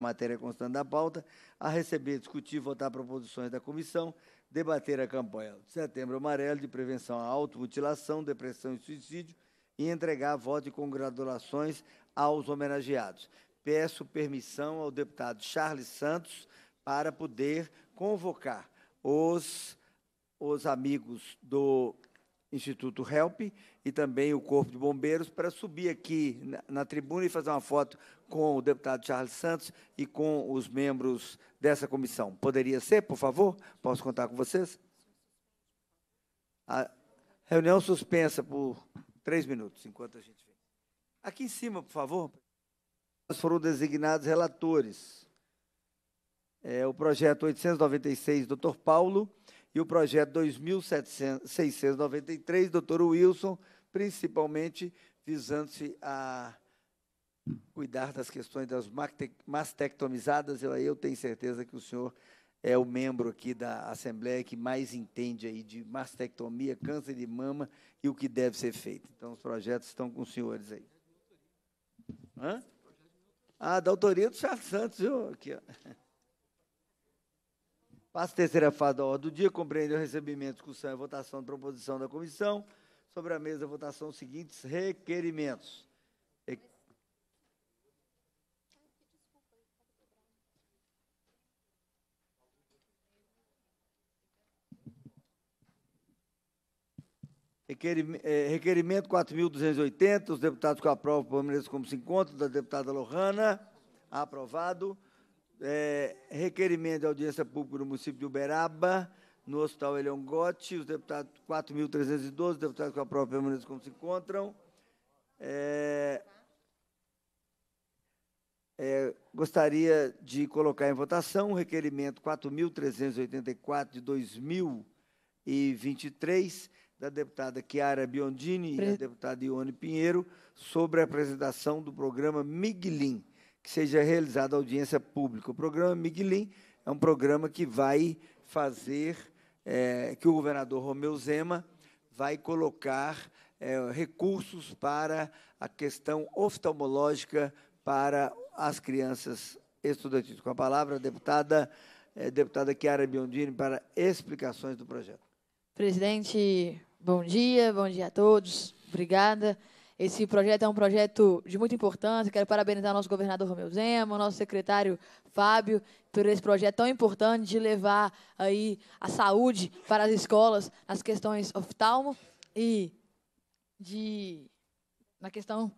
matéria constante da pauta, a receber, discutir e votar proposições da comissão, debater a campanha de Setembro Amarelo de prevenção à automutilação, depressão e suicídio e entregar voto e congratulações aos homenageados. Peço permissão ao deputado Charles Santos para poder convocar os, os amigos do Instituto Help e também o Corpo de Bombeiros para subir aqui na, na, tribuna e fazer uma foto com o deputado Charles Santos e com os membros dessa comissão. Poderia ser, por favor? Posso contar com vocês? A reunião suspensa por três minutos, enquanto a gente vem. Aqui em cima, por favor. Foram designados relatores. É, o projeto 896, Dr. Paulo, e o projeto 2693, doutor Wilson, principalmente visando-se a cuidar das questões das mastectomizadas. Eu tenho certeza que o senhor é o membro aqui da Assembleia que mais entende aí de mastectomia, câncer de mama e o que deve ser feito. Então, os projetos estão com os senhores aí. Hã? Ah, da autoria do Charles Santos, viu? Aqui, ó. Passo terceira fase da ordem do dia, compreende o recebimento, discussão e votação da proposição da comissão. Sobre a mesa, votação os seguintes requerimentos. E... Eh, requerimento 4.280, os deputados que aprovam permaneçam como se encontra, da deputada Lohana, aprovado é, requerimento de audiência pública no município de Uberaba, no Hospital Elion Gotti, os deputados 4.312, deputados com a própria permanência como se encontram. É, é, gostaria de colocar em votação o requerimento 4.384 de 2023 da deputada Chiara Biondini Pre... e da deputada Ione Pinheiro sobre a apresentação do programa Miglin que seja realizada audiência pública. O programa Miglim é um programa que vai fazer, é, que o governador Romeu Zema vai colocar é, recursos para a questão oftalmológica para as crianças estudantes. Com a palavra, a deputada, é, deputada Chiara Biondini, para explicações do projeto. Presidente, bom dia, bom dia a todos. Obrigada. Esse projeto é um projeto de muita importância. Quero parabenizar nosso governador Romeu Zema, nosso secretário Fábio, por esse projeto tão importante de levar aí a saúde para as escolas nas questões oftalmo e de na questão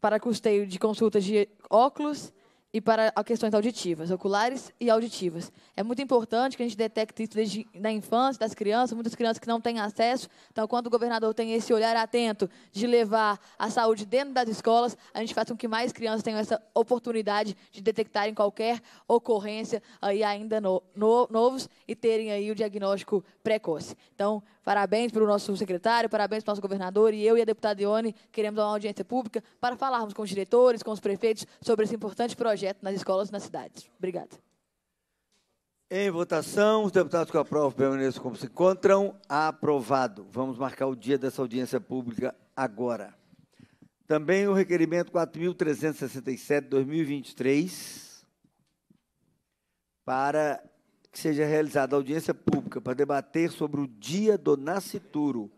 para custeio de consultas de óculos e para questões auditivas, oculares e auditivas. É muito importante que a gente detecte isso desde da infância, das crianças, muitas crianças que não têm acesso. Então, quando o governador tem esse olhar atento de levar a saúde dentro das escolas, a gente faz com que mais crianças tenham essa oportunidade de detectarem qualquer ocorrência aí ainda no, no, novos e terem aí o diagnóstico precoce. Então, Parabéns para o nosso secretário, parabéns para o nosso governador e eu e a deputada Ione queremos uma audiência pública para falarmos com os diretores, com os prefeitos sobre esse importante projeto nas escolas e nas cidades. Obrigada. Em votação, os deputados que aprovam permaneçam como se encontram. Aprovado. Vamos marcar o dia dessa audiência pública agora. Também o requerimento 4.367, 2023, para que seja realizada audiência pública para debater sobre o dia do nascituro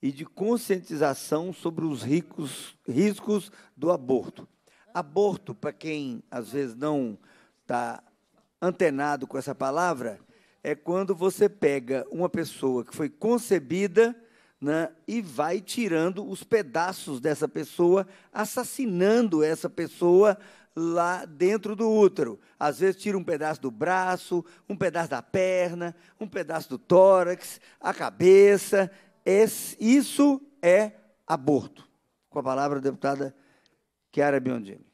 e de conscientização sobre os ricos, riscos do aborto. Aborto, para quem às vezes não está antenado com essa palavra, é quando você pega uma pessoa que foi concebida né, e vai tirando os pedaços dessa pessoa, assassinando essa pessoa lá dentro do útero. Às vezes tira um pedaço do braço, um pedaço da perna, um pedaço do tórax, a cabeça. Esse, isso é aborto. Com a palavra, a deputada Chiara Biondini.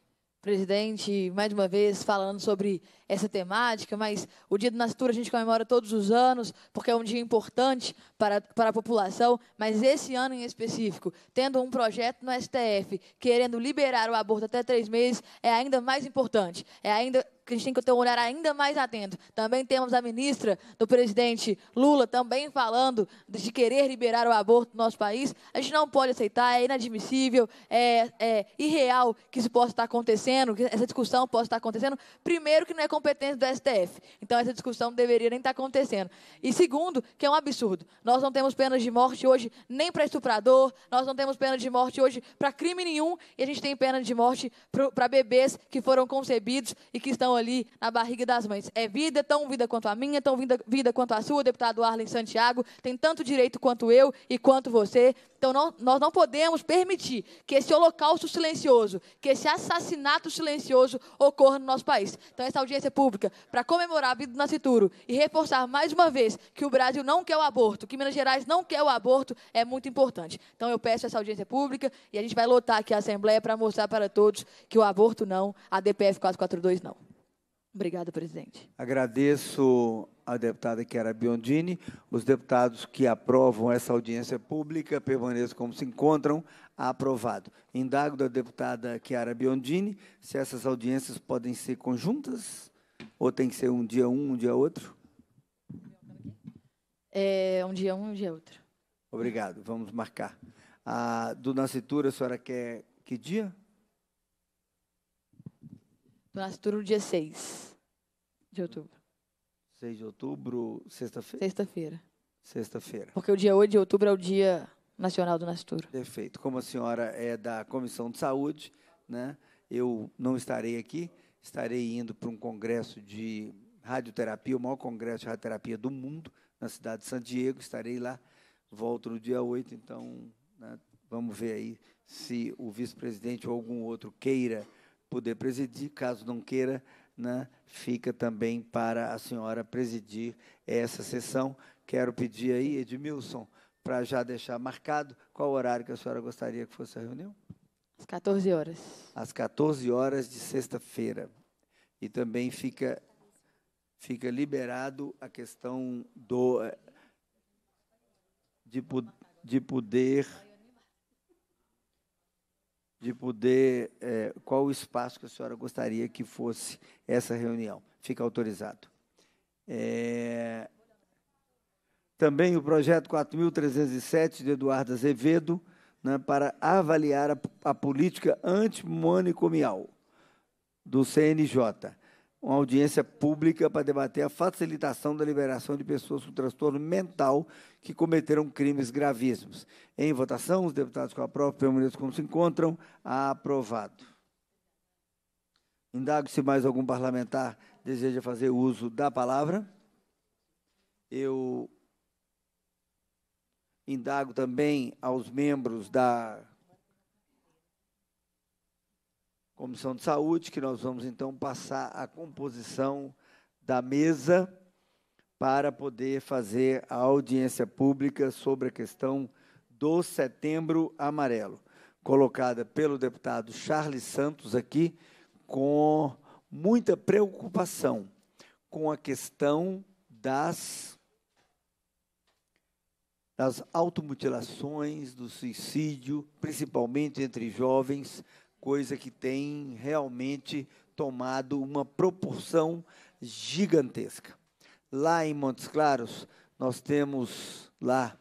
Presidente, mais uma vez falando sobre essa temática, mas o Dia da Natura a gente comemora todos os anos, porque é um dia importante para, para a população, mas esse ano em específico, tendo um projeto no STF querendo liberar o aborto até três meses, é ainda mais importante, é ainda que a gente tem que ter um olhar ainda mais atento. Também temos a ministra do presidente Lula também falando de querer liberar o aborto no nosso país. A gente não pode aceitar, é inadmissível, é, é irreal que isso possa estar acontecendo, que essa discussão possa estar acontecendo. Primeiro que não é competência do STF. Então, essa discussão deveria nem estar tá acontecendo. E segundo, que é um absurdo. Nós não temos pena de morte hoje nem para estuprador, nós não temos pena de morte hoje para crime nenhum, e a gente tem pena de morte para bebês que foram concebidos e que estão ali na barriga das mães. É vida, tão vida quanto a minha, tão vida, vida quanto a sua, deputado Arlen Santiago, tem tanto direito quanto eu e quanto você. Então não, nós não podemos permitir que esse holocausto silencioso, que esse assassinato silencioso ocorra no nosso país. Então essa audiência pública para comemorar a vida do nascituro e reforçar mais uma vez que o Brasil não quer o aborto, que Minas Gerais não quer o aborto é muito importante. Então eu peço essa audiência pública e a gente vai lotar aqui a Assembleia para mostrar para todos que o aborto não, a DPF 442 não. Obrigada, presidente. Agradeço a deputada Chiara Biondini. Os deputados que aprovam essa audiência pública permaneçam como se encontram. Aprovado. Indago da deputada Chiara Biondini se essas audiências podem ser conjuntas ou tem que ser um dia um, um dia outro? É, um dia um, um dia outro. Obrigado. Vamos marcar. A do Nascitura, a senhora quer que dia? Do Nascitura, dia 6 de outubro. 6 de outubro, sexta-feira? Sexta-feira. Sexta-feira. Porque o dia 8 de outubro é o Dia Nacional do Nastur. Perfeito. Como a senhora é da Comissão de Saúde, né, eu não estarei aqui, estarei indo para um congresso de radioterapia, o maior congresso de radioterapia do mundo, na cidade de San Diego, estarei lá, volto no dia 8, então né, vamos ver aí se o vice-presidente ou algum outro queira poder presidir, caso não queira, né, fica também para a senhora presidir essa sessão. Quero pedir aí, Edmilson, para já deixar marcado qual horário que a senhora gostaria que fosse a reunião. Às 14 horas. Às 14 horas de sexta-feira. E também fica, fica liberado a questão do, eh, de, de poder de poder, é, qual o espaço que a senhora gostaria que fosse essa reunião. Fica autorizado. É, também o projeto 4.307 de Eduardo Azevedo, né, para avaliar a, a política antimanicomial do CNJ uma audiência pública para debater a facilitação da liberação de pessoas com transtorno mental que cometeram crimes gravíssimos. Em votação, os deputados com a prova, permanentes como se encontram, aprovado. Indago se mais algum parlamentar deseja fazer uso da palavra. Eu indago também aos membros da Comissão de Saúde, que nós vamos então passar a composição da mesa para poder fazer a audiência pública sobre a questão do Setembro Amarelo, colocada pelo deputado Charles Santos aqui com muita preocupação com a questão das das automutilações, do suicídio, principalmente entre jovens, coisa que tem realmente tomado uma proporção gigantesca. Lá em Montes Claros, nós temos lá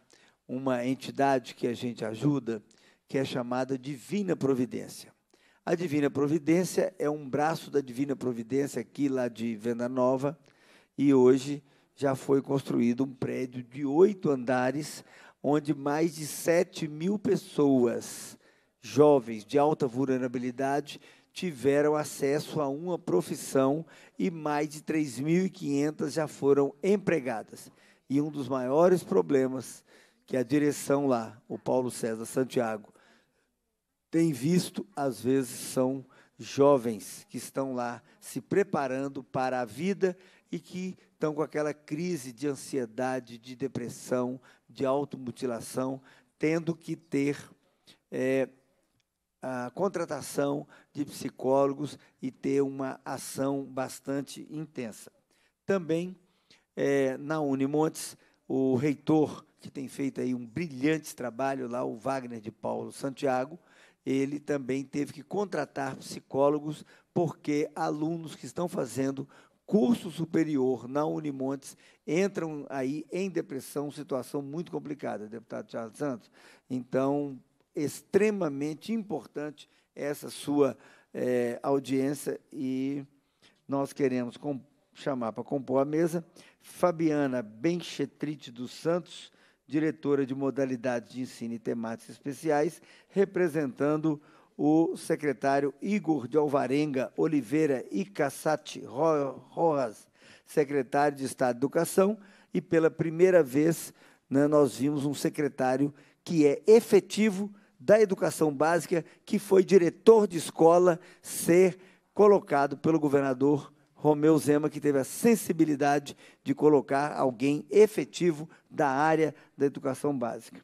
uma entidade que a gente ajuda, que é chamada Divina Providência. A Divina Providência é um braço da Divina Providência aqui lá de Venda Nova, e hoje já foi construído um prédio de oito andares, onde mais de 7 mil pessoas jovens de alta vulnerabilidade tiveram acesso a uma profissão e mais de 3.500 já foram empregadas. E um dos maiores problemas que a direção lá, o Paulo César Santiago, tem visto, às vezes, são jovens que estão lá se preparando para a vida e que estão com aquela crise de ansiedade, de depressão, de automutilação, tendo que ter é, a contratação de psicólogos e ter uma ação bastante intensa. Também é, na Unimontes, o reitor, que tem feito aí um brilhante trabalho lá, o Wagner de Paulo Santiago, ele também teve que contratar psicólogos, porque alunos que estão fazendo curso superior na Unimontes entram aí em depressão, situação muito complicada, deputado Charles Santos. Então, extremamente importante essa sua é, audiência e nós queremos com, chamar para compor a mesa Fabiana Benchetrite dos Santos, diretora de modalidades de ensino e temáticas especiais, representando o secretário Igor de Alvarenga Oliveira e Cassati Rojas, secretário de Estado de Educação, e pela primeira vez né, nós vimos um secretário que é efetivo da educação básica, que foi diretor de escola, ser colocado pelo governador Romeu Zema, que teve a sensibilidade de colocar alguém efetivo da área da educação básica.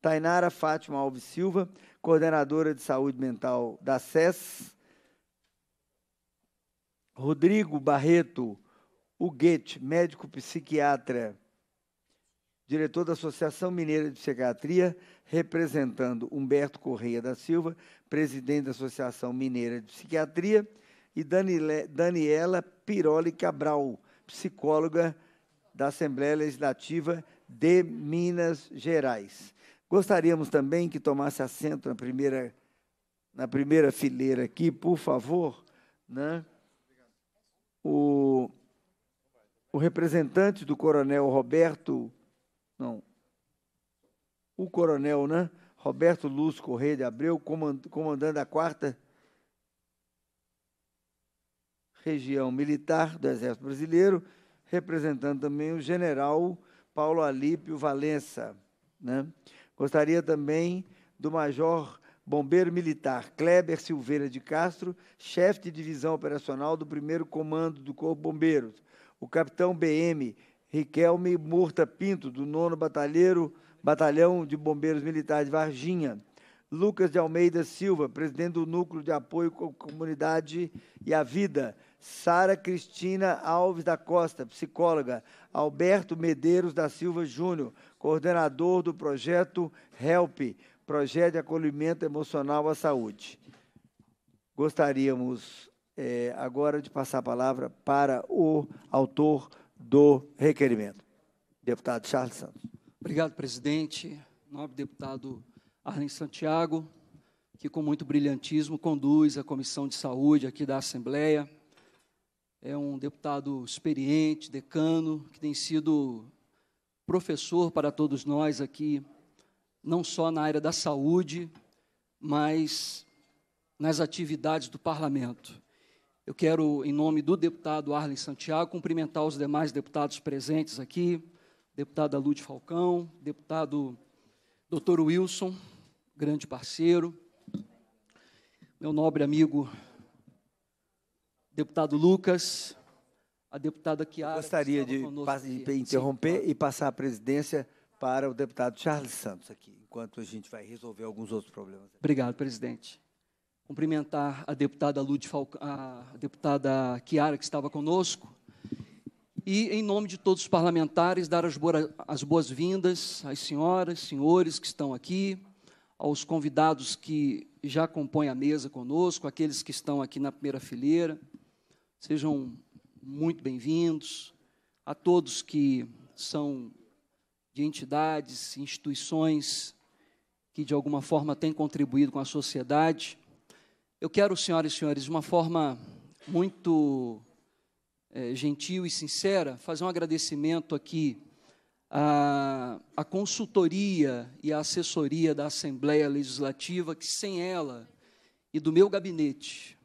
Tainara Fátima Alves Silva, coordenadora de saúde mental da SES. Rodrigo Barreto Uguete, médico psiquiatra diretor da Associação Mineira de Psiquiatria, representando Humberto Correia da Silva, presidente da Associação Mineira de Psiquiatria, e Daniela Piroli Cabral, psicóloga da Assembleia Legislativa de Minas Gerais. Gostaríamos também que tomasse assento na primeira, na primeira fileira aqui, por favor, né? o, o representante do coronel Roberto não, o coronel, né? Roberto Luz Correia de Abreu, comandante da quarta região militar do Exército Brasileiro, representando também o general Paulo Alípio Valença. Né? Gostaria também do major bombeiro militar Kleber Silveira de Castro, chefe de divisão operacional do primeiro comando do Corpo Bombeiros, o capitão BM Riquelme Murta Pinto, do 9 Batalheiro, Batalhão de Bombeiros Militares de Varginha. Lucas de Almeida Silva, presidente do Núcleo de Apoio à Comunidade e à Vida. Sara Cristina Alves da Costa, psicóloga. Alberto Medeiros da Silva Júnior, coordenador do projeto HELP, Projeto de Acolhimento Emocional à Saúde. Gostaríamos é, agora de passar a palavra para o autor do requerimento. Deputado Charles Santos. Obrigado, presidente. Nobre deputado Arlen Santiago, que com muito brilhantismo conduz a Comissão de Saúde aqui da Assembleia. É um deputado experiente, decano, que tem sido professor para todos nós aqui, não só na área da saúde, mas nas atividades do parlamento. Eu quero, em nome do deputado Arlen Santiago, cumprimentar os demais deputados presentes aqui, deputada Lúcia Falcão, deputado doutor Wilson, grande parceiro, meu nobre amigo deputado Lucas, a deputada Chiara... Gostaria que de, de interromper Sim, claro. e passar a presidência para o deputado Charles Santos aqui, enquanto a gente vai resolver alguns outros problemas. Obrigado, presidente cumprimentar a deputada Lud a deputada Chiara, que estava conosco, e, em nome de todos os parlamentares, dar as, as boas-vindas às senhoras, senhores que estão aqui, aos convidados que já compõem a mesa conosco, aqueles que estão aqui na primeira fileira. Sejam muito bem-vindos. A todos que são de entidades, instituições que de alguma forma têm contribuído com a sociedade. Eu quero, senhoras e senhores, de uma forma muito é, gentil e sincera, fazer um agradecimento aqui à, à consultoria e à assessoria da Assembleia Legislativa, que sem ela e do meu gabinete,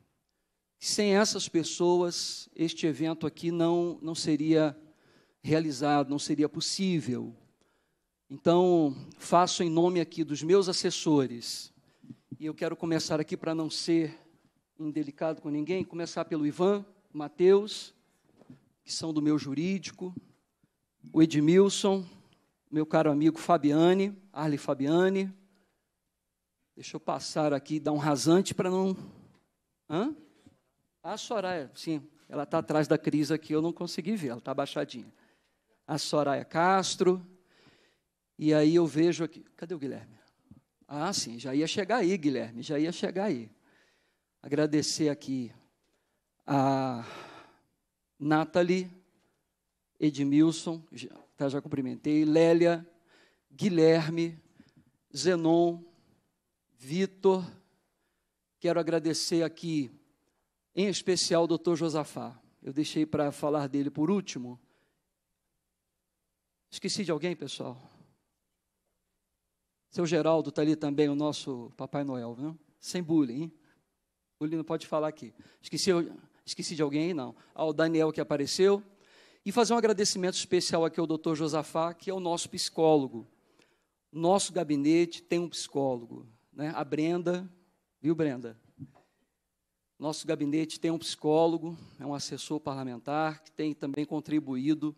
sem essas pessoas, este evento aqui não, não seria realizado, não seria possível. Então, faço em nome aqui dos meus assessores, e eu quero começar aqui para não ser indelicado com ninguém, começar pelo Ivan, Matheus, que são do meu jurídico, o Edmilson, meu caro amigo Fabiane, Arle Fabiane. Deixa eu passar aqui e dar um rasante para não. Hã? A Soraya, sim, ela está atrás da crise aqui, eu não consegui ver, ela está baixadinha A Soraya Castro. E aí eu vejo aqui. Cadê o Guilherme? Ah, sim, já ia chegar aí, Guilherme, já ia chegar aí. Agradecer aqui a Nathalie, Edmilson, já, tá, já cumprimentei, Lélia, Guilherme, Zenon, Vitor. Quero agradecer aqui, em especial, o doutor Josafá. Eu deixei para falar dele por último. Esqueci de alguém, pessoal? Seu Geraldo está ali também, o nosso Papai Noel, viu? Sem bullying, hein? Bullying não pode falar aqui. Esqueci, esqueci de alguém aí? Não. Ao ah, Daniel que apareceu. E fazer um agradecimento especial aqui ao doutor Josafá, que é o nosso psicólogo. Nosso gabinete tem um psicólogo. Né? A Brenda, viu, Brenda? Nosso gabinete tem um psicólogo, é um assessor parlamentar, que tem também contribuído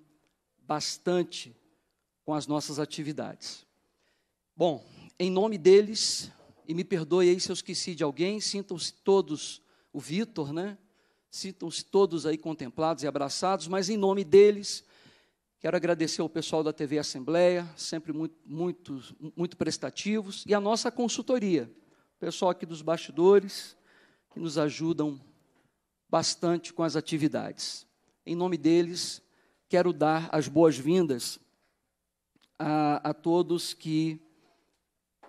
bastante com as nossas atividades. Bom, em nome deles, e me perdoe aí se eu esqueci de alguém, sintam-se todos, o Vitor, né? Sintam-se todos aí contemplados e abraçados, mas em nome deles, quero agradecer ao pessoal da TV Assembleia, sempre muito, muito, muito prestativos, e a nossa consultoria, o pessoal aqui dos bastidores, que nos ajudam bastante com as atividades. Em nome deles, quero dar as boas-vindas a, a todos que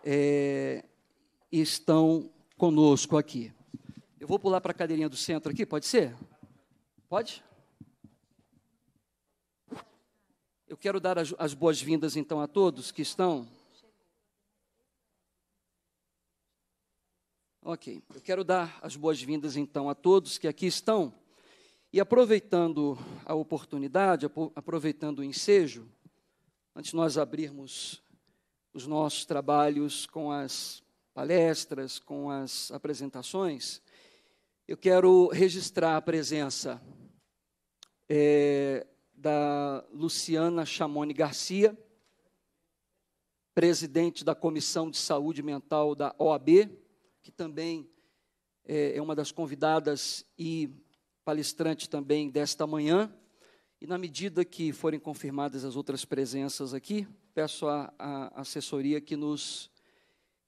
é, estão conosco aqui. Eu vou pular para a cadeirinha do centro aqui, pode ser? Pode? Eu quero dar as, as boas-vindas então a todos que estão. Ok, eu quero dar as boas-vindas então a todos que aqui estão e aproveitando a oportunidade, aproveitando o ensejo, antes nós abrirmos os nossos trabalhos com as palestras, com as apresentações, eu quero registrar a presença é, da Luciana Chamone Garcia, presidente da Comissão de Saúde Mental da OAB, que também é, é uma das convidadas e palestrante também desta manhã. E na medida que forem confirmadas as outras presenças aqui, peço à, assessoria que nos,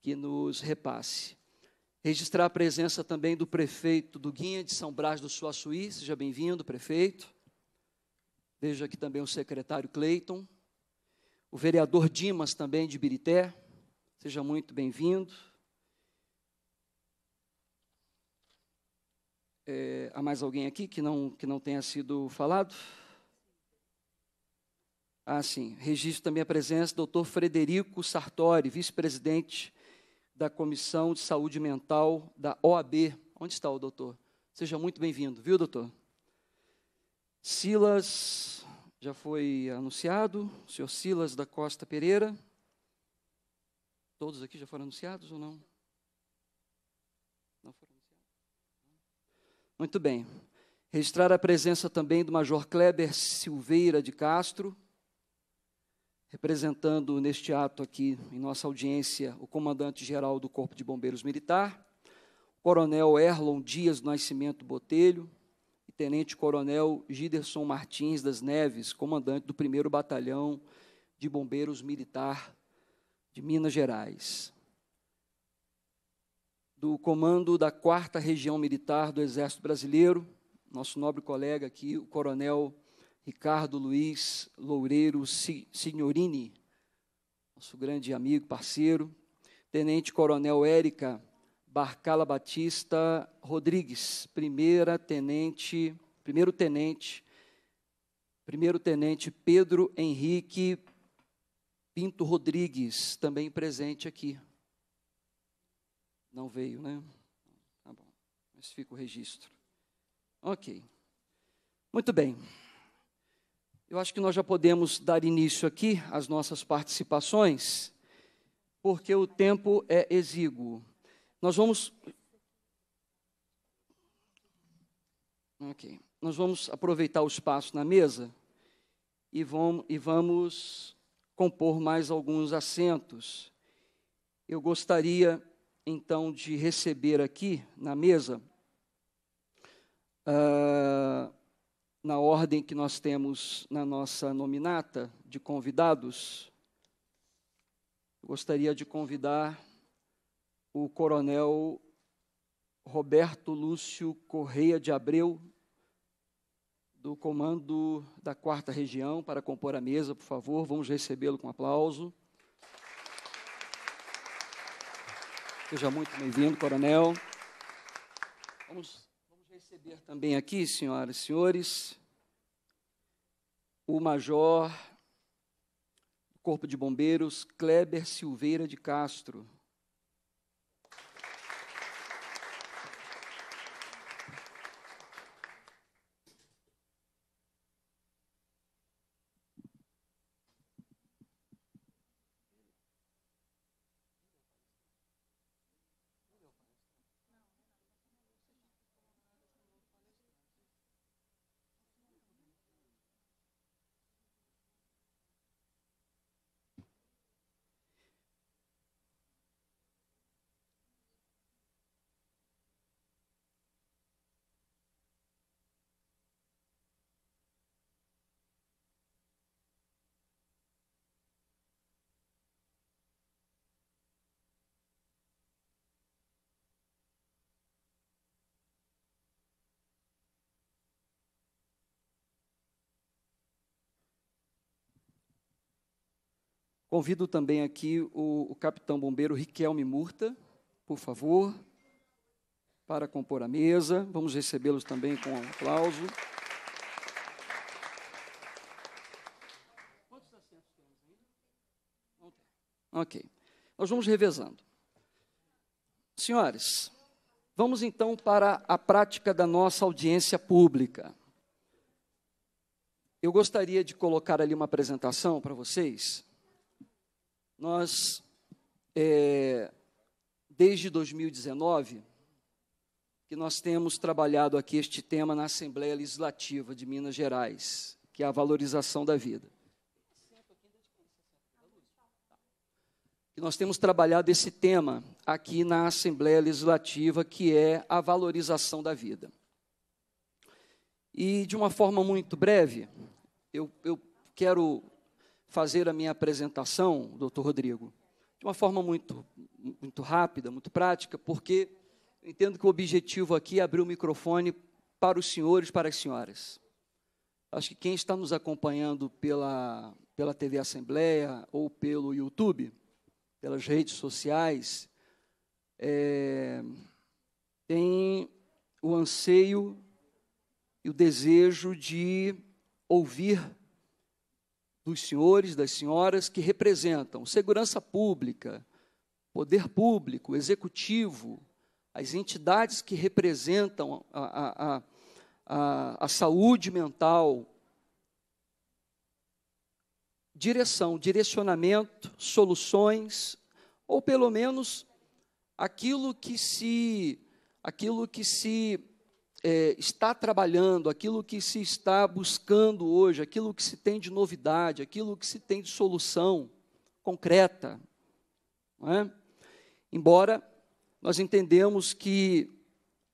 que nos repasse. Registrar a presença também do prefeito do Guinha de São Brás do Suaçuí, seja bem-vindo, prefeito. Vejo aqui também o secretário Cleiton, o vereador Dimas também de Birité, seja muito bem-vindo. É, há mais alguém aqui que não, que não tenha sido falado? Ah, sim. Registro também a presença do Dr. Frederico Sartori, vice-presidente da Comissão de Saúde Mental da OAB. Onde está o doutor? Seja muito bem-vindo, viu, doutor? Silas, já foi anunciado, o senhor Silas da Costa Pereira. Todos aqui já foram anunciados ou não? Não foram anunciados? Muito bem. Registrar a presença também do Major Kleber Silveira de Castro, representando neste ato aqui em nossa audiência o comandante-geral do Corpo de Bombeiros Militar, Coronel Erlon Dias Nascimento Botelho e Tenente-Coronel Giderson Martins das Neves, comandante do 1 Batalhão de Bombeiros Militar de Minas Gerais. Do comando da 4 Região Militar do Exército Brasileiro, nosso nobre colega aqui, o Coronel Ricardo Luiz Loureiro Signorini, nosso grande amigo, parceiro, Tenente Coronel Érica Barcala Batista Rodrigues, primeira tenente, primeiro tenente, primeiro tenente Pedro Henrique Pinto Rodrigues, também presente aqui. Não veio, né? Tá bom. Mas fica o registro. OK. Muito bem. Eu acho que nós já podemos dar início aqui às nossas participações, porque o tempo é exíguo. Nós vamos. Ok. Nós vamos aproveitar o espaço na mesa e vamos, e vamos compor mais alguns assentos. Eu gostaria, então, de receber aqui na mesa. Uh, na ordem que nós temos na nossa nominata de convidados, gostaria de convidar o coronel Roberto Lúcio Correia de Abreu, do comando da quarta região, para compor a mesa, por favor. Vamos recebê-lo com aplauso. Seja muito bem-vindo, coronel. Vamos receber também aqui, senhoras e senhores, o major do Corpo de Bombeiros Kleber Silveira de Castro, Convido também aqui o, o capitão bombeiro Riquelme Murta, por favor, para compor a mesa. Vamos recebê-los também com um aplauso. Quantos assentos temos ainda? Ok. Nós vamos revezando. Senhores, vamos então para a prática da nossa audiência pública. Eu gostaria de colocar ali uma apresentação para vocês nós, é, desde 2019, que nós temos trabalhado aqui este tema na Assembleia Legislativa de Minas Gerais, que é a valorização da vida. que nós temos trabalhado esse tema aqui na Assembleia Legislativa, que é a valorização da vida. E de uma forma muito breve, eu, eu quero fazer a minha apresentação, doutor Rodrigo, de uma forma muito, muito rápida, muito prática, porque entendo que o objetivo aqui é abrir o microfone para os senhores, para as senhoras. Acho que quem está nos acompanhando pela, pela TV Assembleia ou pelo YouTube, pelas redes sociais, é, tem o anseio e o desejo de ouvir dos senhores, das senhoras que representam segurança pública, poder público, executivo, as entidades que representam a, a, a, a saúde mental, direção, direcionamento, soluções, ou pelo menos aquilo que se aquilo que se é, está trabalhando, aquilo que se está buscando hoje, aquilo que se tem de novidade, aquilo que se tem de solução concreta. É? Embora nós entendemos que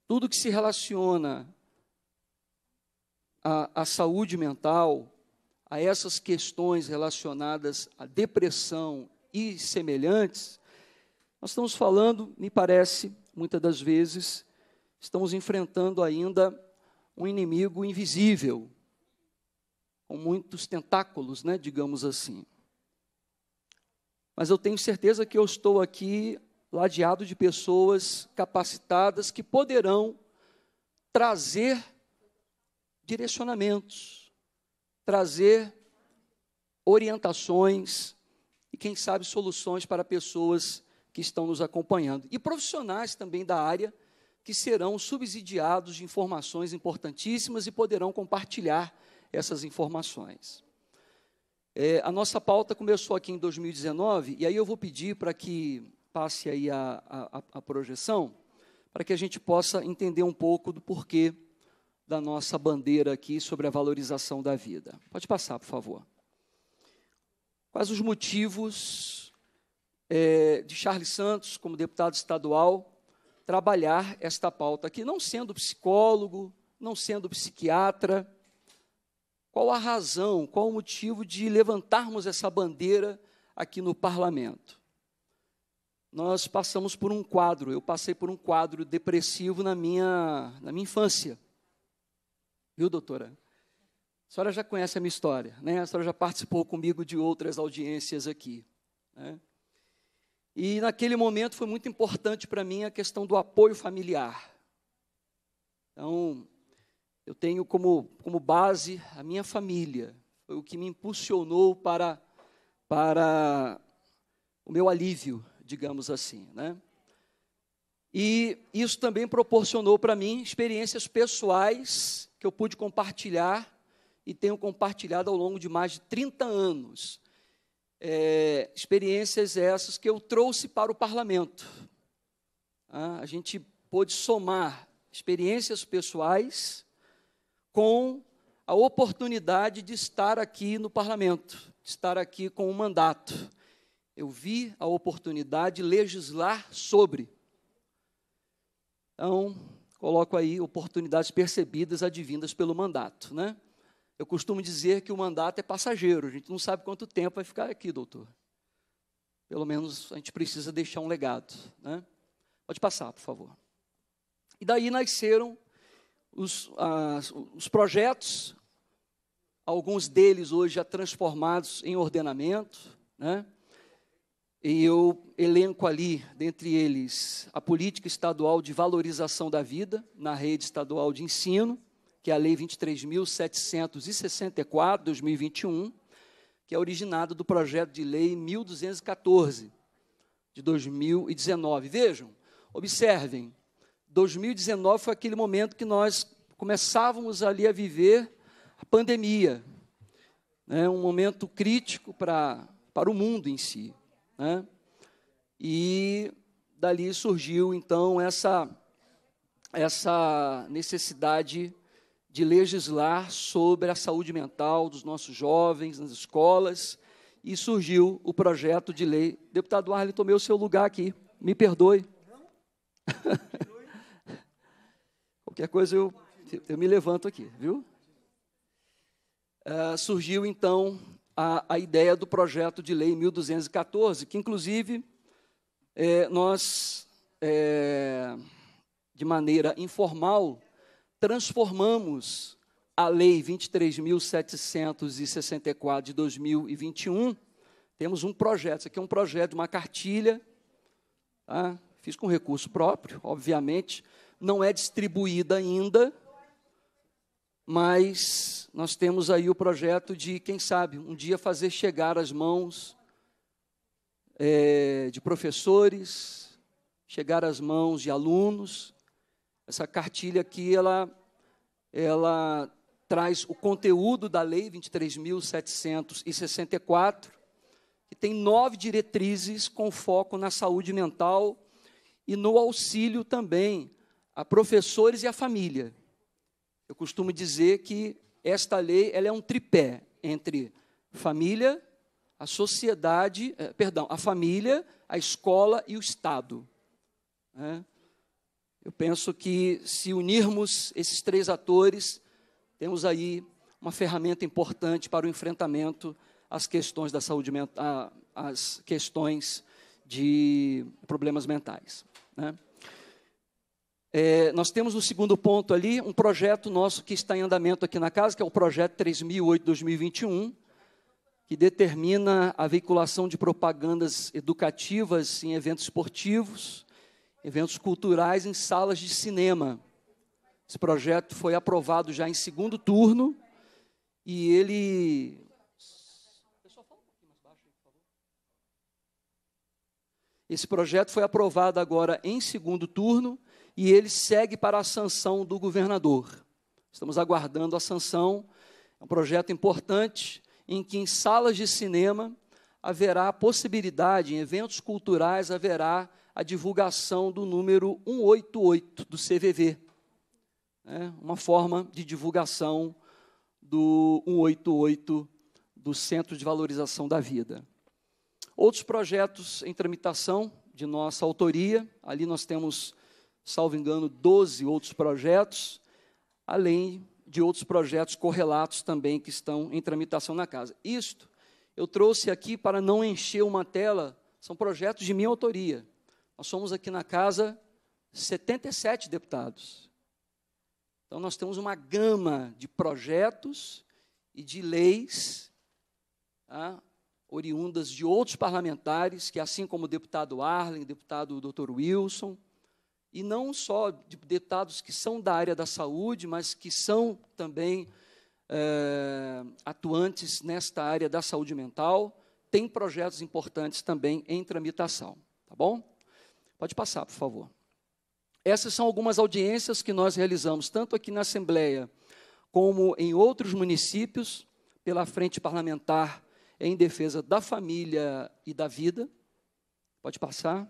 tudo que se relaciona à, à saúde mental, a essas questões relacionadas à depressão e semelhantes, nós estamos falando, me parece, muitas das vezes, estamos enfrentando ainda um inimigo invisível, com muitos tentáculos, né, digamos assim. Mas eu tenho certeza que eu estou aqui ladeado de pessoas capacitadas que poderão trazer direcionamentos, trazer orientações e, quem sabe, soluções para pessoas que estão nos acompanhando. E profissionais também da área que serão subsidiados de informações importantíssimas e poderão compartilhar essas informações. É, a nossa pauta começou aqui em 2019, e aí eu vou pedir para que passe aí a, a, a projeção, para que a gente possa entender um pouco do porquê da nossa bandeira aqui sobre a valorização da vida. Pode passar, por favor. Quais os motivos é, de Charles Santos, como deputado estadual, trabalhar esta pauta aqui, não sendo psicólogo, não sendo psiquiatra. Qual a razão, qual o motivo de levantarmos essa bandeira aqui no parlamento? Nós passamos por um quadro, eu passei por um quadro depressivo na minha, na minha infância. Viu, doutora? A senhora já conhece a minha história, né? A senhora já participou comigo de outras audiências aqui. Né? E naquele momento foi muito importante para mim a questão do apoio familiar. Então, eu tenho como, como base a minha família. Foi o que me impulsionou para, para o meu alívio, digamos assim. Né? E isso também proporcionou para mim experiências pessoais que eu pude compartilhar e tenho compartilhado ao longo de mais de 30 anos é, experiências essas que eu trouxe para o parlamento. Ah, a gente pôde somar experiências pessoais com a oportunidade de estar aqui no parlamento, de estar aqui com o um mandato. Eu vi a oportunidade de legislar sobre. Então, coloco aí oportunidades percebidas advindas pelo mandato, né? Eu costumo dizer que o mandato é passageiro, a gente não sabe quanto tempo vai ficar aqui, doutor. Pelo menos a gente precisa deixar um legado. Né? Pode passar, por favor. E daí nasceram os, os projetos, alguns deles hoje já transformados em ordenamento, né? E eu elenco ali, dentre eles, a política estadual de valorização da vida, na rede estadual de ensino, que é a Lei 23.764, 2021, que é originada do projeto de lei 1214, de 2019. Vejam, observem, 2019 foi aquele momento que nós começávamos ali a viver a pandemia, né, um momento crítico para para o mundo em si. Né? E dali surgiu, então, essa, essa necessidade de legislar sobre a saúde mental dos nossos jovens nas escolas e surgiu o projeto de lei. Deputado Arlen, tomei o seu lugar aqui, me perdoe. Qualquer coisa eu, eu me levanto aqui, viu? Uh, surgiu então a, a, ideia do projeto de lei 1214, que inclusive é, nós, é, de maneira informal, transformamos a Lei 23.764 de 2021. Temos um projeto, isso aqui é um projeto, uma cartilha, tá? fiz com recurso próprio, obviamente, não é distribuída ainda, mas nós temos aí o projeto de, quem sabe, um dia fazer chegar às mãos é, de professores, chegar às mãos de alunos, essa cartilha aqui, ela, ela traz o conteúdo da Lei 23.764, que tem nove diretrizes com foco na saúde mental e no auxílio também a professores e a família. Eu costumo dizer que esta lei ela é um tripé entre família, a sociedade, eh, perdão, a família, a escola e o Estado. Né? Eu penso que se unirmos esses três atores, temos aí uma ferramenta importante para o enfrentamento às questões da saúde mental, às questões de problemas mentais. Né? É, nós temos no segundo ponto ali um projeto nosso que está em andamento aqui na casa, que é o projeto 3008-2021, que determina a veiculação de propagandas educativas em eventos esportivos, eventos culturais em salas de cinema. Esse projeto foi aprovado já em segundo turno e ele. Esse projeto foi aprovado agora em segundo turno e ele segue para a sanção do governador. Estamos aguardando a sanção. É um projeto importante em que em salas de cinema haverá possibilidade, em eventos culturais haverá a divulgação do número 188 do CVV. Né? uma forma de divulgação do 188 do Centro de Valorização da Vida. Outros projetos em tramitação de nossa autoria, ali nós temos, salvo engano, 12 outros projetos, além de outros projetos correlatos também que estão em tramitação na casa. Isto eu trouxe aqui para não encher uma tela, são projetos de minha autoria. Nós somos aqui na casa 77 deputados. Então, nós temos uma gama de projetos e de leis tá, oriundas de outros parlamentares, que assim como o deputado Arlen, deputado Dr. Wilson, e não só de deputados que são da área da saúde, mas que são também é, atuantes nesta área da saúde mental, tem projetos importantes também em tramitação. Tá bom? Pode passar, por favor. Essas são algumas audiências que nós realizamos, tanto aqui na Assembleia, como em outros municípios, pela Frente Parlamentar em Defesa da Família e da Vida. Pode passar.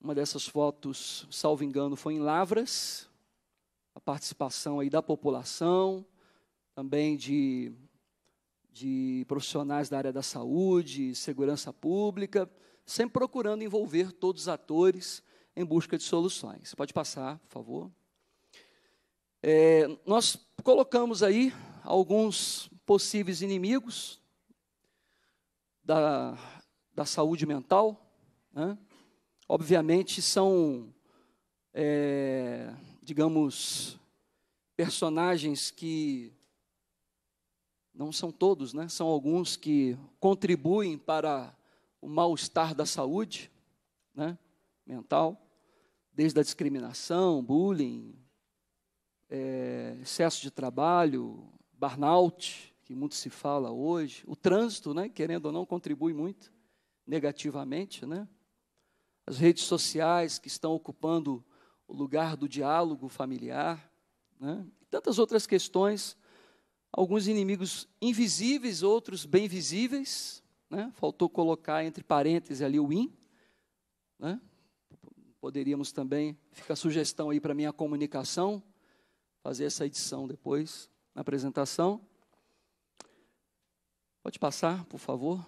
Uma dessas fotos, salvo engano, foi em Lavras, a participação aí da população, também de, de profissionais da área da saúde, segurança pública sempre procurando envolver todos os atores em busca de soluções. Pode passar, por favor. É, nós colocamos aí alguns possíveis inimigos da, da saúde mental. Né? Obviamente, são, é, digamos, personagens que não são todos, né? são alguns que contribuem para o mal-estar da saúde né, mental, desde a discriminação, bullying, é, excesso de trabalho, burnout, que muito se fala hoje, o trânsito, né, querendo ou não, contribui muito negativamente, né? as redes sociais que estão ocupando o lugar do diálogo familiar, né? e tantas outras questões, alguns inimigos invisíveis, outros bem visíveis, né? faltou colocar entre parênteses ali o in. Né? Poderíamos também, fica a sugestão aí para minha comunicação, fazer essa edição depois na apresentação. Pode passar, por favor.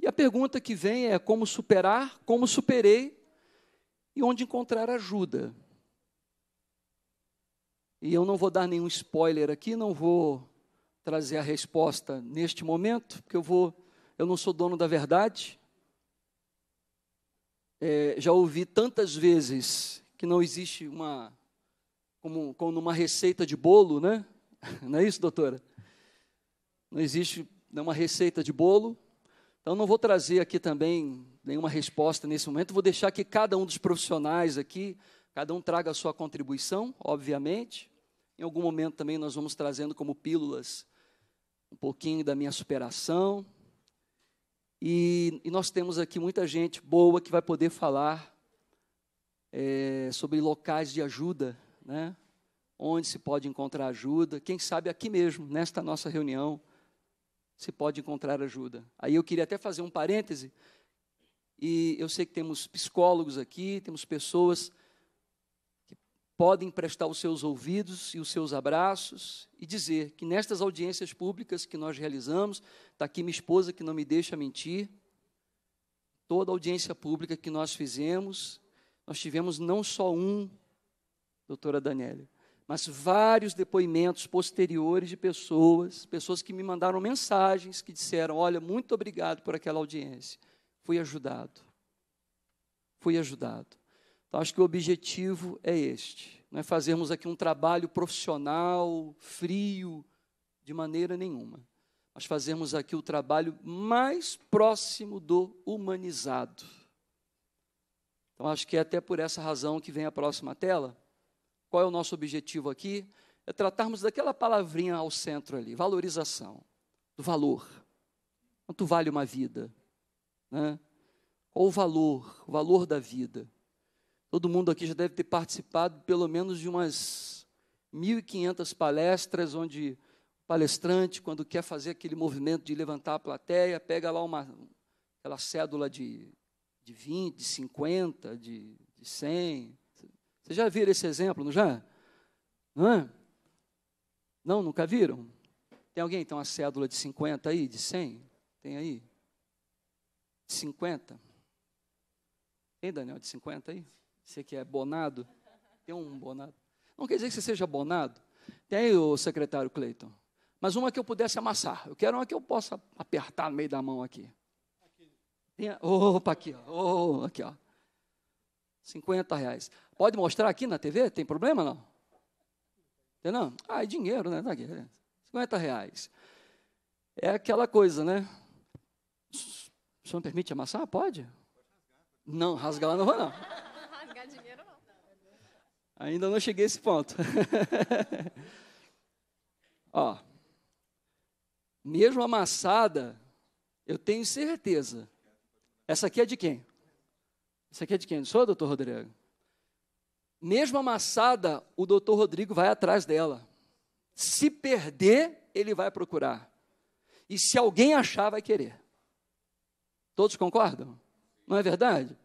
E a pergunta que vem é como superar, como superei e onde encontrar ajuda. E eu não vou dar nenhum spoiler aqui, não vou trazer a resposta neste momento, porque eu vou eu não sou dono da verdade. É, já ouvi tantas vezes que não existe uma, como, como numa receita de bolo, né? Não é isso, doutora? Não existe né, uma receita de bolo. Então, não vou trazer aqui também nenhuma resposta nesse momento. Vou deixar que cada um dos profissionais aqui, cada um traga a sua contribuição, obviamente. Em algum momento também nós vamos trazendo como pílulas um pouquinho da minha superação, e, e, nós temos aqui muita gente boa que vai poder falar é, sobre locais de ajuda, né? onde se pode encontrar ajuda. Quem sabe aqui mesmo, nesta nossa reunião, se pode encontrar ajuda. Aí eu queria até fazer um parêntese, e eu sei que temos psicólogos aqui, temos pessoas podem prestar os seus ouvidos e os seus abraços e dizer que nestas audiências públicas que nós realizamos, está aqui minha esposa que não me deixa mentir, toda audiência pública que nós fizemos, nós tivemos não só um, doutora Daniela, mas vários depoimentos posteriores de pessoas, pessoas que me mandaram mensagens que disseram: Olha, muito obrigado por aquela audiência, fui ajudado. Fui ajudado. Então, acho que o objetivo é este: não é fazermos aqui um trabalho profissional, frio, de maneira nenhuma. Nós fazemos aqui o trabalho mais próximo do humanizado. Então, acho que é até por essa razão que vem a próxima tela. Qual é o nosso objetivo aqui? É tratarmos daquela palavrinha ao centro ali, valorização, do valor. Quanto vale uma vida? Né? Qual o valor, o valor da vida? Todo mundo aqui já deve ter participado pelo menos de umas 1.500 palestras, onde o palestrante, quando quer fazer aquele movimento de levantar a plateia, pega lá uma, aquela cédula de, de 20, de 50, de, de 100. Vocês já viram esse exemplo, não já? Não é? Não, nunca viram? Tem alguém que tem uma cédula de 50 aí, de 100? Tem aí? De 50? Tem, Daniel, de 50 aí? Você que é bonado, tem um bonado. Não quer dizer que você seja bonado. Tem o secretário Cleiton. Mas uma que eu pudesse amassar. Eu quero uma que eu possa apertar no meio da mão aqui. Tem, opa, aqui, ó. Oh, aqui, ó. 50 reais. Pode mostrar aqui na TV? Tem problema não? Tem não? Ah, é dinheiro, né? Tá aqui. 50 reais. É aquela coisa, né? O senhor me permite amassar? Pode? Não, rasgar. Não, rasgar não vou não. Ainda não cheguei a esse ponto. Ó, mesmo amassada, eu tenho certeza. Essa aqui é de quem? Essa aqui é de quem? Não sou, doutor Rodrigo? Mesmo amassada, o doutor Rodrigo vai atrás dela. Se perder, ele vai procurar. E se alguém achar, vai querer. Todos concordam? Não é verdade?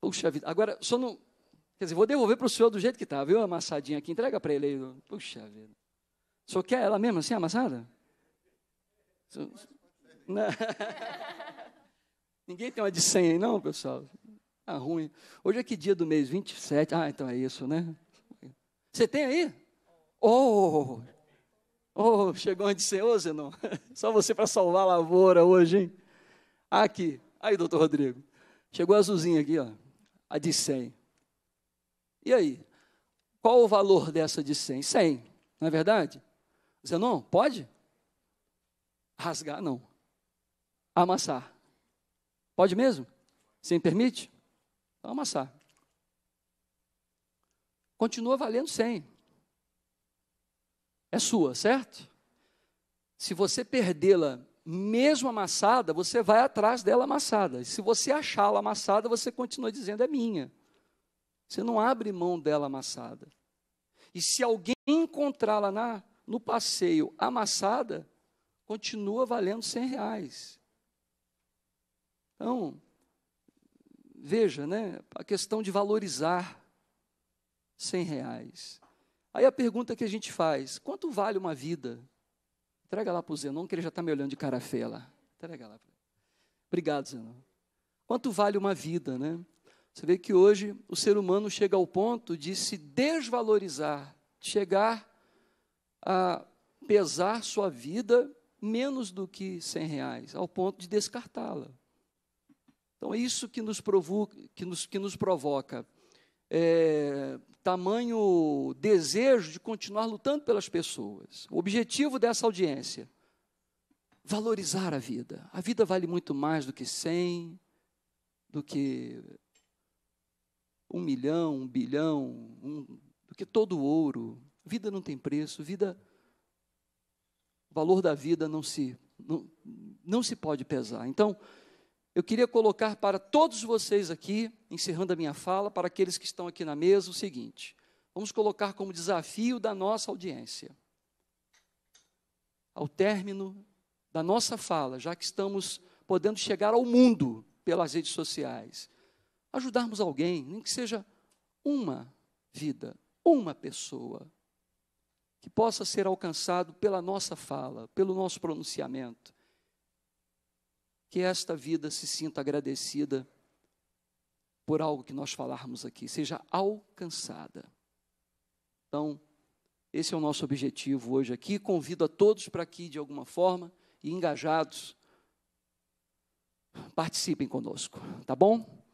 Puxa vida. Agora, só não, Quer dizer, vou devolver para o senhor do jeito que está, viu? Amassadinha aqui, entrega para ele aí. Puxa vida. O senhor quer ela mesmo assim, amassada? Ninguém tem uma de 100 aí, não, pessoal? Ah, ruim. Hoje é que dia do mês? 27. Ah, então é isso, né? Você tem aí? Oh! Oh, chegou de 100, ou Zenon. Só você para salvar a lavoura hoje, hein? Aqui. Aí, doutor Rodrigo. Chegou a azulzinha aqui, ó. A de 100. E aí? Qual o valor dessa de 100? 100, não é verdade? Você não pode? Rasgar, não. Amassar. Pode mesmo? Se me permite? Então, amassar. Continua valendo 100. É sua, certo? Se você perdê-la mesmo amassada, você vai atrás dela amassada. se você achá-la amassada, você continua dizendo é minha. Você não abre mão dela amassada. E se alguém encontrá-la na, no passeio amassada, continua valendo 100 reais. Então, veja, né, a questão de valorizar 100 reais. Aí a pergunta que a gente faz, quanto vale uma vida? Entrega lá para o Zenon, que ele já está me olhando de cara feia lá. Entrega lá. Obrigado, Zenon. Quanto vale uma vida, né? Você vê que hoje o ser humano chega ao ponto de se desvalorizar, chegar a pesar sua vida menos do que 100 reais, ao ponto de descartá-la. Então, é isso que nos, provoca, que nos, que nos provoca é, tamanho desejo de continuar lutando pelas pessoas. O objetivo dessa audiência, valorizar a vida. A vida vale muito mais do que 100, do que um milhão, um bilhão, um, do que todo ouro. Vida não tem preço, vida. O valor da vida não se, não, não se pode pesar. Então, eu queria colocar para todos vocês aqui, encerrando a minha fala, para aqueles que estão aqui na mesa, o seguinte: vamos colocar como desafio da nossa audiência. Ao término da nossa fala, já que estamos podendo chegar ao mundo pelas redes sociais, ajudarmos alguém, nem que seja uma vida, uma pessoa, que possa ser alcançado pela nossa fala, pelo nosso pronunciamento. Que esta vida se sinta agradecida por algo que nós falarmos aqui, seja alcançada. Então, esse é o nosso objetivo hoje aqui. Convido a todos para que, de alguma forma, e engajados, participem conosco, tá bom?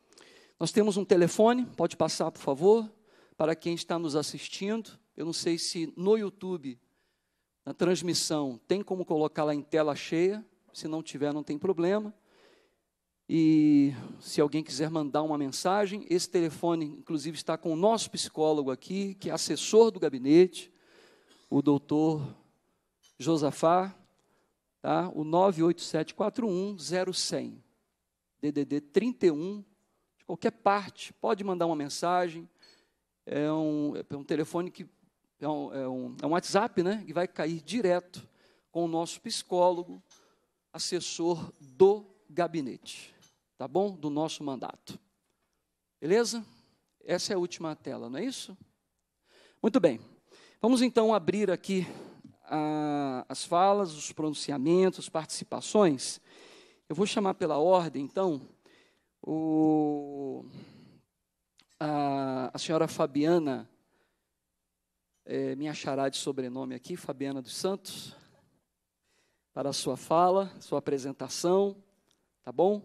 Nós temos um telefone, pode passar, por favor, para quem está nos assistindo. Eu não sei se no YouTube, na transmissão, tem como colocar lá em tela cheia. Se não tiver, não tem problema. E se alguém quiser mandar uma mensagem, esse telefone, inclusive, está com o nosso psicólogo aqui, que é assessor do gabinete, o doutor Josafá, tá? o 987410100, DDD 31 qualquer parte, pode mandar uma mensagem. É um, é um telefone que é um, é, um, é um WhatsApp, né? Que vai cair direto com o nosso psicólogo, assessor do gabinete, tá bom? Do nosso mandato. Beleza? Essa é a última tela, não é isso? Muito bem. Vamos então abrir aqui a, as falas, os pronunciamentos, participações. Eu vou chamar pela ordem, então, o, a, a senhora Fabiana, é, me achará de sobrenome aqui, Fabiana dos Santos, para a sua fala, sua apresentação, tá bom?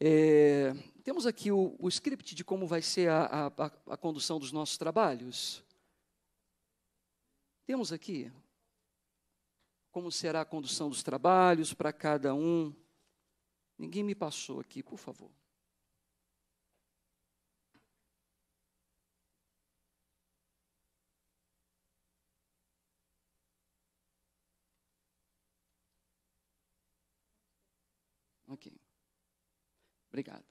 É, temos aqui o, o, script de como vai ser a, a, a condução dos nossos trabalhos. Temos aqui como será a condução dos trabalhos para cada um. Ninguém me passou aqui, por favor. Obrigado.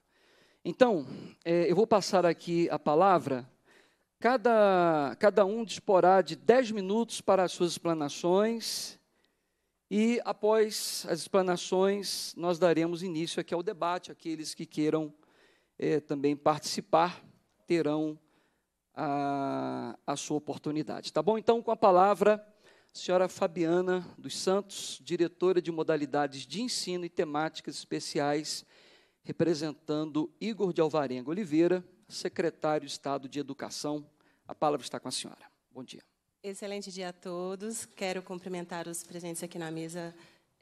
Então, é, eu vou passar aqui a palavra. Cada, cada um disporá de 10 minutos para as suas explanações. E após as explanações, nós daremos início aqui ao debate. Aqueles que queiram é, também participar terão a, a sua oportunidade. Tá bom? Então, com a palavra, a senhora Fabiana dos Santos, diretora de modalidades de ensino e temáticas especiais representando Igor de Alvarenga Oliveira, secretário de Estado de Educação. A palavra está com a senhora. Bom dia. Excelente dia a todos. Quero cumprimentar os presentes aqui na mesa,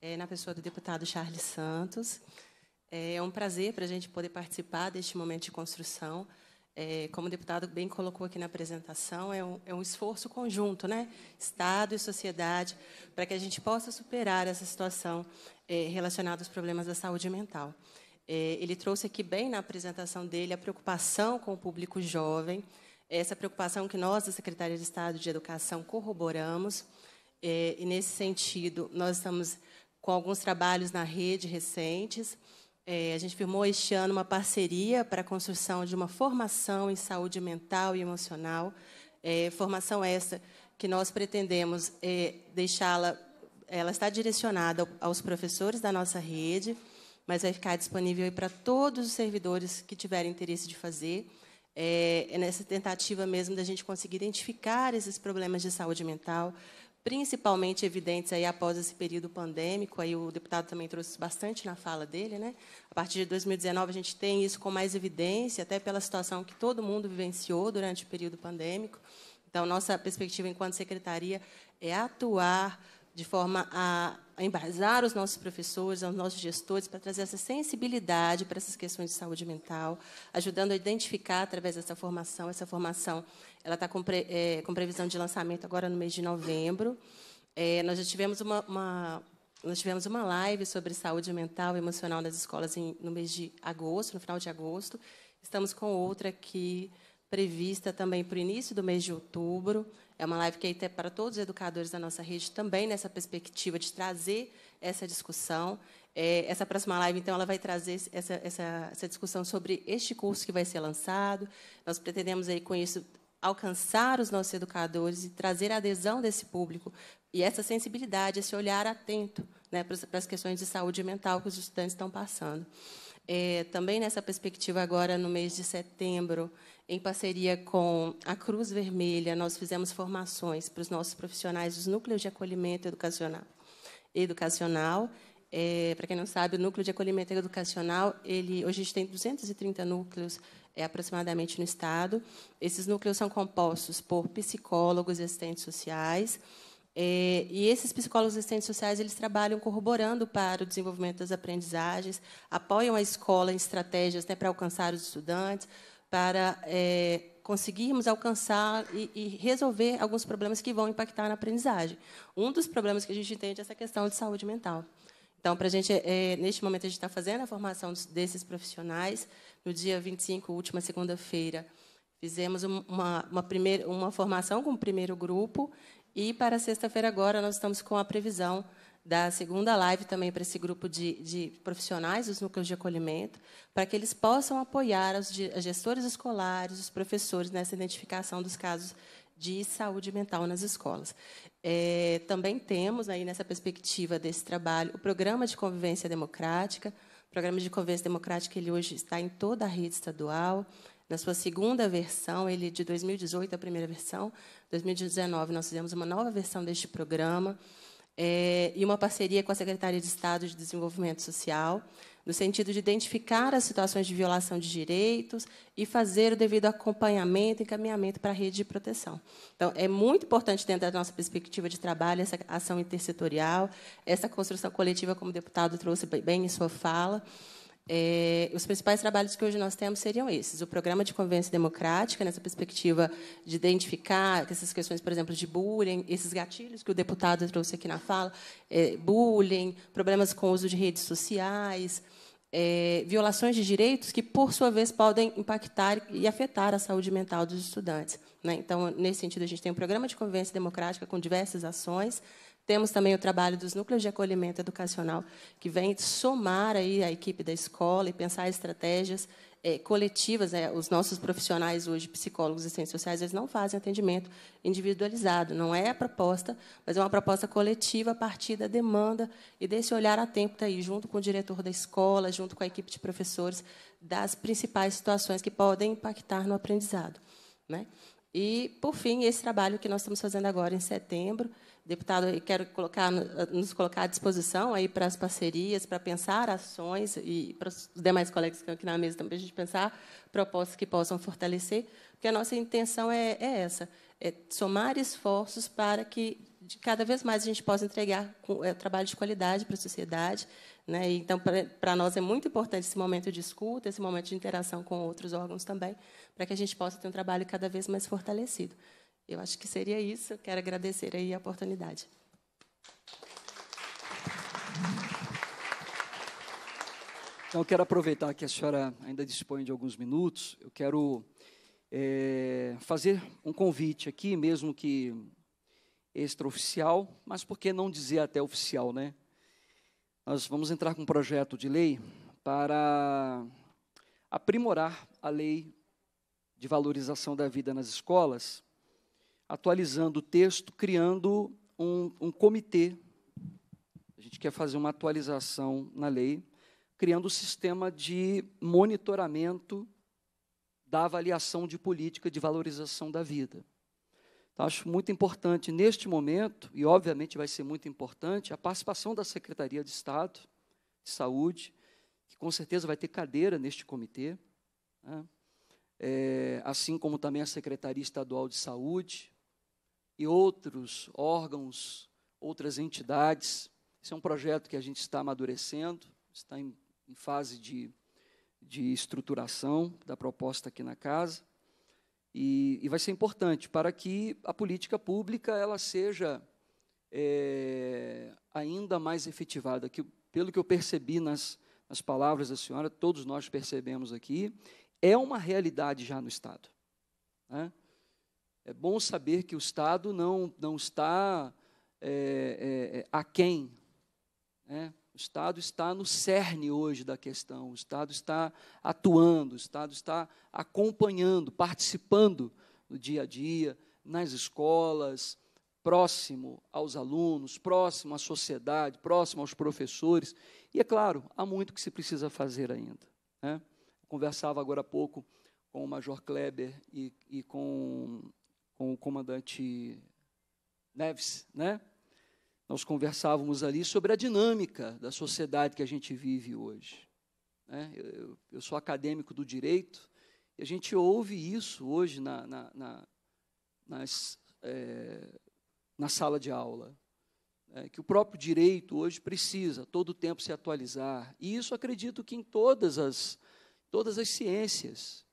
é, na pessoa do deputado Charles Santos. Eh, é um prazer para a gente poder participar deste momento de construção. É, como o deputado bem colocou aqui na apresentação, é um, é um esforço conjunto, né? Estado e sociedade, para que a gente possa superar essa situação é, relacionada aos problemas da saúde mental. É, ele trouxe aqui bem na apresentação dele a preocupação com o público jovem, essa preocupação que nós, da Secretaria de Estado de Educação, corroboramos. É, e, nesse sentido, nós estamos com alguns trabalhos na rede recentes. É, a gente firmou este ano uma parceria para a construção de uma formação em saúde mental e emocional, formação essa que nós pretendemos deixá-la, ela está direcionada aos professores da nossa rede, mas vai ficar disponível para todos os servidores que tiverem interesse de fazer. É, é nessa tentativa mesmo da gente conseguir identificar esses problemas de saúde mental, principalmente evidentes aí após esse período pandêmico, aí o deputado também trouxe bastante na fala dele, né? A partir de 2019 a gente tem isso com mais evidência, até pela situação que todo mundo vivenciou durante o período pandêmico. Então, nossa perspectiva enquanto secretaria é atuar de forma a a embasar os nossos professores, os nossos gestores, para trazer essa sensibilidade para essas questões de saúde mental, ajudando a identificar através dessa formação. Essa formação ela está com, pre, é, com previsão de lançamento agora no mês de novembro. É, nós já tivemos uma, uma, nós tivemos uma live sobre saúde mental e emocional nas escolas em, no mês de agosto, no final de agosto. Estamos com outra aqui prevista também para o início do mês de outubro. É uma live que é para todos os educadores da nossa rede, também nessa perspectiva de trazer essa discussão. É, essa próxima live, então, ela vai trazer essa, essa, essa discussão sobre este curso que vai ser lançado. Nós pretendemos, aí, com isso, alcançar os nossos educadores e trazer a adesão desse público e essa sensibilidade, esse olhar atento né, para as questões de saúde mental que os estudantes estão passando. É, também nessa perspectiva agora no mês de setembro em parceria com a Cruz Vermelha, nós fizemos formações para os nossos profissionais dos núcleos de acolhimento educacional. educacional é, para quem não sabe, o núcleo de acolhimento educacional, ele, hoje a gente tem 230 núcleos é, aproximadamente no Estado. Esses núcleos são compostos por psicólogos e assistentes sociais, é, e esses psicólogos e assistentes sociais eles trabalham corroborando para o desenvolvimento das aprendizagens, apoiam a escola em estratégias né, para alcançar os estudantes, para é, conseguirmos alcançar e, e, resolver alguns problemas que vão impactar na aprendizagem. Um dos problemas que a gente entende é essa questão de saúde mental. Então, para a gente, é, neste momento, a gente está fazendo a formação desses profissionais. No dia 25, última segunda-feira, fizemos uma, uma, primeira, uma formação com o primeiro grupo. E, para sexta-feira agora, nós estamos com a previsão da segunda live também para esse grupo de, de, profissionais dos núcleos de acolhimento, para que eles possam apoiar os gestores escolares, os professores nessa identificação dos casos de saúde mental nas escolas. É, também temos, aí, nessa perspectiva desse trabalho, o programa de convivência democrática. O programa de convivência democrática ele hoje está em toda a rede estadual. Na sua segunda versão, ele de 2018, a primeira versão, 2019, nós fizemos uma nova versão deste programa é, e uma parceria com a Secretaria de Estado de Desenvolvimento Social, no sentido de identificar as situações de violação de direitos e fazer o devido acompanhamento e encaminhamento para a rede de proteção. Então, é muito importante, dentro da nossa perspectiva de trabalho, essa ação intersetorial, essa construção coletiva, como o deputado trouxe bem em sua fala. É, os principais trabalhos que hoje nós temos seriam esses: o programa de convivência democrática, nessa perspectiva de identificar essas questões, por exemplo, de bullying, esses gatilhos que o deputado trouxe aqui na fala, é, bullying, problemas com o uso de redes sociais. É, violações de direitos que, por sua vez, podem impactar e afetar a saúde mental dos estudantes. Né? Então, nesse sentido, a gente tem um programa de convivência democrática com diversas ações, temos também o trabalho dos núcleos de acolhimento educacional, que vem somar aí a equipe da escola e pensar estratégias é, coletivas, é, os nossos profissionais hoje, psicólogos e ciências sociais, eles não fazem atendimento individualizado. Não é a proposta, mas é uma proposta coletiva a partir da demanda e desse olhar atento tá aí, junto com o diretor da escola, junto com a equipe de professores, das principais situações que podem impactar no aprendizado. Né? E, por fim, esse trabalho que nós estamos fazendo agora em setembro, Deputado, quero colocar, eh, nos colocar à disposição aí para as parcerias, para pensar ações e para os demais colegas que estão aqui na mesa também, a gente pensar propostas que possam fortalecer, porque a nossa intenção é, é essa, é somar esforços para que cada vez mais a gente possa entregar eh, trabalho de qualidade para a sociedade. Né? Então, para nós é muito importante esse momento de escuta, esse momento de interação com outros órgãos também, para que a gente possa ter um trabalho cada vez mais fortalecido. Eu acho que seria isso. Eu quero agradecer aí a oportunidade. Então, eu quero aproveitar que a senhora ainda dispõe de alguns minutos. Eu quero é, fazer um convite aqui, mesmo que extraoficial, mas por que não dizer até oficial, né? Nós vamos entrar com um projeto de lei para aprimorar a lei de valorização da vida nas escolas atualizando o texto, criando um, um comitê. A gente quer fazer uma atualização na lei, criando o um sistema de monitoramento da avaliação de política de valorização da vida. Então, acho muito importante, neste momento, e obviamente vai ser muito importante, a participação da Secretaria de Estado de Saúde, que com certeza vai ter cadeira neste comitê, né? é, assim como também a Secretaria Estadual de Saúde, e outros órgãos, outras entidades. Esse é um projeto que a gente está amadurecendo, está em, em fase de, de estruturação da proposta aqui na casa. E, e, vai ser importante para que a política pública ela seja é, ainda mais efetivada. Que, pelo que eu percebi nas, nas palavras da senhora, todos nós percebemos aqui, é uma realidade já no Estado. Né? É bom saber que o Estado não, não está é, é, é, aquém. Né? O Estado está no cerne hoje da questão, o Estado está atuando, o Estado está acompanhando, participando no dia a dia, nas escolas, próximo aos alunos, próximo à sociedade, próximo aos professores. E, é claro, há muito que se precisa fazer ainda. Né? Conversava agora há pouco com o Major Kleber e, e com com o comandante Neves, né? Nós conversávamos ali sobre a dinâmica da sociedade que a gente vive hoje. Né? Eu, eu, sou acadêmico do direito e a gente ouve isso hoje na, na, na nas, é, na sala de aula. É, que o próprio direito hoje precisa todo o tempo se atualizar. E isso acredito que em todas as, todas as ciências.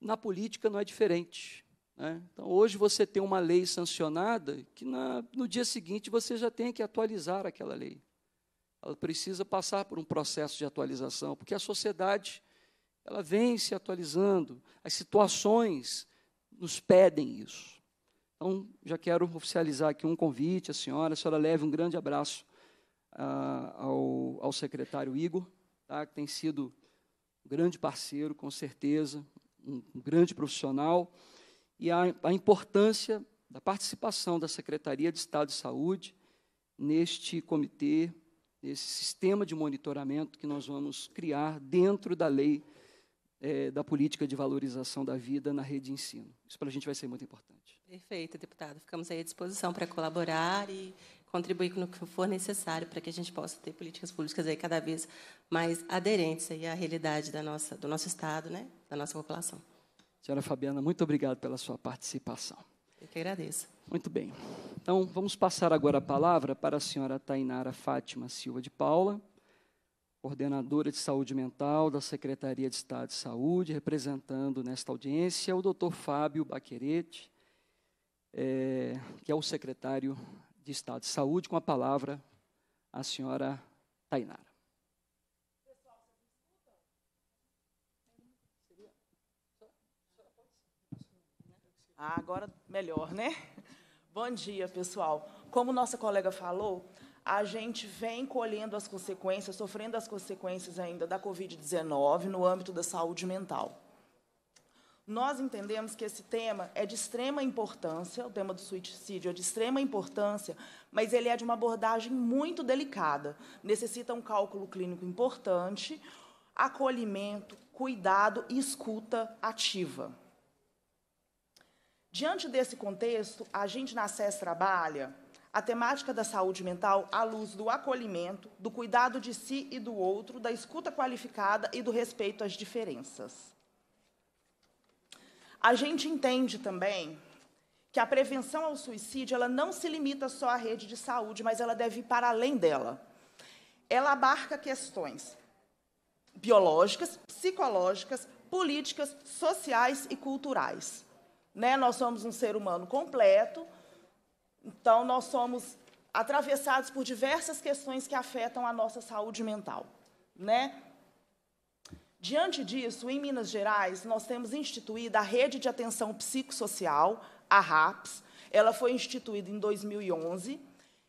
Na política não é diferente. Né? Então, hoje você tem uma lei sancionada que na, no dia seguinte você já tem que atualizar aquela lei. Ela precisa passar por um processo de atualização, porque a sociedade ela vem se atualizando, as situações nos pedem isso. Então, já quero oficializar aqui um convite à senhora. A senhora leve um grande abraço ah, ao, ao, secretário Igor, tá, que tem sido um grande parceiro, com certeza, um, um grande profissional e a, a importância da participação da Secretaria de Estado de Saúde neste comitê, nesse sistema de monitoramento que nós vamos criar dentro da lei é, da política de valorização da vida na rede de ensino. Isso para a gente vai ser muito importante. Perfeito, deputado. Ficamos aí à disposição para colaborar e contribuir com o que for necessário para que a gente possa ter políticas públicas aí cada vez mais aderentes aí à realidade da nossa, do nosso Estado, né, da nossa população. Senhora Fabiana, muito obrigado pela sua participação. Eu que agradeço. Muito bem. Então, vamos passar agora a palavra para a senhora Tainara Fátima Silva de Paula, coordenadora de saúde mental da Secretaria de Estado de Saúde, representando nesta audiência o doutor Fábio Baquerete, é, que é o secretário de Estado de Saúde, com a palavra a senhora Tainara. Ah, agora melhor, né? Bom dia, pessoal. Como nossa colega falou, a gente vem colhendo as consequências, sofrendo as consequências ainda da Covid-19 no âmbito da saúde mental. Nós entendemos que esse tema é de extrema importância, o tema do suicídio é de extrema importância, mas ele é de uma abordagem muito delicada. Necessita um cálculo clínico importante, acolhimento, cuidado e escuta ativa. Diante desse contexto, a gente na SES trabalha a temática da saúde mental à luz do acolhimento, do cuidado de si e do outro, da escuta qualificada e do respeito às diferenças. A gente entende também que a prevenção ao suicídio ela não se limita só à rede de saúde, mas ela deve ir para além dela. Ela abarca questões biológicas, psicológicas, políticas, sociais e culturais. Né? Nós somos um ser humano completo, então nós somos atravessados por diversas questões que afetam a nossa saúde mental. Né? Diante disso, em Minas Gerais, nós temos instituída a Rede de Atenção Psicossocial, a RAPS. Ela foi instituída em 2011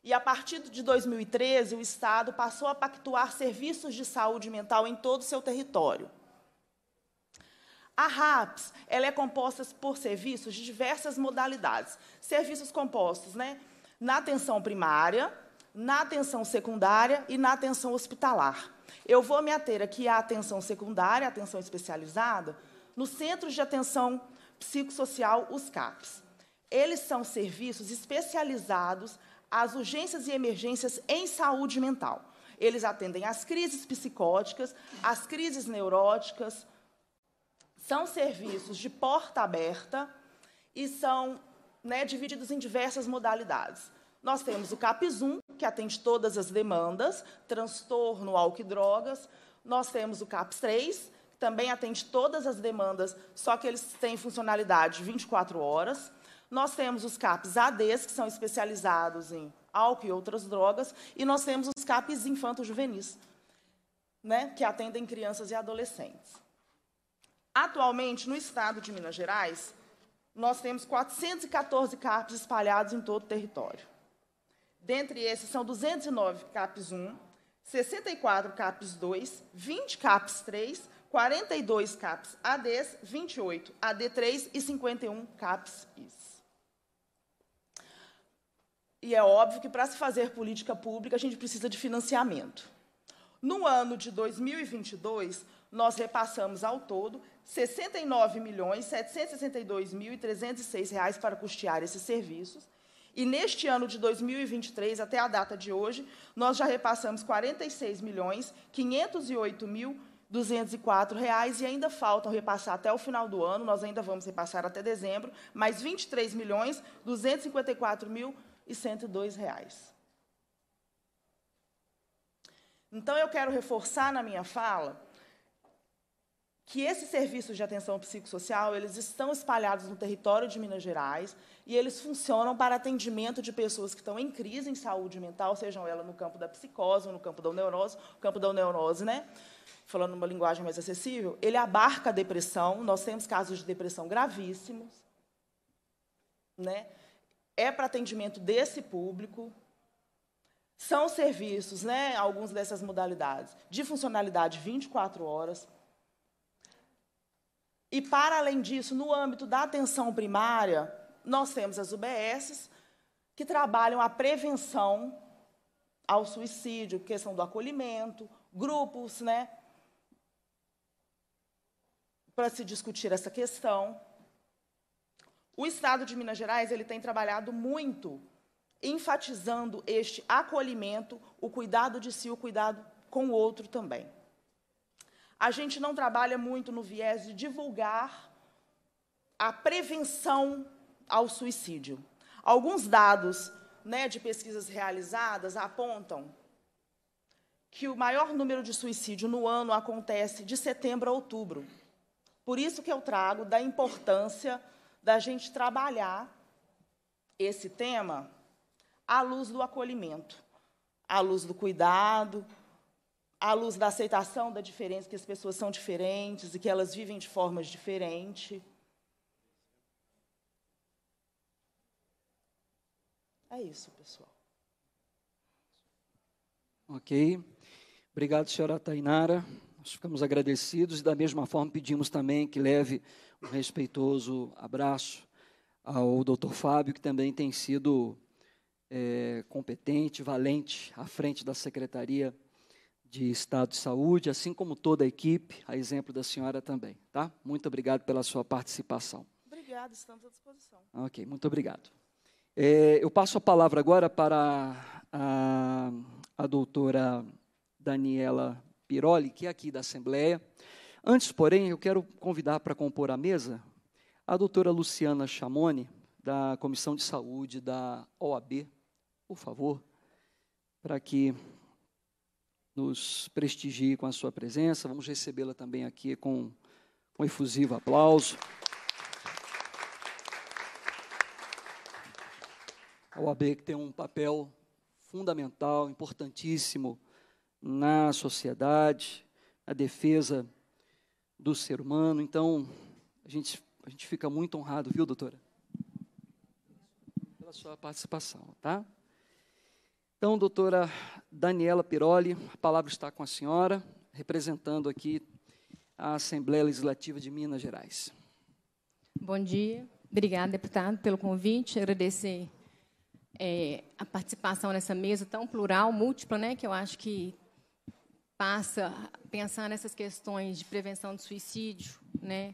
e, a partir de 2013, o Estado passou a pactuar serviços de saúde mental em todo o seu território. A RAPS ela é composta por serviços de diversas modalidades. Serviços compostos né, na atenção primária, na atenção secundária e na atenção hospitalar. Eu vou me ater aqui à atenção secundária, à atenção especializada, nos centros de atenção psicossocial, os CAPs. Eles são serviços especializados às urgências e emergências em saúde mental. Eles atendem às crises psicóticas, às crises neuróticas, são serviços de porta aberta e são né, divididos em diversas modalidades. Nós temos o CAPS 1, que atende todas as demandas, transtorno, álcool e drogas. Nós temos o CAPS 3, que também atende todas as demandas, só que eles têm funcionalidade 24 horas. Nós temos os CAPs ADs, que são especializados em álcool e outras drogas, e nós temos os CAPs infanto juvenis, né, que atendem crianças e adolescentes. Atualmente, no estado de Minas Gerais, nós temos 414 CAPs espalhados em todo o território. Dentre esses, são 209 CAPs 1, 64 CAPs 2, 20 CAPs 3, 42 CAPs ADs, 28 AD3 e 51 CAPs IS. E é óbvio que para se fazer política pública a gente precisa de financiamento. No ano de 2022, nós repassamos ao todo R$ 69.762.306 para custear esses serviços. E neste ano de 2023, até a data de hoje, nós já repassamos R$ 46.508.204 reais e ainda faltam repassar até o final do ano, nós ainda vamos repassar até dezembro, mais R$ 23.254.102 reais. Então, eu quero reforçar na minha fala que esses serviços de atenção psicossocial eles estão espalhados no território de Minas Gerais e eles funcionam para atendimento de pessoas que estão em crise em saúde mental, sejam elas no campo da psicose ou no campo da neurose, campo da neurose, né? Falando uma linguagem mais acessível, ele abarca a depressão. Nós temos casos de depressão gravíssimos, né? É para atendimento desse público, são serviços, né, alguns dessas modalidades, de funcionalidade 24 horas, e, para além disso, no âmbito da atenção primária, nós temos as UBSs, que trabalham a prevenção ao suicídio, questão do acolhimento, grupos, né, para se discutir essa questão. O Estado de Minas Gerais ele tem trabalhado muito enfatizando este acolhimento, o cuidado de si, o cuidado com o outro também a gente não trabalha muito no viés de divulgar a prevenção ao suicídio. Alguns dados né, de pesquisas realizadas apontam que o maior número de suicídio no ano acontece de setembro a outubro. Por isso que eu trago da importância da gente trabalhar esse tema à luz do acolhimento, à luz do cuidado, à luz da aceitação da diferença, que as pessoas são diferentes e que elas vivem de formas diferentes. É isso, pessoal. Ok. Obrigado, senhora Tainara. Nós ficamos agradecidos e, da mesma forma, pedimos também que leve um respeitoso abraço ao doutor Fábio, que também tem sido é, competente, valente, à frente da Secretaria de estado de saúde, assim como toda a equipe, a exemplo da senhora também, tá? Muito obrigado pela sua participação. Obrigado, estamos à disposição. Ok, muito obrigado. É, eu passo a palavra agora para a, a doutora Daniela Piroli, que é aqui da Assembleia. Antes, porém, eu quero convidar para compor a mesa a doutora Luciana Chamoni, da Comissão de Saúde da OAB, por favor, para que nos prestigie com a sua presença. Vamos recebê-la também aqui com um efusivo aplauso. A OAB que tem um papel fundamental, importantíssimo na sociedade, na defesa do ser humano. Então, a gente, a gente fica muito honrado, viu, doutora? Pela sua participação, tá? Então, doutora Daniela Piroli, a palavra está com a senhora, representando aqui a Assembleia Legislativa de Minas Gerais. Bom dia. Obrigada, deputado, pelo convite. Agradecer é, a participação nessa mesa tão plural, múltipla, né, que eu acho que passa a pensar nessas questões de prevenção do suicídio, né,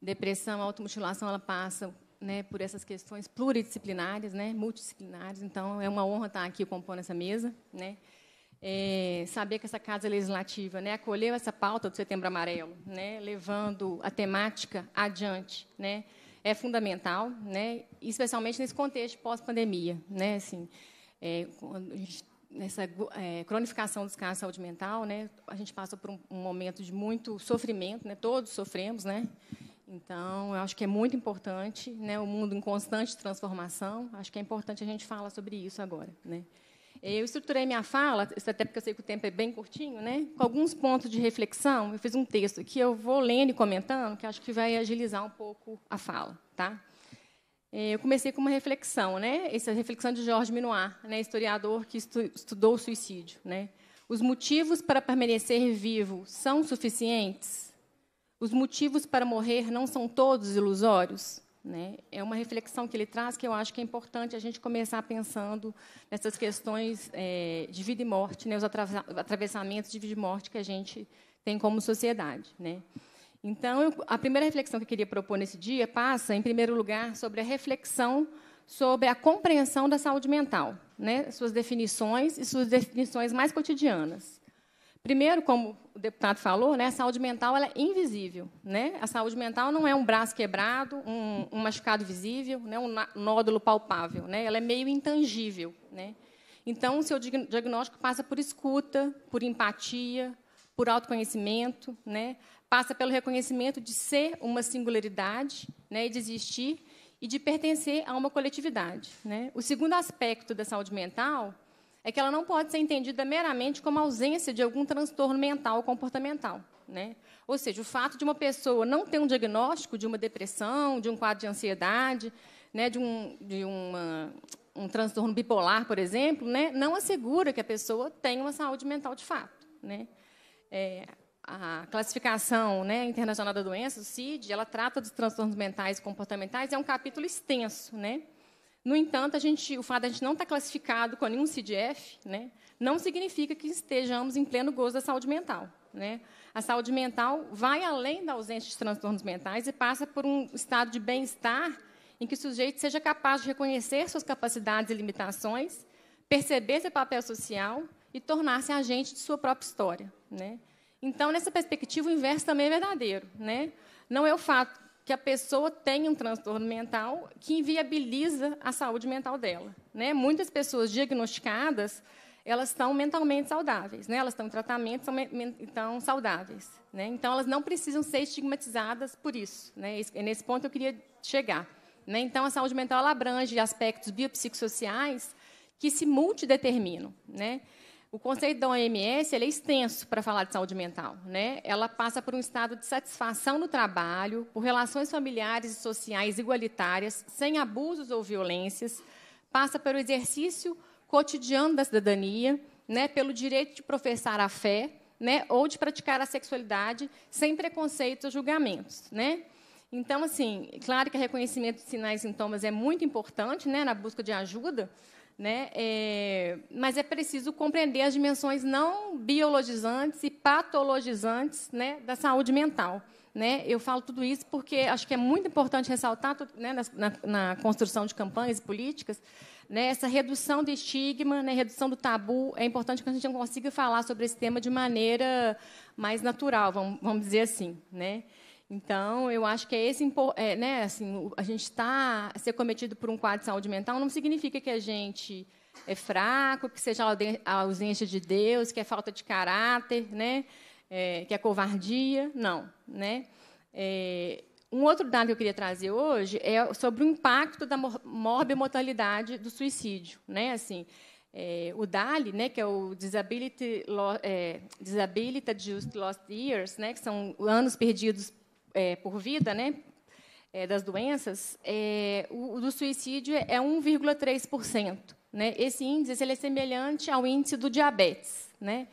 depressão, automutilação, ela passa né, por essas questões pluridisciplinares, né, multidisciplinares. Então, é uma honra estar aqui compondo essa mesa. Né. É, saber que essa Casa Legislativa né, acolheu essa pauta do Setembro Amarelo, né, levando a temática adiante, né, é fundamental, né, especialmente nesse contexto pós-pandemia. Né, assim, é, nessa é, cronificação dos casos de saúde mental, né, a gente passa por um, um momento de muito sofrimento, né, todos sofremos, né, então, eu acho que é muito importante, né, o mundo em constante transformação, acho que é importante a gente falar sobre isso agora. Né? Eu estruturei minha fala, até porque eu sei que o tempo é bem curtinho, né, com alguns pontos de reflexão, eu fiz um texto que eu vou lendo e comentando, que acho que vai agilizar um pouco a fala. Tá? É, eu comecei com uma reflexão, né? Essa reflexão de Jorge Minoir, né? historiador que estu estudou o suicídio, né? Os motivos para permanecer vivo são suficientes? Os motivos para morrer não são todos ilusórios? Né? É uma reflexão que ele traz que eu acho que é importante a gente começar pensando nessas questões é, de vida e morte, né? os atravessamentos de vida e morte que a gente tem como sociedade. Né? Então, eu, a primeira reflexão que eu queria propor nesse dia passa, em primeiro lugar, sobre a reflexão sobre a compreensão da saúde mental, né? suas definições e suas definições mais cotidianas. Primeiro, como o deputado falou, né, a saúde mental é invisível. Né? A saúde mental não é um braço quebrado, um, um machucado visível, né, um nódulo palpável. Né? Ela é meio intangível. Né? Então, o seu diagnóstico passa por escuta, por empatia, por autoconhecimento, né? passa pelo reconhecimento de ser uma singularidade né? e de existir e de pertencer a uma coletividade. Né? O segundo aspecto da saúde mental é que ela não pode ser entendida meramente como ausência de algum transtorno mental ou comportamental. Né? Ou seja, o fato de uma pessoa não ter um diagnóstico de uma depressão, de um quadro de ansiedade, né, de, um, de uma, um transtorno bipolar, por exemplo, né, não assegura que a pessoa tenha uma saúde mental de fato. Né? É, a classificação né, internacional da doença, o CID, ela trata dos transtornos mentais e comportamentais, é um capítulo extenso, né? No entanto, gente, o fato de a gente não estar tá classificado com nenhum CDF né, não significa que estejamos em pleno gozo da saúde mental. Né? A saúde mental vai além da ausência de transtornos mentais e passa por um estado de bem-estar em que o sujeito seja capaz de reconhecer suas capacidades e limitações, perceber seu papel social e tornar-se agente de sua própria história. Né? Então, nessa perspectiva, o inverso também é verdadeiro. Né. Não é o fato que a pessoa tem um transtorno mental que inviabiliza a saúde mental dela. Né? Muitas pessoas diagnosticadas, elas estão mentalmente saudáveis, né? elas estão em tratamento, são então saudáveis. Né? Então, elas não precisam ser estigmatizadas por isso. Né? É nesse ponto eu queria chegar. Né? Então, a saúde mental abrange aspectos biopsicossociais que se multideterminam. Né? O conceito da OMS é extenso para falar de saúde mental. Né? Ela passa por um estado de satisfação no trabalho, por relações familiares e sociais igualitárias, sem abusos ou violências, passa pelo exercício cotidiano da cidadania, né? pelo direito de professar a fé né? ou de praticar a sexualidade sem preconceitos ou julgamentos. Né? Então, assim, claro que o reconhecimento de sinais e sintomas é muito importante né? na busca de ajuda, né? É, mas é preciso compreender as dimensões não biologizantes e patologizantes né, da saúde mental. Né? Eu falo tudo isso porque acho que é muito importante ressaltar né, na, na, construção de campanhas políticas né, essa redução do estigma, né? redução do tabu. É importante que a gente consiga falar sobre esse tema de maneira mais natural, vamos, vamos dizer assim. Né? Então, eu acho que é esse, é, né, assim, a gente está ser cometido por um quadro de saúde mental não significa que a gente é fraco, que seja a ausência de Deus, que é falta de caráter, né, é, que é covardia, não, né. É, um outro dado que eu queria trazer hoje é sobre o impacto da morbimortalidade do suicídio, né, assim. É, o DALI, né, que é o Disability, é, Disability Just Lost Years, né, que são anos perdidos é, por vida, né, é, das doenças, é, o, do suicídio é 1,3%. Né? Esse índice é semelhante ao índice do diabetes. Né?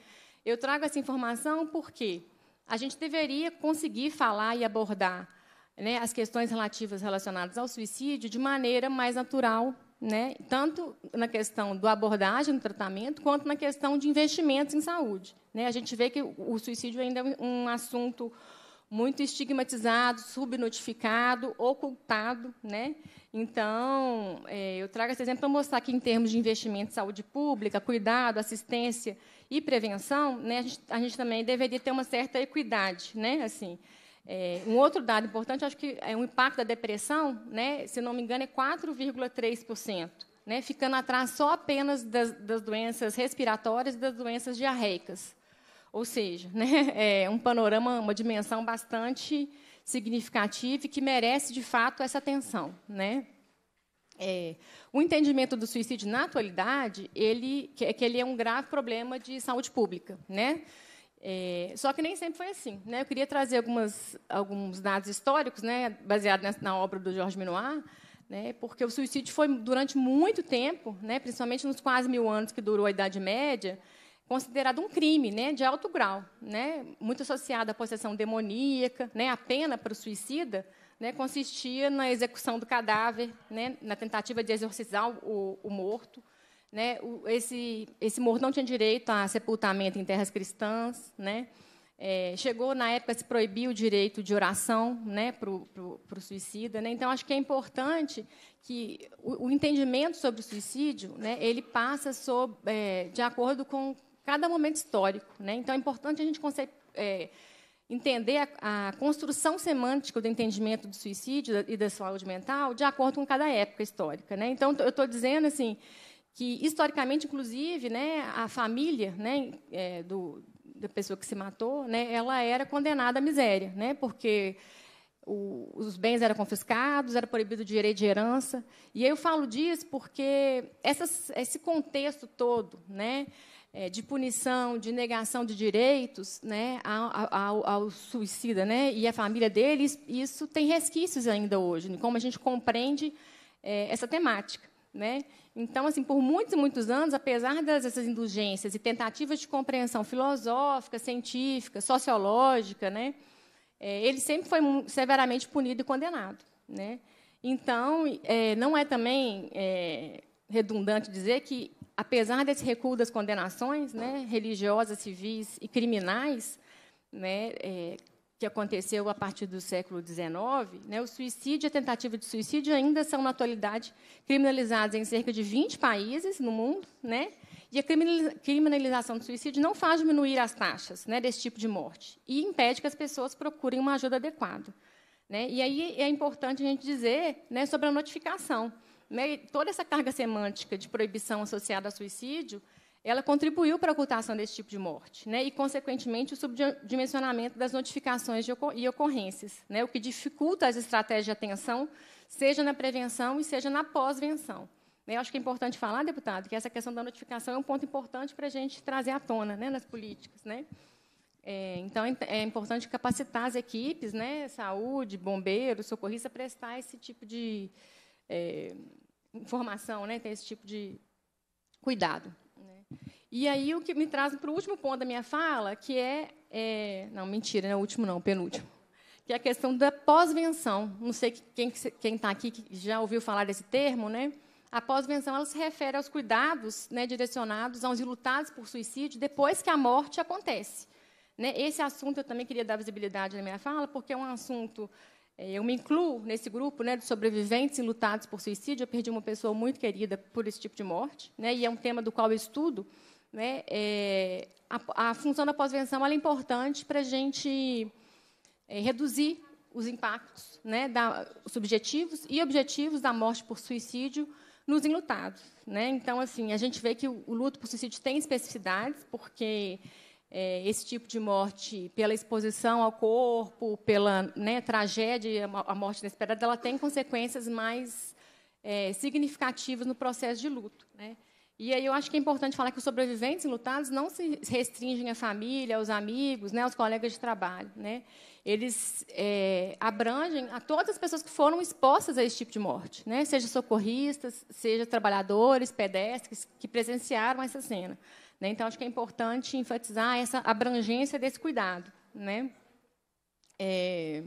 Eu trago essa informação porque a gente deveria conseguir falar e abordar né, as questões relativas relacionadas ao suicídio de maneira mais natural, né, tanto na questão do abordagem do tratamento, quanto na questão de investimentos em saúde. Né? A gente vê que o suicídio ainda é um assunto muito estigmatizado, subnotificado, ocultado. Né? Então, é, eu trago esse exemplo para mostrar que, em termos de investimento em saúde pública, cuidado, assistência e prevenção, né, a, gente, a gente também deveria ter uma certa equidade. Né? Assim, é, um outro dado importante, acho que é o impacto da depressão, né, se não me engano, é 4,3%, né, ficando atrás só apenas das, das doenças respiratórias e das doenças diarreicas. Ou seja, né, é um panorama, uma dimensão bastante significativa e que merece, de fato, essa atenção. Né? É, o entendimento do suicídio na atualidade ele, é que ele é um grave problema de saúde pública. Né? É, só que nem sempre foi assim. Né? Eu queria trazer algumas, alguns dados históricos, né, na, na obra do Jorge Minoir, né, porque o suicídio foi, durante muito tempo, né, principalmente nos quase mil anos que durou a Idade Média, considerado um crime né, de alto grau, né, muito associado à possessão demoníaca. Né, a pena para o suicida né, consistia na execução do cadáver, né, na tentativa de exorcizar o, o morto. Né, o, esse, esse morto não tinha direito a sepultamento em terras cristãs. Né, é, chegou, na época, se proibiu o direito de oração né, para o suicida. Né, então, acho que é importante que o, o entendimento sobre o suicídio né, ele passa é, de acordo com, cada momento histórico. Né? Então, é importante a gente é, entender a, a, construção semântica do entendimento do suicídio e da saúde mental de acordo com cada época histórica. Né? Então, eu estou dizendo assim que, historicamente, inclusive, né, a família né, é, do, da pessoa que se matou, né, ela era condenada à miséria, né, porque o, os bens eram confiscados, era proibido o direito de herança. E eu falo disso porque essas, esse contexto todo, né, é, de punição, de negação de direitos né, ao, ao, suicida né, e à família dele, isso tem resquícios ainda hoje, né, como a gente compreende é, essa temática. Né? Então, assim, por muitos e muitos anos, apesar dessas indulgências e tentativas de compreensão filosófica, científica, sociológica, né, é, ele sempre foi severamente punido e condenado. Né? Então, é, não é também é, redundante dizer que apesar desse recuo das condenações né, religiosas, civis e criminais, né, é, que aconteceu a partir do século XIX, né, o suicídio e a tentativa de suicídio ainda são, na atualidade, criminalizados em cerca de 20 países no mundo, né, e a criminalização do suicídio não faz diminuir as taxas né, desse tipo de morte e impede que as pessoas procurem uma ajuda adequada. Né? E aí é importante a gente dizer né, sobre a notificação né, toda essa carga semântica de proibição associada ao suicídio, ela contribuiu para a ocultação desse tipo de morte, né, e, consequentemente, o subdimensionamento das notificações ocor e ocorrências, né, o que dificulta as estratégias de atenção, seja na prevenção e seja na pós-venção. Eu acho que é importante falar, deputado, que essa questão da notificação é um ponto importante para a gente trazer à tona né, nas políticas. Né? É, então, é, é importante capacitar as equipes, né, saúde, bombeiros, socorristas, a prestar esse tipo de, é, informação, né? tem esse tipo de cuidado. Né? E aí o que me traz para o último ponto da minha fala, que é, é não, mentira, não é o último não, penúltimo, que é a questão da pós-venção. Não sei quem quem está aqui que já ouviu falar desse termo, né? A pós-venção ela se refere aos cuidados né, direcionados aos ilutados por suicídio depois que a morte acontece. Né? Esse assunto eu também queria dar visibilidade na minha fala, porque é um assunto é, eu me incluo nesse grupo né, de sobreviventes e lutados por suicídio. Eu perdi uma pessoa muito querida por esse tipo de morte, né, e é um tema do qual eu estudo. Né, é, a, a, função da pós-venção é importante para a gente é, reduzir os impactos né, da, subjetivos e objetivos da morte por suicídio nos enlutados. Né? Então, assim, a gente vê que o, o luto por suicídio tem especificidades, porque é, esse tipo de morte pela exposição ao corpo, pela né, tragédia, a morte inesperada, ela tem consequências mais é, significativas no processo de luto. Né? E aí eu acho que é importante falar que os sobreviventes lutados não se restringem à família, aos amigos, né, aos colegas de trabalho. Né? Eles é, abrangem a todas as pessoas que foram expostas a esse tipo de morte, né? seja socorristas, seja trabalhadores, pedestres que presenciaram essa cena. Né? Então, acho que é importante enfatizar essa abrangência desse cuidado. Né? É,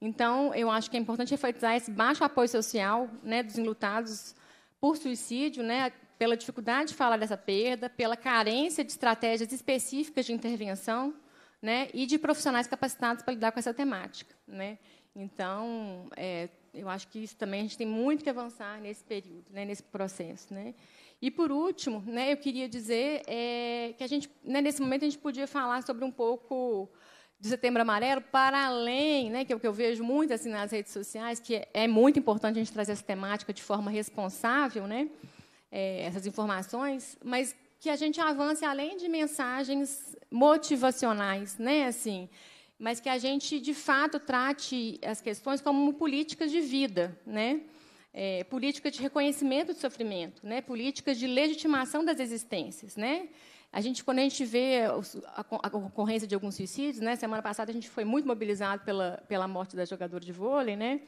então, eu acho que é importante enfatizar esse baixo apoio social né, dos enlutados por suicídio, né, pela dificuldade de falar dessa perda, pela carência de estratégias específicas de intervenção né, e de profissionais capacitados para lidar com essa temática. Né? Então, é, eu acho que isso também a gente tem muito que avançar nesse período, né, nesse processo. Né? E, por último, né, eu queria dizer é, que a gente, né, nesse momento a gente podia falar sobre um pouco de Setembro Amarelo, para além, né, que é o que eu vejo muito assim, nas redes sociais, que é muito importante a gente trazer essa temática de forma responsável, né, é, essas informações, mas que a gente avance além de mensagens motivacionais, né, assim, mas que a gente de fato trate as questões como políticas de vida, né? é, política de reconhecimento de sofrimento, né? política de legitimação das existências. Né? A gente, quando a gente vê a, ocorrência de alguns suicídios, né? semana passada a gente foi muito mobilizado pela, pela morte da jogadora de vôlei, né?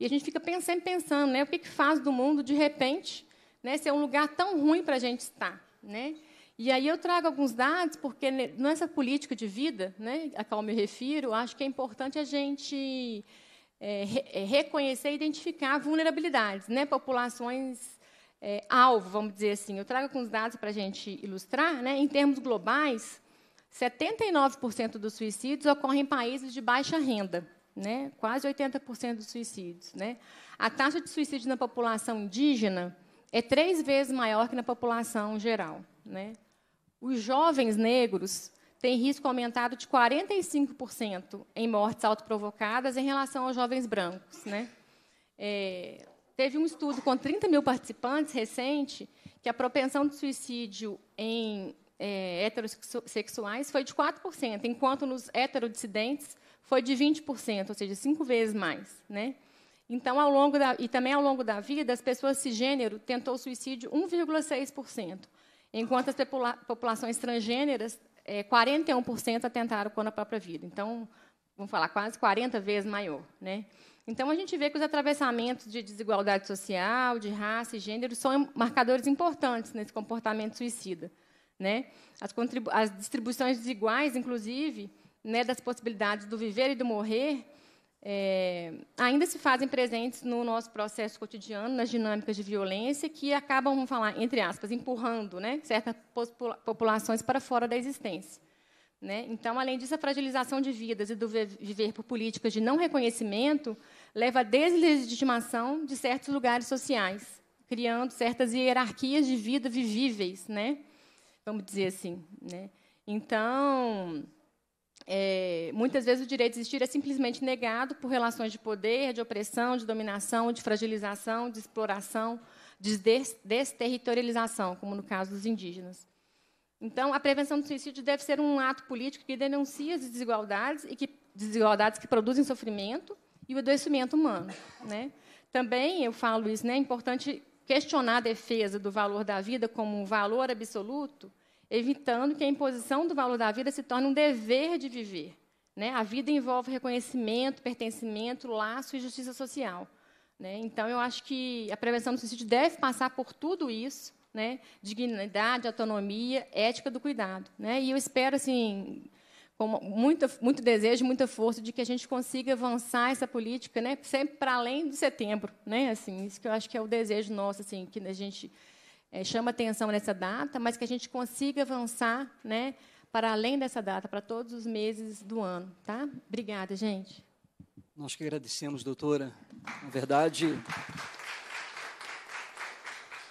e a gente fica pensando, pensando né? o que, que faz do mundo, de repente, né? ser um lugar tão ruim para a gente estar. Né? E aí eu trago alguns dados, porque nessa política de vida, né, a qual me refiro, acho que é importante a gente é, re é, reconhecer e identificar vulnerabilidades, né, populações é, alvo, vamos dizer assim. Eu trago alguns dados para a gente ilustrar. Né, em termos globais, 79% dos suicídios ocorrem em países de baixa renda, né, quase 80% dos suicídios. Né. A taxa de suicídio na população indígena é três vezes maior que na população geral. Né. Os jovens negros tem risco aumentado de 45% em mortes autoprovocadas em relação aos jovens brancos. Né? É, teve um estudo com 30 mil participantes recente que a propensão de suicídio em é, heterossexuais foi de 4%, enquanto nos heterodissidentes foi de 20%, ou seja, cinco vezes mais. Né? Então, ao longo da, e também ao longo da vida, as pessoas cisgênero tentou suicídio 1,6%, enquanto as populações transgêneras é, 41% atentaram com a própria vida. Então, vamos falar, quase 40 vezes maior. Né? Então, a gente vê que os atravessamentos de desigualdade social, de raça e gênero são marcadores importantes nesse comportamento suicida. Né? As, as distribuições desiguais, inclusive, né, das possibilidades do viver e do morrer, é, ainda se fazem presentes no nosso processo cotidiano, nas dinâmicas de violência, que acabam, vamos falar, entre aspas, empurrando né, certas populações para fora da existência. Né? Então, além disso, a fragilização de vidas e do viver por políticas de não reconhecimento leva à deslegitimação de certos lugares sociais, criando certas hierarquias de vida vivíveis, né? vamos dizer assim. Né? Então, é, muitas vezes o direito de existir é simplesmente negado por relações de poder, de opressão, de dominação, de fragilização, de exploração, de des desterritorialização, como no caso dos indígenas. Então, a prevenção do suicídio deve ser um ato político que denuncia as desigualdades e que desigualdades que produzem sofrimento e o adoecimento humano, né? Também eu falo isso, né? É importante questionar a defesa do valor da vida como um valor absoluto evitando que a imposição do valor da vida se torne um dever de viver. Né? A vida envolve reconhecimento, pertencimento, laço e justiça social. Né? Então, eu acho que a prevenção do suicídio deve passar por tudo isso, né? dignidade, autonomia, ética do cuidado. Né? E eu espero, assim, com muito, muito desejo, muita força de que a gente consiga avançar essa política, né? sempre para além do setembro, né? Assim, isso que eu acho que é o desejo nosso, assim, que a gente é, chama atenção nessa data, mas que a gente consiga avançar né, para além dessa data, para todos os meses do ano. Tá? Obrigada, gente. Nós que agradecemos, doutora. Na verdade,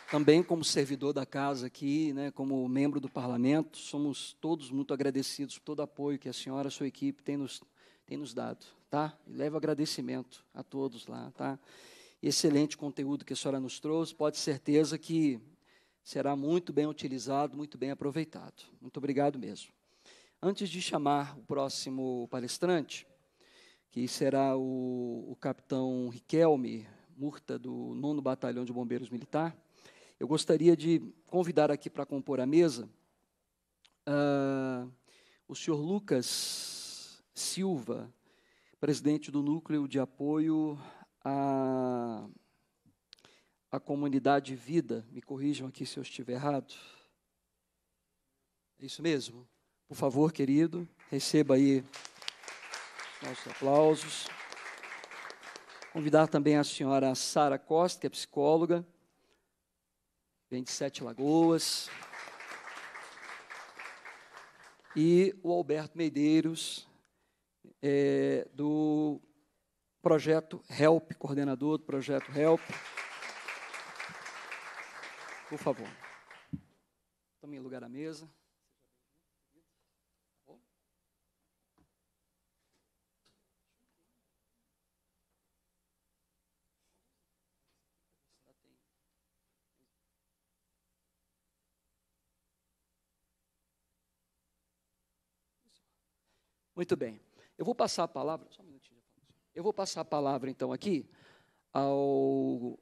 também como servidor da casa aqui, né, como membro do parlamento, somos todos muito agradecidos por todo o apoio que a senhora e a sua equipe têm nos, têm nos dado. Tá? E levo agradecimento a todos lá. Tá? Excelente conteúdo que a senhora nos trouxe. Pode ter certeza que será muito bem utilizado, muito bem aproveitado. Muito obrigado mesmo. Antes de chamar o próximo palestrante, que será o, o capitão Riquelme Murta, do 9 Batalhão de Bombeiros Militar, eu gostaria de convidar aqui para compor a mesa uh, o senhor Lucas Silva, presidente do Núcleo de Apoio à a comunidade vida. Me corrijam aqui se eu estiver errado. É isso mesmo? Por favor, querido, receba aí nossos aplausos. Convidar também a senhora Sara Costa, que é psicóloga, vem de Sete Lagoas. E o Alberto Medeiros, é, do projeto HELP, coordenador do projeto HELP. Por favor. Tome lugar à mesa. Muito bem. Eu vou passar a palavra. Só um minutinho. Eu vou passar a palavra, então, aqui ao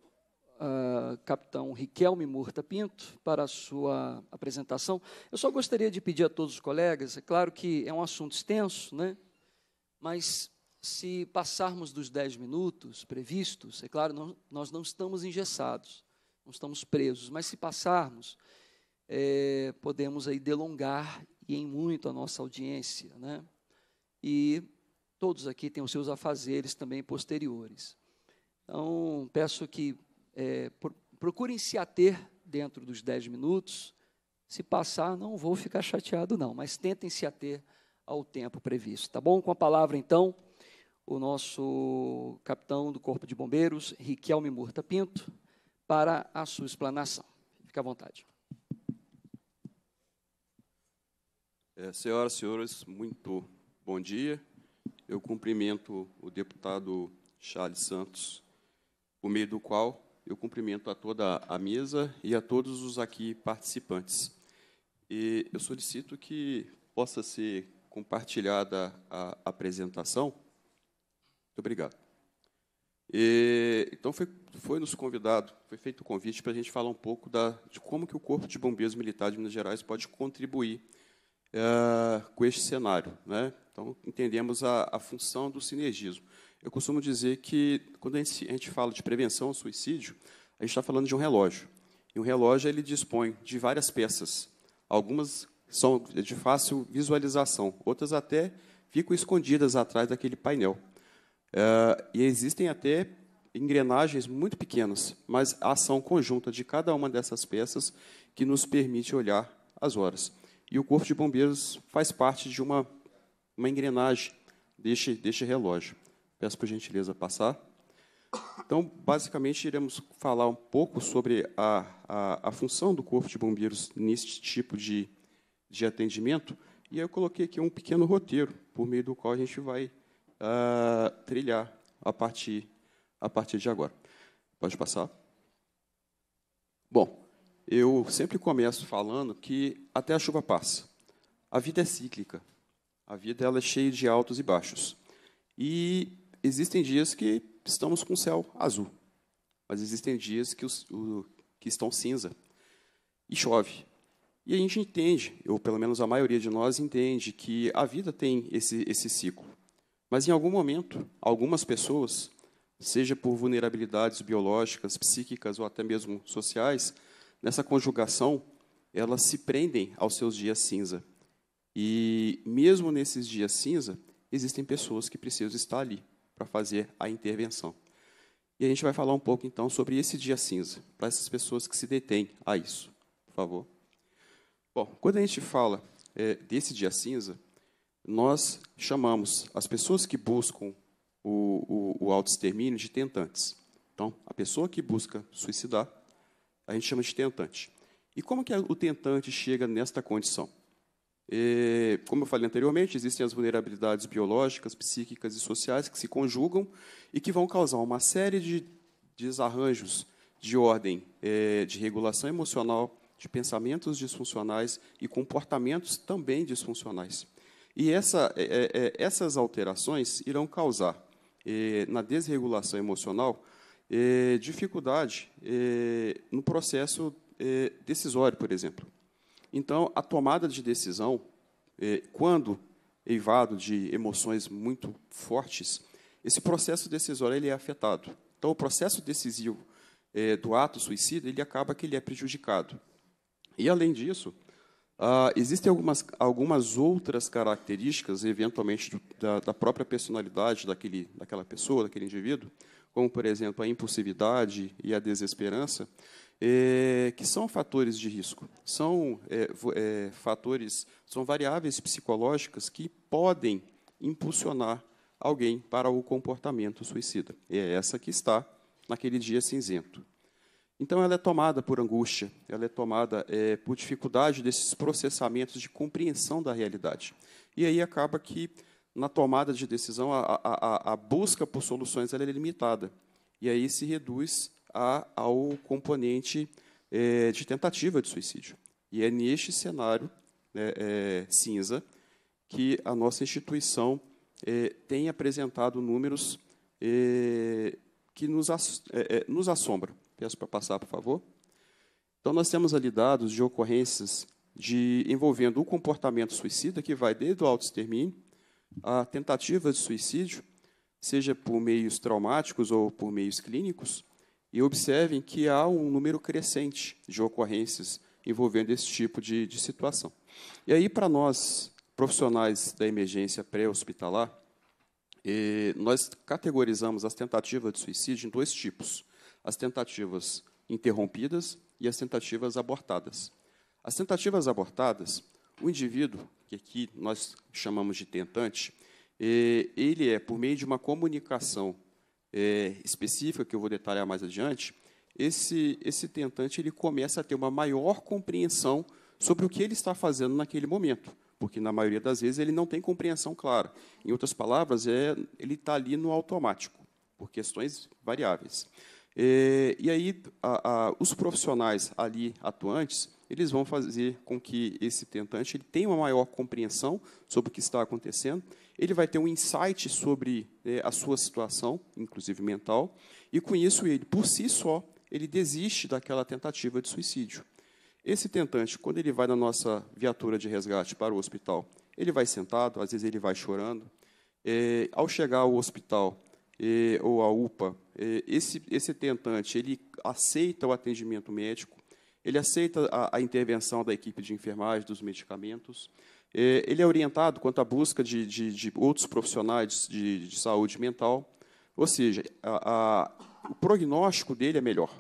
capitão Riquelme Murta Pinto para a sua apresentação. Eu só gostaria de pedir a todos os colegas, é claro que é um assunto extenso, né? mas se passarmos dos dez minutos previstos, é claro, não, nós não estamos engessados, não estamos presos, mas se passarmos, é, podemos aí delongar e em muito a nossa audiência, né? E todos aqui têm os seus afazeres também posteriores. Então, peço que é, procurem se ater dentro dos 10 minutos. Se passar, não vou ficar chateado, não, mas tentem se ater ao tempo previsto, tá bom? Com a palavra, então, o nosso capitão do Corpo de Bombeiros, Riquelme Murta Pinto, para a sua explanação. Fique à vontade. É, senhoras e senhores, muito bom dia. Eu cumprimento o deputado Charles Santos, por meio do qual eu cumprimento a toda a mesa e a todos os aqui participantes. E eu solicito que possa ser compartilhada a apresentação. Muito obrigado. E, então, foi, foi nos convidado, foi feito o convite para a gente falar um pouco da, de como que o Corpo de Bombeiros Militar de Minas Gerais pode contribuir é, com este cenário. Né? Então, entendemos a, a função do sinergismo. Eu costumo dizer que, quando a gente, a gente fala de prevenção ao suicídio, a gente está falando de um relógio. E um relógio ele dispõe de várias peças. Algumas são de fácil visualização, outras até ficam escondidas atrás daquele painel. Uh, e existem até engrenagens muito pequenas, mas a ação conjunta de cada uma dessas peças que nos permite olhar as horas. E o Corpo de Bombeiros faz parte de uma, uma engrenagem deste, deste relógio. Peço por gentileza passar. Então, basicamente, iremos falar um pouco sobre a, a, a função do Corpo de Bombeiros neste tipo de, de atendimento. E eu coloquei aqui um pequeno roteiro, por meio do qual a gente vai uh, trilhar a partir, a partir de agora. Pode passar. Bom, eu sempre começo falando que até a chuva passa. A vida é cíclica. A vida ela é cheia de altos e baixos. E existem dias que estamos com o céu azul, mas existem dias que, os, o, que estão cinza e chove. E a gente entende, ou pelo menos a maioria de nós entende, que a vida tem esse, esse ciclo. Mas em algum momento, algumas pessoas, seja por vulnerabilidades biológicas, psíquicas ou até mesmo sociais, nessa conjugação, elas se prendem aos seus dias cinza. E mesmo nesses dias cinza, existem pessoas que precisam estar ali, para fazer a intervenção. E a gente vai falar um pouco então sobre esse dia cinza, para essas pessoas que se detêm a isso, por favor. Bom, quando a gente fala é, desse dia cinza, nós chamamos as pessoas que buscam o, o, o autoextermínio de tentantes. Então, a pessoa que busca suicidar, a gente chama de tentante. E como que o tentante chega nesta condição? É, como eu falei anteriormente, existem as vulnerabilidades biológicas, psíquicas e sociais que se conjugam e que vão causar uma série de desarranjos de ordem é, de regulação emocional, de pensamentos disfuncionais e comportamentos também disfuncionais. E essa, é, é, é essas alterações irão causar, é, na desregulação emocional, dificuldade no processo decisório, por exemplo. Então, a tomada de decisão, é, quando eivado de emoções muito fortes, esse processo decisório ele é afetado. Então, o processo decisivo é, do ato suicida, ele acaba que ele é prejudicado. E, além disso, ah, existem algumas, algumas outras características, eventualmente, da, da, própria personalidade daquele, daquela pessoa, daquele indivíduo, como, por exemplo, a impulsividade e a desesperança, é, que são fatores de risco, são é, é, fatores, são variáveis psicológicas que podem impulsionar alguém para o comportamento suicida. E é essa que está naquele dia cinzento. Então, ela é tomada por angústia, ela é tomada é, por dificuldade desses processamentos de compreensão da realidade. E aí acaba que, na tomada de decisão, a, a, a busca por soluções é limitada. E aí se reduz a, ao componente é, de tentativa de suicídio. E é neste cenário né, é, cinza que a nossa instituição é, tem apresentado números que nos, nos assombram. Peço para passar, por favor. Então, nós temos ali dados de ocorrências de envolvendo o comportamento suicida, que vai desde o autoextermínio, a tentativa de suicídio, seja por meios traumáticos ou por meios clínicos, e observem que há um número crescente de ocorrências envolvendo esse tipo de, de situação. E aí, para nós, profissionais da emergência pré-hospitalar, eh, nós categorizamos as tentativas de suicídio em dois tipos: as tentativas interrompidas e as tentativas abortadas. As tentativas abortadas, o indivíduo, que aqui nós chamamos de tentante, eh, ele é, por meio de uma comunicação é, específica, que eu vou detalhar mais adiante, esse, esse tentante ele começa a ter uma maior compreensão sobre o que ele está fazendo naquele momento, porque na maioria das vezes ele não tem compreensão clara. Em outras palavras, é, ele está ali no automático, por questões variáveis. É, e aí, a, a, os profissionais ali atuantes, eles vão fazer com que esse tentante ele tenha uma maior compreensão sobre o que está acontecendo ele vai ter um insight sobre é, a sua situação, inclusive mental, e com isso ele, por si só, ele desiste daquela tentativa de suicídio. Esse tentante, quando ele vai na nossa viatura de resgate para o hospital, ele vai sentado, às vezes ele vai chorando. É, ao chegar ao hospital é, ou à UPA, é, esse, esse tentante ele aceita o atendimento médico, ele aceita a, a intervenção da equipe de enfermagem, dos medicamentos, é, ele é orientado quanto à busca de, de, de outros profissionais de, de, saúde mental, ou seja, a, a, o prognóstico dele é melhor.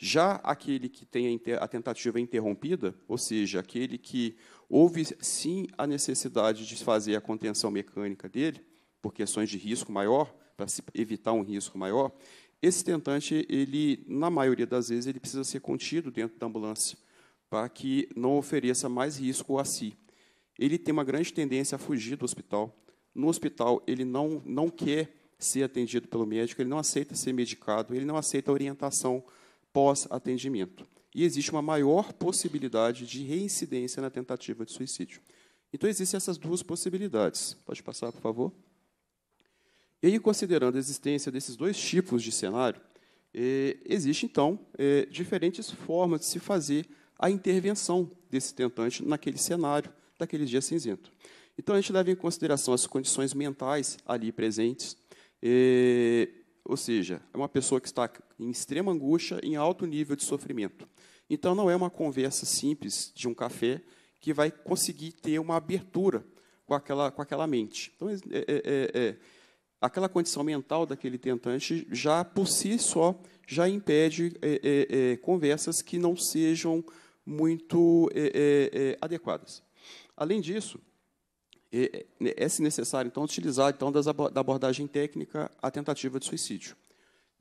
Já aquele que tem a, a tentativa interrompida, ou seja, aquele que houve sim a necessidade de fazer a contenção mecânica dele, por questões de risco maior, para evitar um risco maior, esse tentante, ele, na maioria das vezes, ele precisa ser contido dentro da ambulância, para que não ofereça mais risco a si ele tem uma grande tendência a fugir do hospital. No hospital, ele não, não quer ser atendido pelo médico, ele não aceita ser medicado, ele não aceita orientação pós-atendimento. E existe uma maior possibilidade de reincidência na tentativa de suicídio. Então, existem essas duas possibilidades. Pode passar, por favor? E aí, considerando a existência desses dois tipos de cenário, eh, existe então eh, diferentes formas de se fazer a intervenção desse tentante naquele cenário daquele dia cinzento. Então, a gente leva em consideração as condições mentais ali presentes, e, ou seja, é uma pessoa que está em extrema angústia, em alto nível de sofrimento. Então, não é uma conversa simples de um café que vai conseguir ter uma abertura com aquela, com aquela mente. Então, é, é, é, aquela condição mental daquele tentante já, por si só, já impede conversas que não sejam muito adequadas. Além disso, é se necessário, então, utilizar então, das, da abordagem técnica a tentativa de suicídio,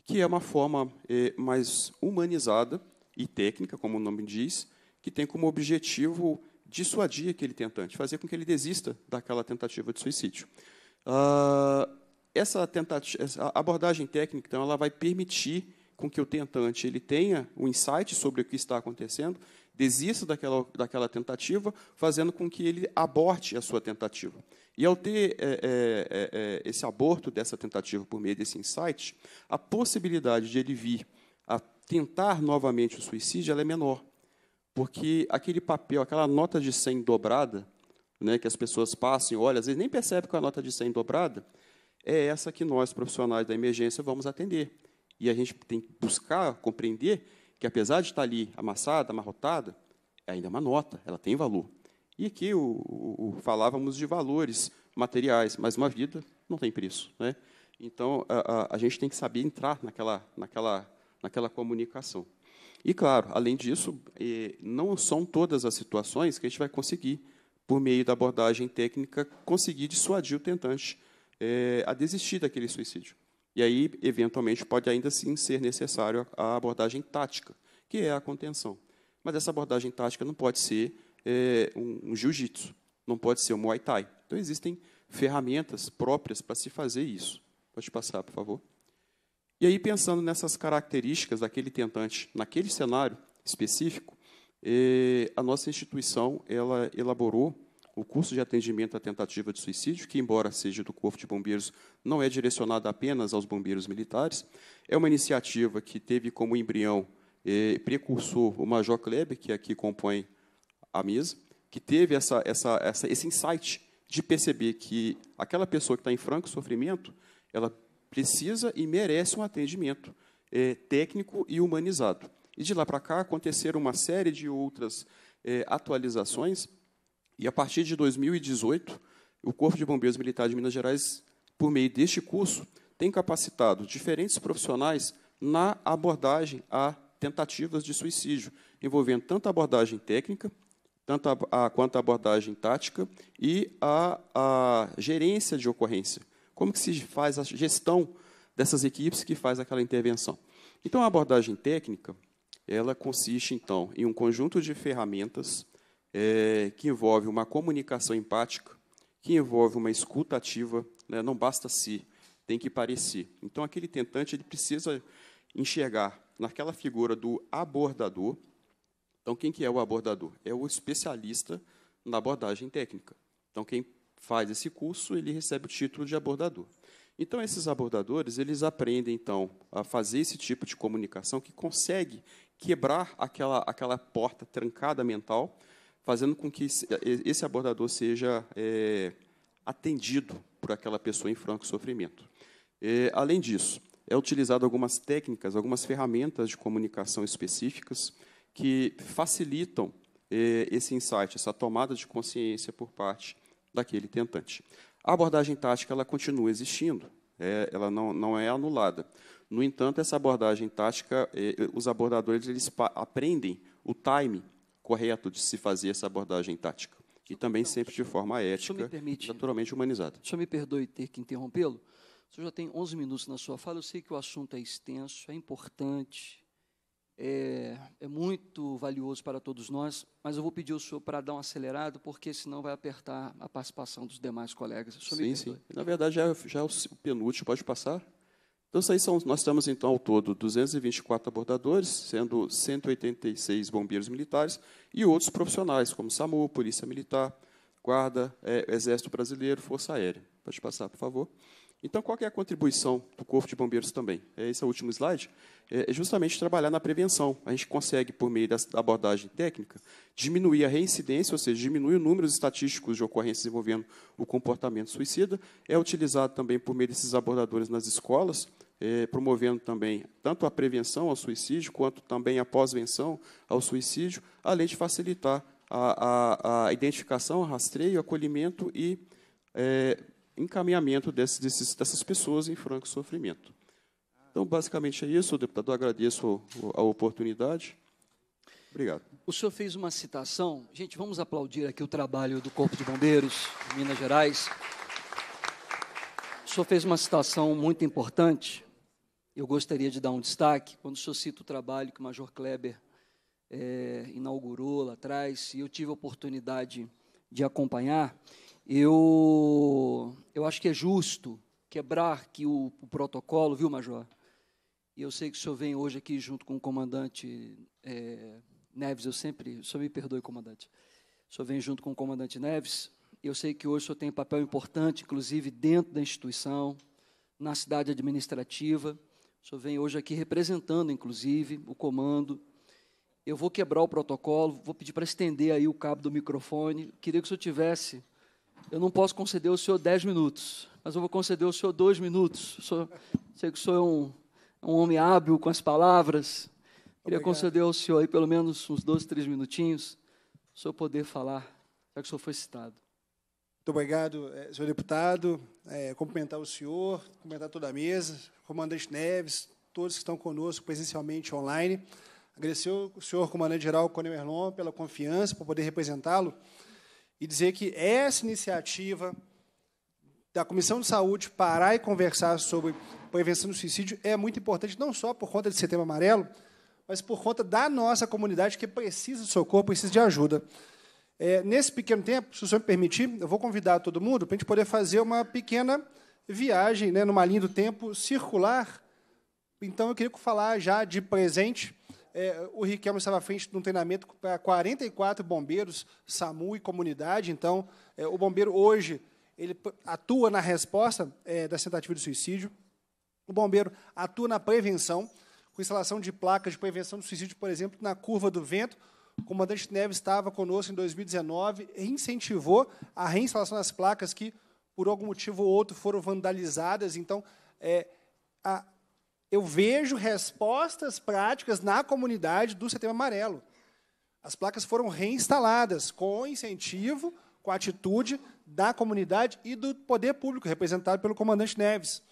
que é uma forma é, mais humanizada e técnica, como o nome diz, que tem como objetivo dissuadir aquele tentante, fazer com que ele desista daquela tentativa de suicídio. Ah, essa, tentativa, essa abordagem técnica, então, ela vai permitir com que o tentante ele tenha um insight sobre o que está acontecendo desista daquela, daquela tentativa, fazendo com que ele aborte a sua tentativa. E ao ter é, é, é, é, esse aborto dessa tentativa por meio desse insight, a possibilidade de ele vir a tentar novamente o suicídio é menor, porque aquele papel, aquela nota de 100 dobrada, né, que as pessoas passam e olham, às vezes nem percebem que é a nota de 100 dobrada, é essa que nós, profissionais da emergência, vamos atender. E a gente tem que buscar compreender que apesar de estar ali amassada, amarrotada, é ainda é uma nota, ela tem valor. E aqui o, o, o falávamos de valores materiais, mas uma vida não tem preço. Né? Então, a, a, a, gente tem que saber entrar naquela, naquela, naquela comunicação. E, claro, além disso, eh, não são todas as situações que a gente vai conseguir, por meio da abordagem técnica, conseguir dissuadir o tentante é, a desistir daquele suicídio. E aí, eventualmente, pode ainda sim ser necessário a abordagem tática, que é a contenção. Mas essa abordagem tática não pode ser é, um, jiu-jitsu, não pode ser um muay thai. Então, existem ferramentas próprias para se fazer isso. Pode passar, por favor. E aí, pensando nessas características daquele tentante, naquele cenário específico, é, a nossa instituição ela elaborou o curso de atendimento à tentativa de suicídio, que, embora seja do Corpo de Bombeiros, não é direcionado apenas aos bombeiros militares. É uma iniciativa que teve como embrião eh, precursor o Major Kleber, que aqui compõe a mesa, que teve essa, essa, essa, esse insight de perceber que aquela pessoa que está em franco sofrimento, ela precisa e merece um atendimento eh, técnico e humanizado. E de lá para cá aconteceram uma série de outras eh, atualizações e a partir de 2018, o Corpo de Bombeiros Militar de Minas Gerais, por meio deste curso, tem capacitado diferentes profissionais na abordagem a tentativas de suicídio, envolvendo tanto a abordagem técnica, tanto a, a quanto a abordagem tática e a, a gerência de ocorrência. Como que se faz a gestão dessas equipes que faz aquela intervenção? Então, a abordagem técnica, ela consiste então em um conjunto de ferramentas é, que envolve uma comunicação empática, que envolve uma escuta ativa, né? não basta se, tem que parecer. Então, aquele tentante ele precisa enxergar naquela figura do abordador. Então, quem que é o abordador? É o especialista na abordagem técnica. Então, quem faz esse curso, ele recebe o título de abordador. Então, esses abordadores, eles aprendem, então, a fazer esse tipo de comunicação que consegue quebrar aquela, aquela porta trancada mental fazendo com que esse eh, abordador seja é, atendido por aquela pessoa em franco sofrimento. É, além disso, é utilizado algumas técnicas, algumas ferramentas de comunicação específicas que facilitam é, esse insight, essa tomada de consciência por parte daquele tentante. A abordagem tática ela continua existindo, é, ela não, não é anulada. No entanto, essa abordagem tática, os abordadores eles aprendem o time correto de se fazer essa abordagem tática. E também então, sempre de forma ética, permite, naturalmente humanizada. Só me perdoe ter que interrompê-lo. O senhor já tem 11 minutos na sua fala. Eu sei que o assunto é extenso, é importante, é, é muito valioso para todos nós, mas eu vou pedir ao senhor para dar um acelerado, porque senão vai apertar a participação dos demais colegas. sim, sim. Na verdade, já, é já é o penúltimo. Pode passar? Então, isso aí são, nós estamos, então, ao todo, 224 abordadores, sendo 186 bombeiros militares e outros profissionais, como SAMU, Polícia Militar, Guarda, é, Exército Brasileiro, Força Aérea. Pode passar, por favor. Então, qual é a contribuição do Corpo de Bombeiros também? É, esse é o último slide. É, é justamente trabalhar na prevenção. A gente consegue, por meio da abordagem técnica, diminuir a reincidência, ou seja, diminuir o número estatísticos de ocorrências envolvendo o comportamento suicida. É utilizado também por meio desses abordadores nas escolas, eh, promovendo também tanto a prevenção ao suicídio, quanto também a pós-venção ao suicídio, além de facilitar a, a, a identificação, rastreio, acolhimento e eh, encaminhamento desses, desses, dessas pessoas em franco sofrimento. Então, basicamente é isso, deputado. agradeço a, a oportunidade. Obrigado. O senhor fez uma citação. Gente, vamos aplaudir aqui o trabalho do Corpo de Bombeiros de Minas Gerais. O senhor fez uma citação muito importante eu gostaria de dar um destaque, quando o senhor cita o trabalho que o Major Kleber é, inaugurou lá atrás, e eu tive a oportunidade de acompanhar, eu, eu acho que é justo quebrar que o, o protocolo, viu, Major? E eu sei que o senhor vem hoje aqui junto com o comandante é, Neves, eu sempre, o senhor me perdoe, comandante, o senhor vem junto com o comandante Neves, eu sei que hoje o senhor tem um papel importante, inclusive dentro da instituição, na cidade administrativa, o senhor vem hoje aqui representando, inclusive, o comando. Eu vou quebrar o protocolo, vou pedir para estender aí o cabo do microfone. Queria que o senhor tivesse. Eu não posso conceder ao senhor dez minutos, mas eu vou conceder ao senhor dois minutos. Senhor, sei que o senhor é um, é um homem hábil com as palavras. Queria Obrigado. conceder ao senhor aí pelo menos uns dois, três minutinhos, o senhor poder falar, já que o senhor foi citado. Muito obrigado, eh, senhor deputado. É, cumprimentar o senhor, cumprimentar toda a mesa, comandante Neves, todos que estão conosco presencialmente online. Agradecer o senhor comandante-geral Cone Merlon pela confiança, por poder representá-lo, e dizer que essa iniciativa da Comissão de Saúde parar e conversar sobre prevenção do suicídio é muito importante, não só por conta de Setembro Amarelo, mas por conta da nossa comunidade que precisa de socorro, precisa de ajuda. É, nesse pequeno tempo, se o senhor me permitir, eu vou convidar todo mundo para a gente poder fazer uma pequena viagem, né, numa linha do tempo circular. Então, eu queria falar já de presente. É, o Riquelme estava à frente de um treinamento para 44 bombeiros, SAMU e comunidade. Então, é, o bombeiro hoje ele atua na resposta é, da tentativa de suicídio. O bombeiro atua na prevenção, com instalação de placas de prevenção do suicídio, por exemplo, na curva do vento o comandante Neves estava conosco em 2019 e incentivou a reinstalação das placas que, por algum motivo ou outro, foram vandalizadas. Então, é, a, eu vejo respostas práticas na comunidade do Setembro Amarelo. As placas foram reinstaladas com incentivo, com a atitude da comunidade e do poder público, representado pelo comandante Neves.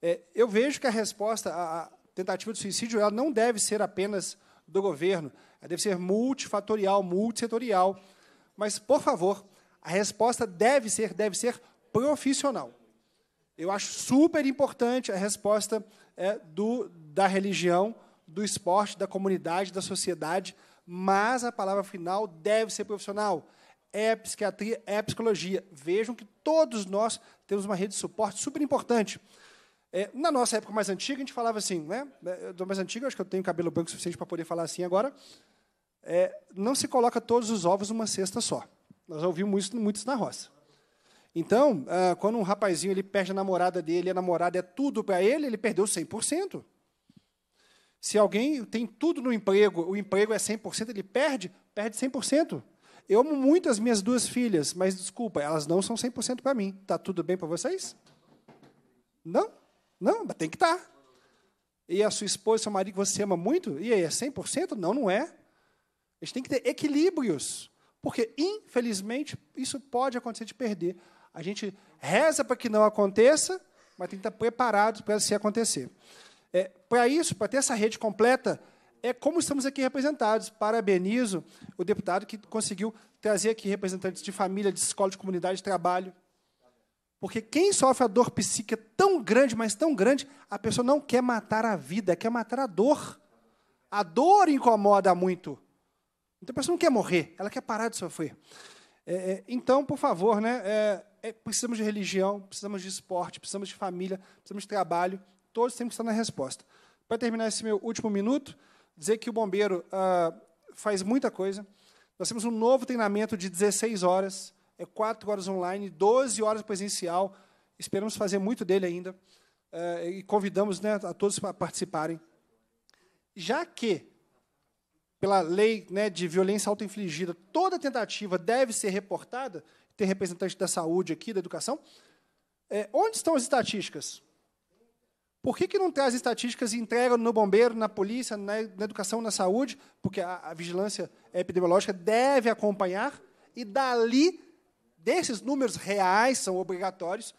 É, eu vejo que a resposta à tentativa de suicídio ela não deve ser apenas do governo. Ela é, deve ser multifatorial, multissetorial. Mas, por favor, a resposta deve ser, deve ser profissional. Eu acho super importante a resposta é, do, da religião, do esporte, da comunidade, da sociedade, mas a palavra final deve ser profissional. É psiquiatria, é psicologia. Vejam que todos nós temos uma rede de suporte super importante. É, na nossa época mais antiga, a gente falava assim, né? Do é, mais antigo, acho que eu tenho cabelo branco suficiente para poder falar assim agora. É, não se coloca todos os ovos numa cesta só. Nós ouvimos isso muitos na roça. Então, ah, quando um rapazinho ele perde a namorada dele, a namorada é tudo para ele, ele perdeu 100%. Se alguém tem tudo no emprego, o emprego é 100%, ele perde, perde 100%. Eu amo muito as minhas duas filhas, mas desculpa, elas não são 100% para mim. Tá tudo bem para vocês? Não? Não, mas tem que estar. Tá. E a sua esposa, seu marido que você ama muito? E aí, é 100%? Não, não é. A gente tem que ter equilíbrios. Porque, infelizmente, isso pode acontecer de perder. A gente reza para que não aconteça, mas tem que estar preparado para se acontecer. É, para isso, para ter essa rede completa, é como estamos aqui representados. Parabenizo o deputado que conseguiu trazer aqui representantes de família, de escola, de comunidade, de trabalho. Porque quem sofre a dor psíquica é tão grande, mas tão grande, a pessoa não quer matar a vida, quer matar a dor. A dor incomoda muito. Então a pessoa não quer morrer, ela quer parar de sofrer. É, é, então, por favor, né, é, é, precisamos de religião, precisamos de esporte, precisamos de família, precisamos de trabalho. Todos temos que estar na resposta. Para terminar esse meu último minuto, dizer que o bombeiro ah, faz muita coisa. Nós temos um novo treinamento de 16 horas é quatro horas online, 12 horas presencial. Esperamos fazer muito dele ainda. É, e convidamos né, a todos para participarem. Já que, pela lei né, de violência autoinfligida, toda tentativa deve ser reportada, tem representante da saúde aqui, da educação, é, onde estão as estatísticas? Por que, que não traz estatísticas e entrega no bombeiro, na polícia, na, na educação, na saúde? Porque a, a, vigilância epidemiológica deve acompanhar e dali desses números reais são obrigatórios,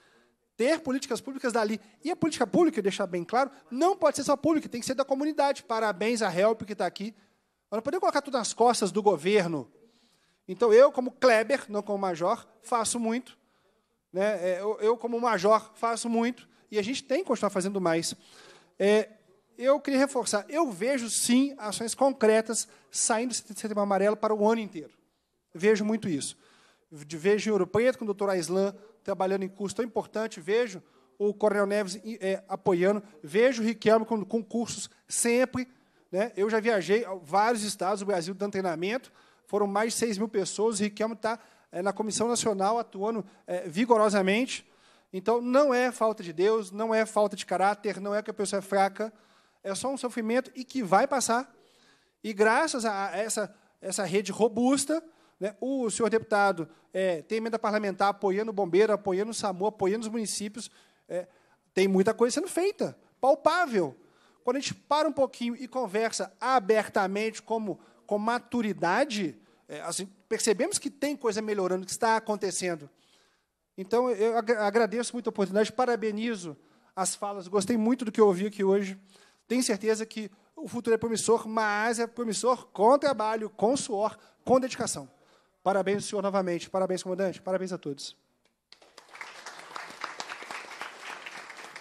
ter políticas públicas dali. E a política pública, deixar bem claro, não pode ser só pública, tem que ser da comunidade. Parabéns à Help que está aqui. Nós não podemos colocar tudo nas costas do governo. Então, eu, como Kleber, não como major, faço muito. Né? É, eu, eu, como major, faço muito. E a gente tem que continuar fazendo mais. É, eu queria reforçar. Eu vejo, sim, ações concretas saindo do sistema amarelo para o ano inteiro. Vejo muito isso. Vejo em Ouro Preto com o doutor Aislan trabalhando em curso tão importante. Vejo o Coronel Neves é, apoiando. Vejo o Riquelme com, com cursos sempre. Né? Eu já viajei a vários estados do Brasil dando treinamento. Foram mais de 6 mil pessoas. O Riquelme está é, na Comissão Nacional atuando é, vigorosamente. Então, não é falta de Deus, não é falta de caráter, não é que a pessoa é fraca. É só um sofrimento e que vai passar. E graças a essa, essa rede robusta, né? O senhor deputado é, tem emenda parlamentar apoiando o bombeiro, apoiando o SAMU, apoiando os municípios. É, tem muita coisa sendo feita, palpável. Quando a gente para um pouquinho e conversa abertamente, como, com maturidade, é, assim, percebemos que tem coisa melhorando, que está acontecendo. Então, eu agradeço muito a oportunidade, parabenizo as falas, gostei muito do que eu ouvi aqui hoje. Tenho certeza que o futuro é promissor, mas é promissor com trabalho, com suor, com dedicação. Parabéns senhor novamente. Parabéns, comandante. Parabéns a todos.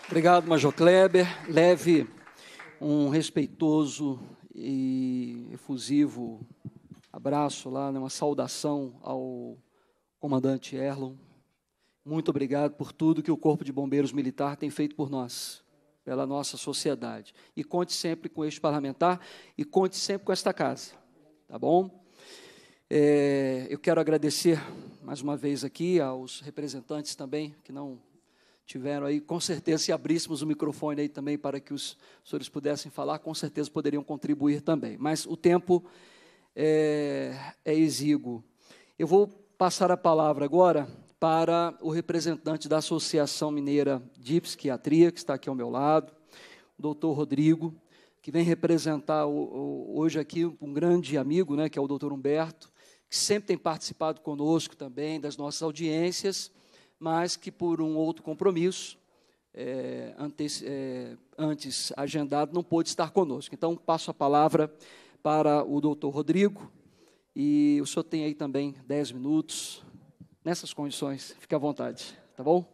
Obrigado, Major Kleber. Leve um respeitoso e efusivo abraço lá, né, uma saudação ao comandante Erlon. Muito obrigado por tudo que o Corpo de Bombeiros Militar tem feito por nós, pela nossa sociedade. E conte sempre com este parlamentar e conte sempre com esta casa, tá bom? É, eu quero agradecer mais uma vez aqui aos representantes também que não tiveram aí, com certeza, se abríssemos o microfone aí também para que os senhores pudessem falar, com certeza poderiam contribuir também. Mas o tempo é, é exíguo. Eu vou passar a palavra agora para o representante da Associação Mineira de Psiquiatria, que está aqui ao meu lado, o doutor Rodrigo, que vem representar o, o, hoje aqui um grande amigo, né, que é o doutor Humberto, que sempre tem participado conosco também das nossas audiências, mas que por um outro compromisso é, eh, antes, é, eh, antes agendado não pôde estar conosco. Então, passo a palavra para o doutor Rodrigo, e o senhor tem aí também 10 minutos. Nessas condições, fique à vontade, tá bom?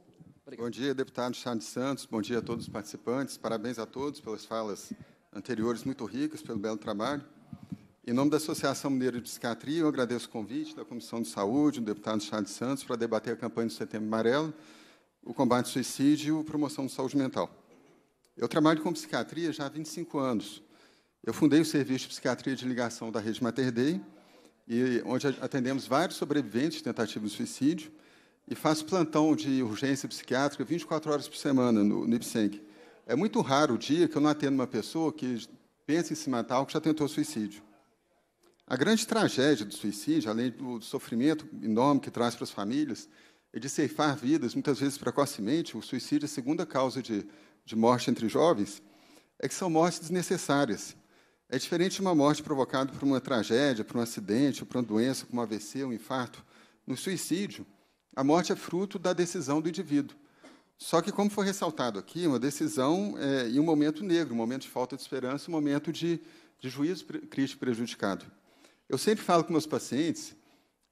Obrigado. Bom dia, deputado Charles Santos, bom dia a todos os participantes, parabéns a todos pelas falas anteriores muito ricas, pelo belo trabalho. Em nome da Associação Mineira de Psiquiatria, eu agradeço o convite da Comissão de Saúde, do deputado Charles Santos, para debater a campanha do Setembro Amarelo, o combate ao suicídio e a promoção de saúde mental. Eu trabalho com psiquiatria já há 25 anos. Eu fundei o Serviço de Psiquiatria de Ligação da Rede Mater Dei, e onde atendemos vários sobreviventes de tentativa de suicídio, e faço plantão de urgência psiquiátrica 24 horas por semana no, no É muito raro o dia que eu não atendo uma pessoa que pensa em se matar ou que já tentou suicídio. A grande tragédia do suicídio, além do sofrimento enorme que traz para as famílias, é de ceifar vidas, muitas vezes precocemente. O suicídio é a segunda causa de, de morte entre jovens, é que são mortes desnecessárias. É diferente de uma morte provocada por uma tragédia, por um acidente, por uma doença, como um AVC, um infarto. No suicídio, a morte é fruto da decisão do indivíduo. Só que, como foi ressaltado aqui, uma decisão é, em um momento negro, um momento de falta de esperança, um momento de, de juízo crítico prejudicado. Eu sempre falo com meus pacientes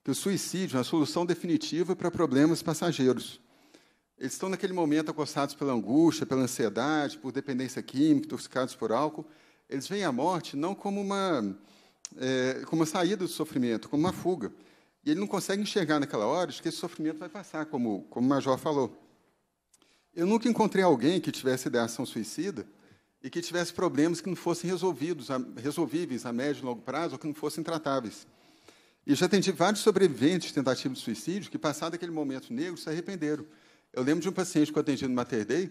que o suicídio é uma solução definitiva para problemas passageiros. Eles estão naquele momento acossados pela angústia, pela ansiedade, por dependência química, intoxicados por álcool. Eles veem a morte não como uma, é, como uma saída do sofrimento, como uma fuga. E ele não consegue enxergar naquela hora de que esse sofrimento vai passar, como, como o Major falou. Eu nunca encontrei alguém que tivesse ideação suicida e que tivesse problemas que não fossem resolvidos, resolvíveis a médio e longo prazo, ou que não fossem tratáveis. E já atendi vários sobreviventes de tentativa de suicídio que, passado aquele momento negro, se arrependeram. Eu lembro de um paciente que eu atendi no Mater Dei,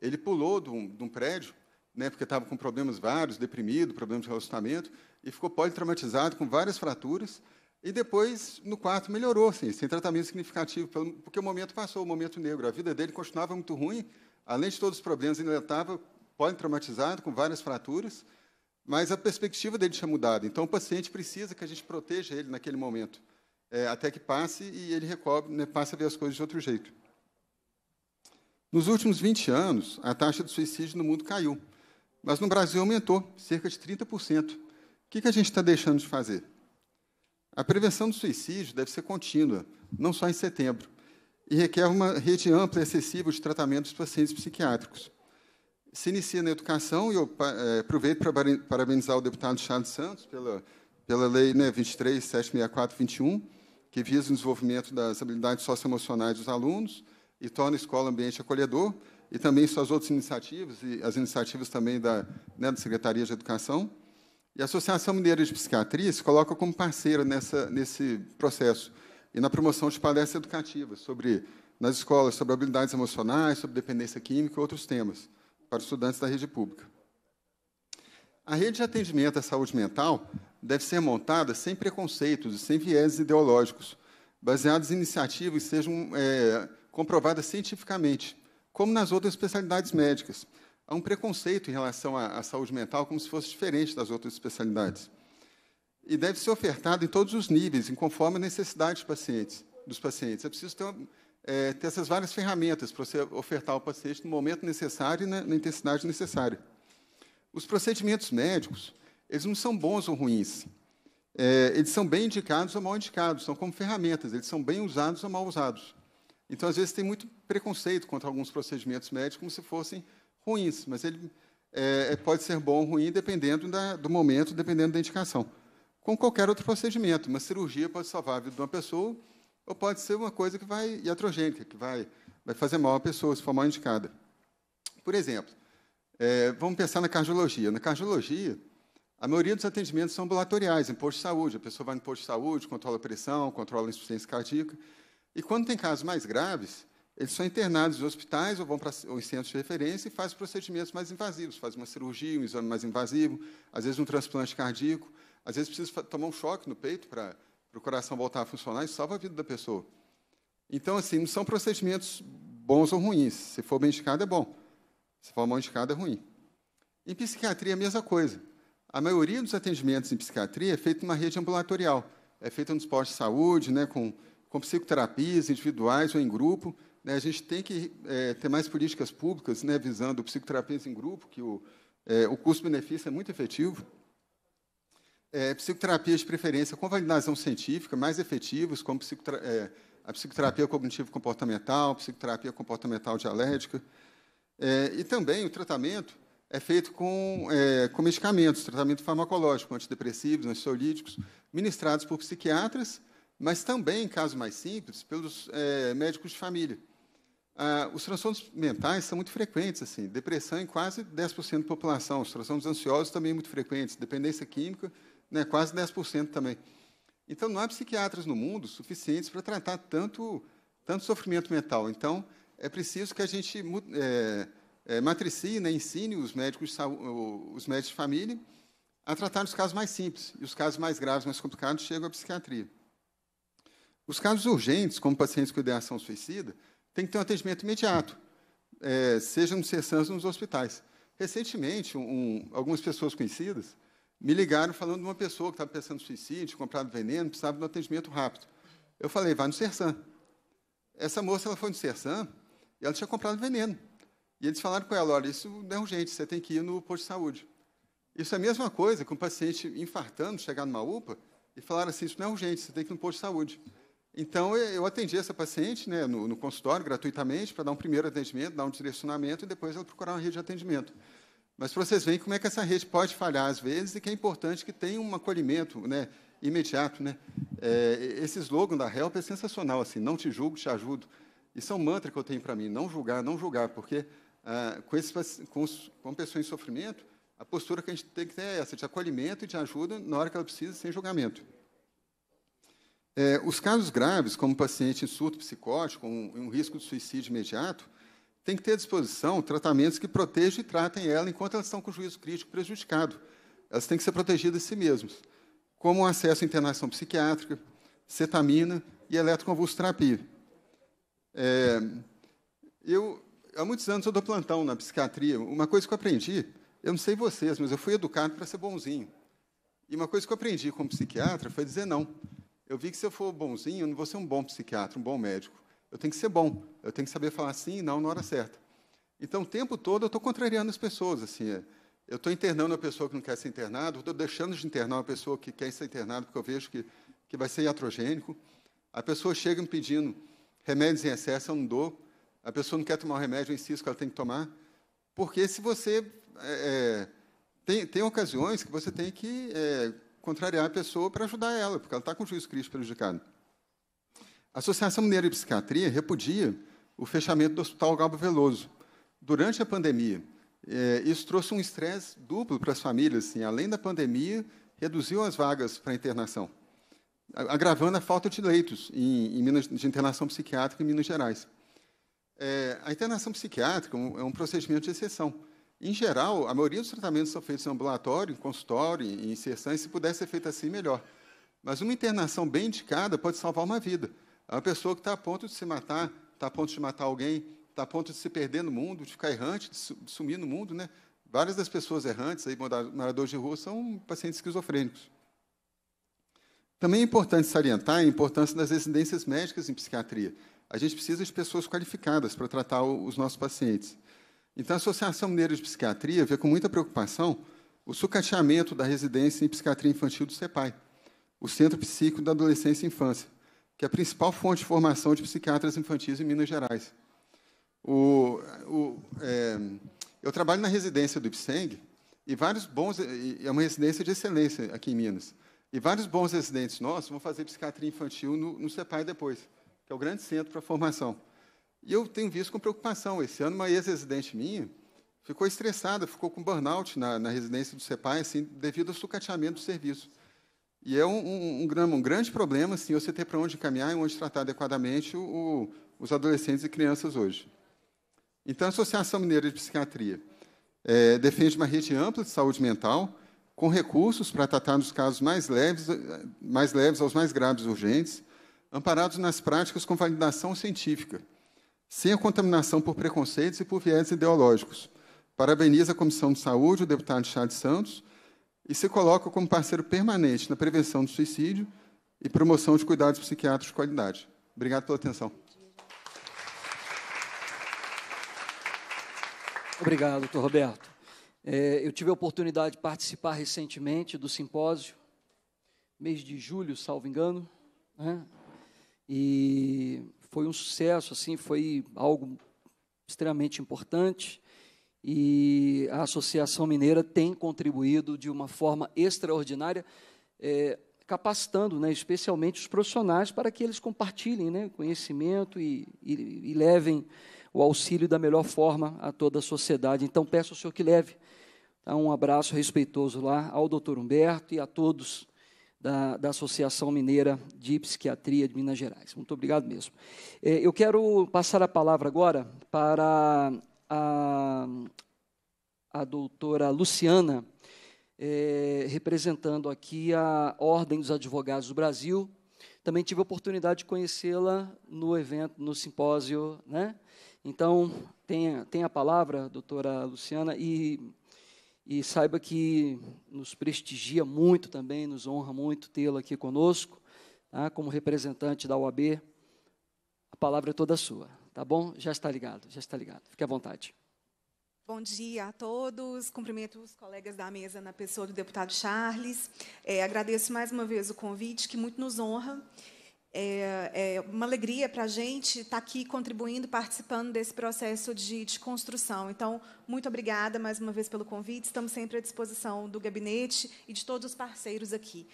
ele pulou de um, de um prédio, né, porque estava com problemas vários, deprimido, problemas de relacionamento, e ficou politraumatizado, com várias fraturas, e depois, no quarto, melhorou, assim, sem tratamento significativo, porque o momento passou, o momento negro. A vida dele continuava muito ruim, além de todos os problemas, ele estava politraumatizado, com várias fraturas, mas a perspectiva dele tinha mudado. Então, o paciente precisa que a gente proteja ele naquele momento, é, até que passe e ele recobre, né, passe a ver as coisas de outro jeito. Nos últimos 20 anos, a taxa de suicídio no mundo caiu, mas no Brasil aumentou, cerca de 30%. O que, que a gente está deixando de fazer? A prevenção do suicídio deve ser contínua, não só em setembro, e requer uma rede ampla e acessível de tratamentos dos pacientes psiquiátricos se inicia na educação, e eu é, aproveito para parabenizar o deputado Charles Santos pela, pela lei né, que visa o desenvolvimento das habilidades socioemocionais dos alunos e torna a escola ambiente acolhedor, e também suas outras iniciativas, e as iniciativas também da, né, da Secretaria de Educação. E a Associação Mineira de Psiquiatria se coloca como parceira nessa, nesse processo e na promoção de palestras educativas sobre nas escolas sobre habilidades emocionais, sobre dependência química e outros temas para estudantes da rede pública. A rede de atendimento à saúde mental deve ser montada sem preconceitos e sem vieses ideológicos, baseadas em iniciativas que sejam é, comprovadas cientificamente, como nas outras especialidades médicas. Há um preconceito em relação à, à saúde mental como se fosse diferente das outras especialidades. E deve ser ofertado em todos os níveis, conforme a necessidade dos pacientes. Dos pacientes. É preciso ter uma, é, ter essas várias ferramentas para você ofertar ao paciente no momento necessário e na, na intensidade necessária. Os procedimentos médicos, eles não são bons ou ruins. É, eles são bem indicados ou mal indicados, são como ferramentas, eles são bem usados ou mal usados. Então, às vezes, tem muito preconceito contra alguns procedimentos médicos como se fossem ruins, mas ele é, é pode ser bom ou ruim dependendo da, do momento, dependendo da indicação. Com qualquer outro procedimento, uma cirurgia pode salvar a vida de uma pessoa ou pode ser uma coisa que vai iatrogênica, que vai, vai fazer mal à pessoa se for mal indicada. Por exemplo, é, vamos pensar na cardiologia. Na cardiologia, a maioria dos atendimentos são ambulatoriais, em posto de saúde. A pessoa vai no posto de saúde, controla a pressão, controla a insuficiência cardíaca. E quando tem casos mais graves, eles são internados em hospitais ou vão para os centros de referência e fazem procedimentos mais invasivos, faz uma cirurgia, um exame mais invasivo, às vezes um transplante cardíaco, às vezes precisa tomar um choque no peito para para o coração voltar a funcionar, isso salva a vida da pessoa. Então, assim, não são procedimentos bons ou ruins. Se for bem indicado, é bom. Se for mal indicado, é ruim. Em psiquiatria, a mesma coisa. A maioria dos atendimentos em psiquiatria é feito uma rede ambulatorial. É feito nos postos de saúde, né, com, com psicoterapias individuais ou em grupo. Né, a gente tem que é, ter mais políticas públicas né, visando psicoterapias em grupo, que o, é, o custo-benefício é muito efetivo é, psicoterapias de preferência com validação científica, mais efetivos, como psicotera é, a psicoterapia cognitivo-comportamental, psicoterapia comportamental dialética. É, e também o tratamento é feito com, é, com medicamentos, tratamento farmacológico, antidepressivos, ansiolíticos, ministrados por psiquiatras, mas também, em casos mais simples, pelos é, médicos de família. Ah, os transtornos mentais são muito frequentes, assim, depressão em quase 10% da população, os transtornos ansiosos também muito frequentes, dependência química né, quase 10% também. Então, não há psiquiatras no mundo suficientes para tratar tanto, tanto sofrimento mental. Então, é preciso que a gente é, é, matricie, né, ensine os médicos, de saúde, os médicos de família a tratar os casos mais simples. E os casos mais graves, mais complicados, chegam à psiquiatria. Os casos urgentes, como pacientes com ideação suicida, tem que ter um atendimento imediato, é, seja nos sessões ou nos hospitais. Recentemente, um, algumas pessoas conhecidas me ligaram falando de uma pessoa que estava pensando em suicídio, comprado veneno, precisava de um atendimento rápido. Eu falei, vai no Sersan. Essa moça ela foi no Sersan e ela tinha comprado veneno. E eles falaram com ela, olha, isso não é urgente, você tem que ir no posto de saúde. Isso é a mesma coisa que um paciente infartando, chegar numa UPA e falar assim, isso não é urgente, você tem que ir no posto de saúde. Então, eu atendi essa paciente né, no, no consultório gratuitamente para dar um primeiro atendimento, dar um direcionamento e depois ela procurar uma rede de atendimento. Mas para vocês verem como é que essa rede pode falhar às vezes e que é importante que tenha um acolhimento né, imediato. Né? É, esse slogan da Help é sensacional, assim, não te julgo, te ajudo. Isso é um mantra que eu tenho para mim, não julgar, não julgar, porque ah, com, esse, com, com pessoa em sofrimento, a postura que a gente tem que ter é essa, de acolhimento e de ajuda na hora que ela precisa, sem julgamento. É, os casos graves, como paciente em surto psicótico, um, um risco de suicídio imediato, tem que ter à disposição tratamentos que protejam e tratem ela enquanto elas estão com o juízo crítico prejudicado. Elas têm que ser protegidas de si mesmas, como o acesso à internação psiquiátrica, cetamina e eletroconvulsoterapia. É, eu, há muitos anos, eu dou plantão na psiquiatria. Uma coisa que eu aprendi, eu não sei vocês, mas eu fui educado para ser bonzinho. E uma coisa que eu aprendi como psiquiatra foi dizer não. Eu vi que se eu for bonzinho, eu não vou ser um bom psiquiatra, um bom médico. Eu tenho que ser bom eu tenho que saber falar sim e não na hora certa. Então, o tempo todo eu estou contrariando as pessoas. Assim, é. eu estou internando a pessoa que não quer ser internada, estou deixando de internar uma pessoa que quer ser internada, porque eu vejo que, que vai ser iatrogênico. A pessoa chega me pedindo remédios em excesso, eu não dou. A pessoa não quer tomar o remédio, eu insisto que ela tem que tomar. Porque se você. É, é tem, tem ocasiões que você tem que é, contrariar a pessoa para ajudar ela, porque ela está com o juiz Cristo prejudicado. A Associação Mineira de Psiquiatria repudia o fechamento do Hospital Gabo Veloso. Durante a pandemia, é, isso trouxe um estresse duplo para as famílias. Assim, além da pandemia, reduziu as vagas para internação, agravando a falta de leitos em, em Minas, de internação psiquiátrica em Minas Gerais. É, a internação psiquiátrica é, é um procedimento de exceção. Em geral, a maioria dos tratamentos são feitos em ambulatório, em consultório, em inserção, e se pudesse ser feito assim, melhor. Mas uma internação bem indicada pode salvar uma vida. É uma pessoa que está a ponto de se matar está a ponto de matar alguém, está a ponto de se perder no mundo, de ficar errante, de sumir no mundo. Né? Várias das pessoas errantes, aí, moradores de rua, são pacientes esquizofrênicos. Também é importante salientar a importância das residências médicas em psiquiatria. A gente precisa de pessoas qualificadas para tratar os nossos pacientes. Então, a Associação Mineira de Psiquiatria vê com muita preocupação o sucateamento da residência em psiquiatria infantil do CEPAI, o Centro Psíquico da Adolescência e Infância, que é a principal fonte de formação de psiquiatras infantis em Minas Gerais. O, o, é, eu trabalho na residência do IPSENG, e vários bons, é uma residência de excelência aqui em Minas, e vários bons residentes nossos vão fazer psiquiatria infantil no, no CEPAI depois, que é o grande centro para formação. E eu tenho visto com preocupação. Esse ano, uma ex-residente minha ficou estressada, ficou com burnout na, na residência do CEPAI, assim, devido ao sucateamento do serviço. E é um, um, um grande problema, sim, você ter para onde caminhar e onde tratar adequadamente o, os adolescentes e crianças hoje. Então, a Associação Mineira de Psiquiatria é, defende uma rede ampla de saúde mental, com recursos para tratar dos casos mais leves, mais leves aos mais graves e urgentes, amparados nas práticas com validação científica, sem a contaminação por preconceitos e por viés ideológicos. Parabeniza a Comissão de Saúde, o deputado Chá de Santos, e se coloca como parceiro permanente na prevenção do suicídio e promoção de cuidados psiquiátricos de qualidade. Obrigado pela atenção. Obrigado, doutor Roberto. É, eu tive a oportunidade de participar recentemente do simpósio, mês de julho, salvo engano, né? e foi um sucesso, assim, foi algo extremamente importante e a Associação Mineira tem contribuído de uma forma extraordinária, é, capacitando né, especialmente os profissionais para que eles compartilhem né, conhecimento e, e, e levem o auxílio da melhor forma a toda a sociedade. Então, peço ao senhor que leve tá, um abraço respeitoso lá ao doutor Humberto e a todos da, da Associação Mineira de Psiquiatria de Minas Gerais. Muito obrigado mesmo. É, eu quero passar a palavra agora para a, a doutora Luciana, é, representando aqui a Ordem dos Advogados do Brasil. Também tive a oportunidade de conhecê-la no evento, no simpósio. Né? Então, tenha, tenha a palavra, doutora Luciana, e, e saiba que nos prestigia muito também, nos honra muito tê-la aqui conosco, tá? como representante da OAB. A palavra é toda sua. Tá bom? Já está ligado, já está ligado. Fique à vontade. Bom dia a todos. Cumprimento os colegas da mesa na pessoa do deputado Charles. É, agradeço mais uma vez o convite, que muito nos honra. É, é uma alegria para a gente estar tá aqui contribuindo, participando desse processo de, de, construção. Então, muito obrigada mais uma vez pelo convite. Estamos sempre à disposição do gabinete e de todos os parceiros aqui.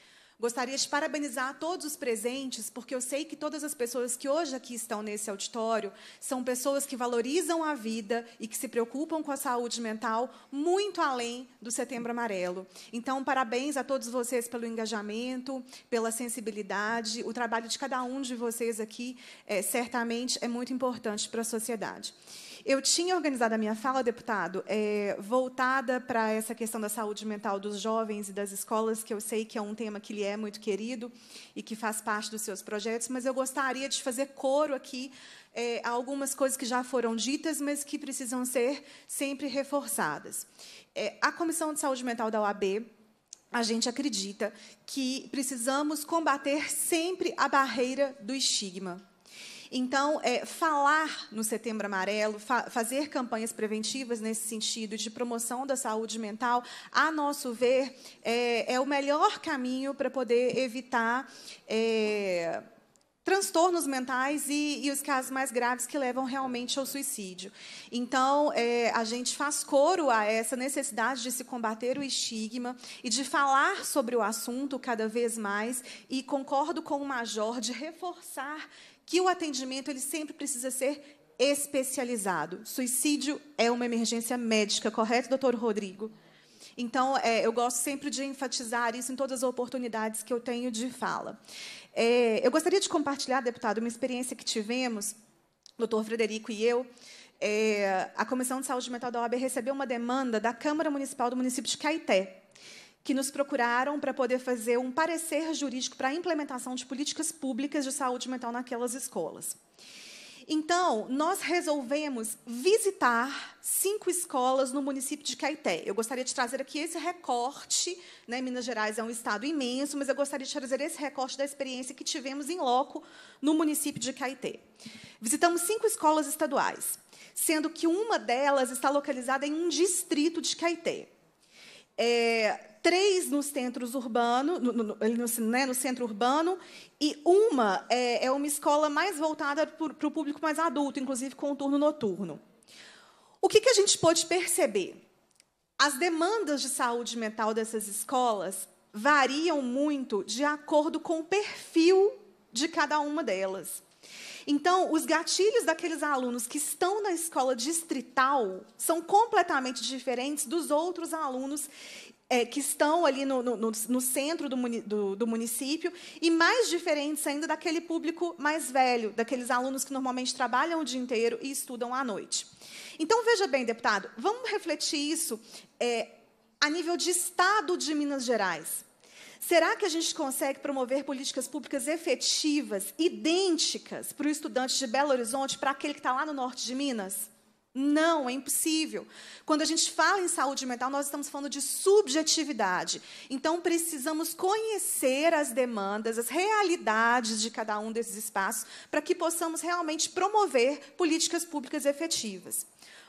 Gostaria de parabenizar todos os presentes, porque eu sei que todas as pessoas que hoje aqui estão nesse auditório são pessoas que valorizam a vida e que se preocupam com a saúde mental muito além do Setembro Amarelo. Então, parabéns a todos vocês pelo engajamento, pela sensibilidade. O trabalho de cada um de vocês aqui é, certamente é muito importante para a sociedade. Eu tinha organizado a minha fala, deputado, é, voltada para essa questão da saúde mental dos jovens e das escolas, que eu sei que é um tema que lhe é muito querido e que faz parte dos seus projetos, mas eu gostaria de fazer coro aqui é, algumas coisas que já foram ditas, mas que precisam ser sempre reforçadas. É, a Comissão de Saúde Mental da OAB a gente acredita que precisamos combater sempre a barreira do estigma. Então, é, falar no Setembro Amarelo, fa fazer campanhas preventivas nesse sentido de promoção da saúde mental, a nosso ver, é, é o melhor caminho para poder evitar. É, transtornos mentais e, e, os casos mais graves que levam realmente ao suicídio. Então, é, a gente faz coro a essa necessidade de se combater o estigma e de falar sobre o assunto cada vez mais, e concordo com o Major de reforçar que o atendimento ele sempre precisa ser especializado. Suicídio é uma emergência médica, correto, doutor Rodrigo? Então, é, eu gosto sempre de enfatizar isso em todas as oportunidades que eu tenho de fala. É, eu gostaria de compartilhar, deputado, uma experiência que tivemos, doutor Frederico e eu. É, a Comissão de Saúde Mental da OAB recebeu uma demanda da Câmara Municipal do município de Caeté, que nos procuraram para poder fazer um parecer jurídico para a implementação de políticas públicas de saúde mental naquelas escolas. Então, nós resolvemos visitar cinco escolas no município de Caeté. Eu gostaria de trazer aqui esse recorte. Né? Minas Gerais é um estado imenso, mas eu gostaria de trazer esse recorte da experiência que tivemos em loco no município de Caeté. Visitamos cinco escolas estaduais, sendo que uma delas está localizada em um distrito de Caeté é, três nos centros urbanos, no, no, no, né, no, centro urbano, e uma é, é uma escola mais voltada para o público mais adulto, inclusive com o turno noturno. O que, que a gente pôde perceber? As demandas de saúde mental dessas escolas variam muito de acordo com o perfil de cada uma delas. Então, os gatilhos daqueles alunos que estão na escola distrital são completamente diferentes dos outros alunos é, que estão ali no, no, no centro do, muni do, do, município, e mais diferentes ainda daquele público mais velho, daqueles alunos que normalmente trabalham o dia inteiro e estudam à noite. Então, veja bem, deputado, vamos refletir isso é, a nível de Estado de Minas Gerais. Será que a gente consegue promover políticas públicas efetivas, idênticas, para o estudante de Belo Horizonte, para aquele que está lá no norte de Minas? Não, é impossível. Quando a gente fala em saúde mental, nós estamos falando de subjetividade. Então, precisamos conhecer as demandas, as realidades de cada um desses espaços, para que possamos realmente promover políticas públicas efetivas.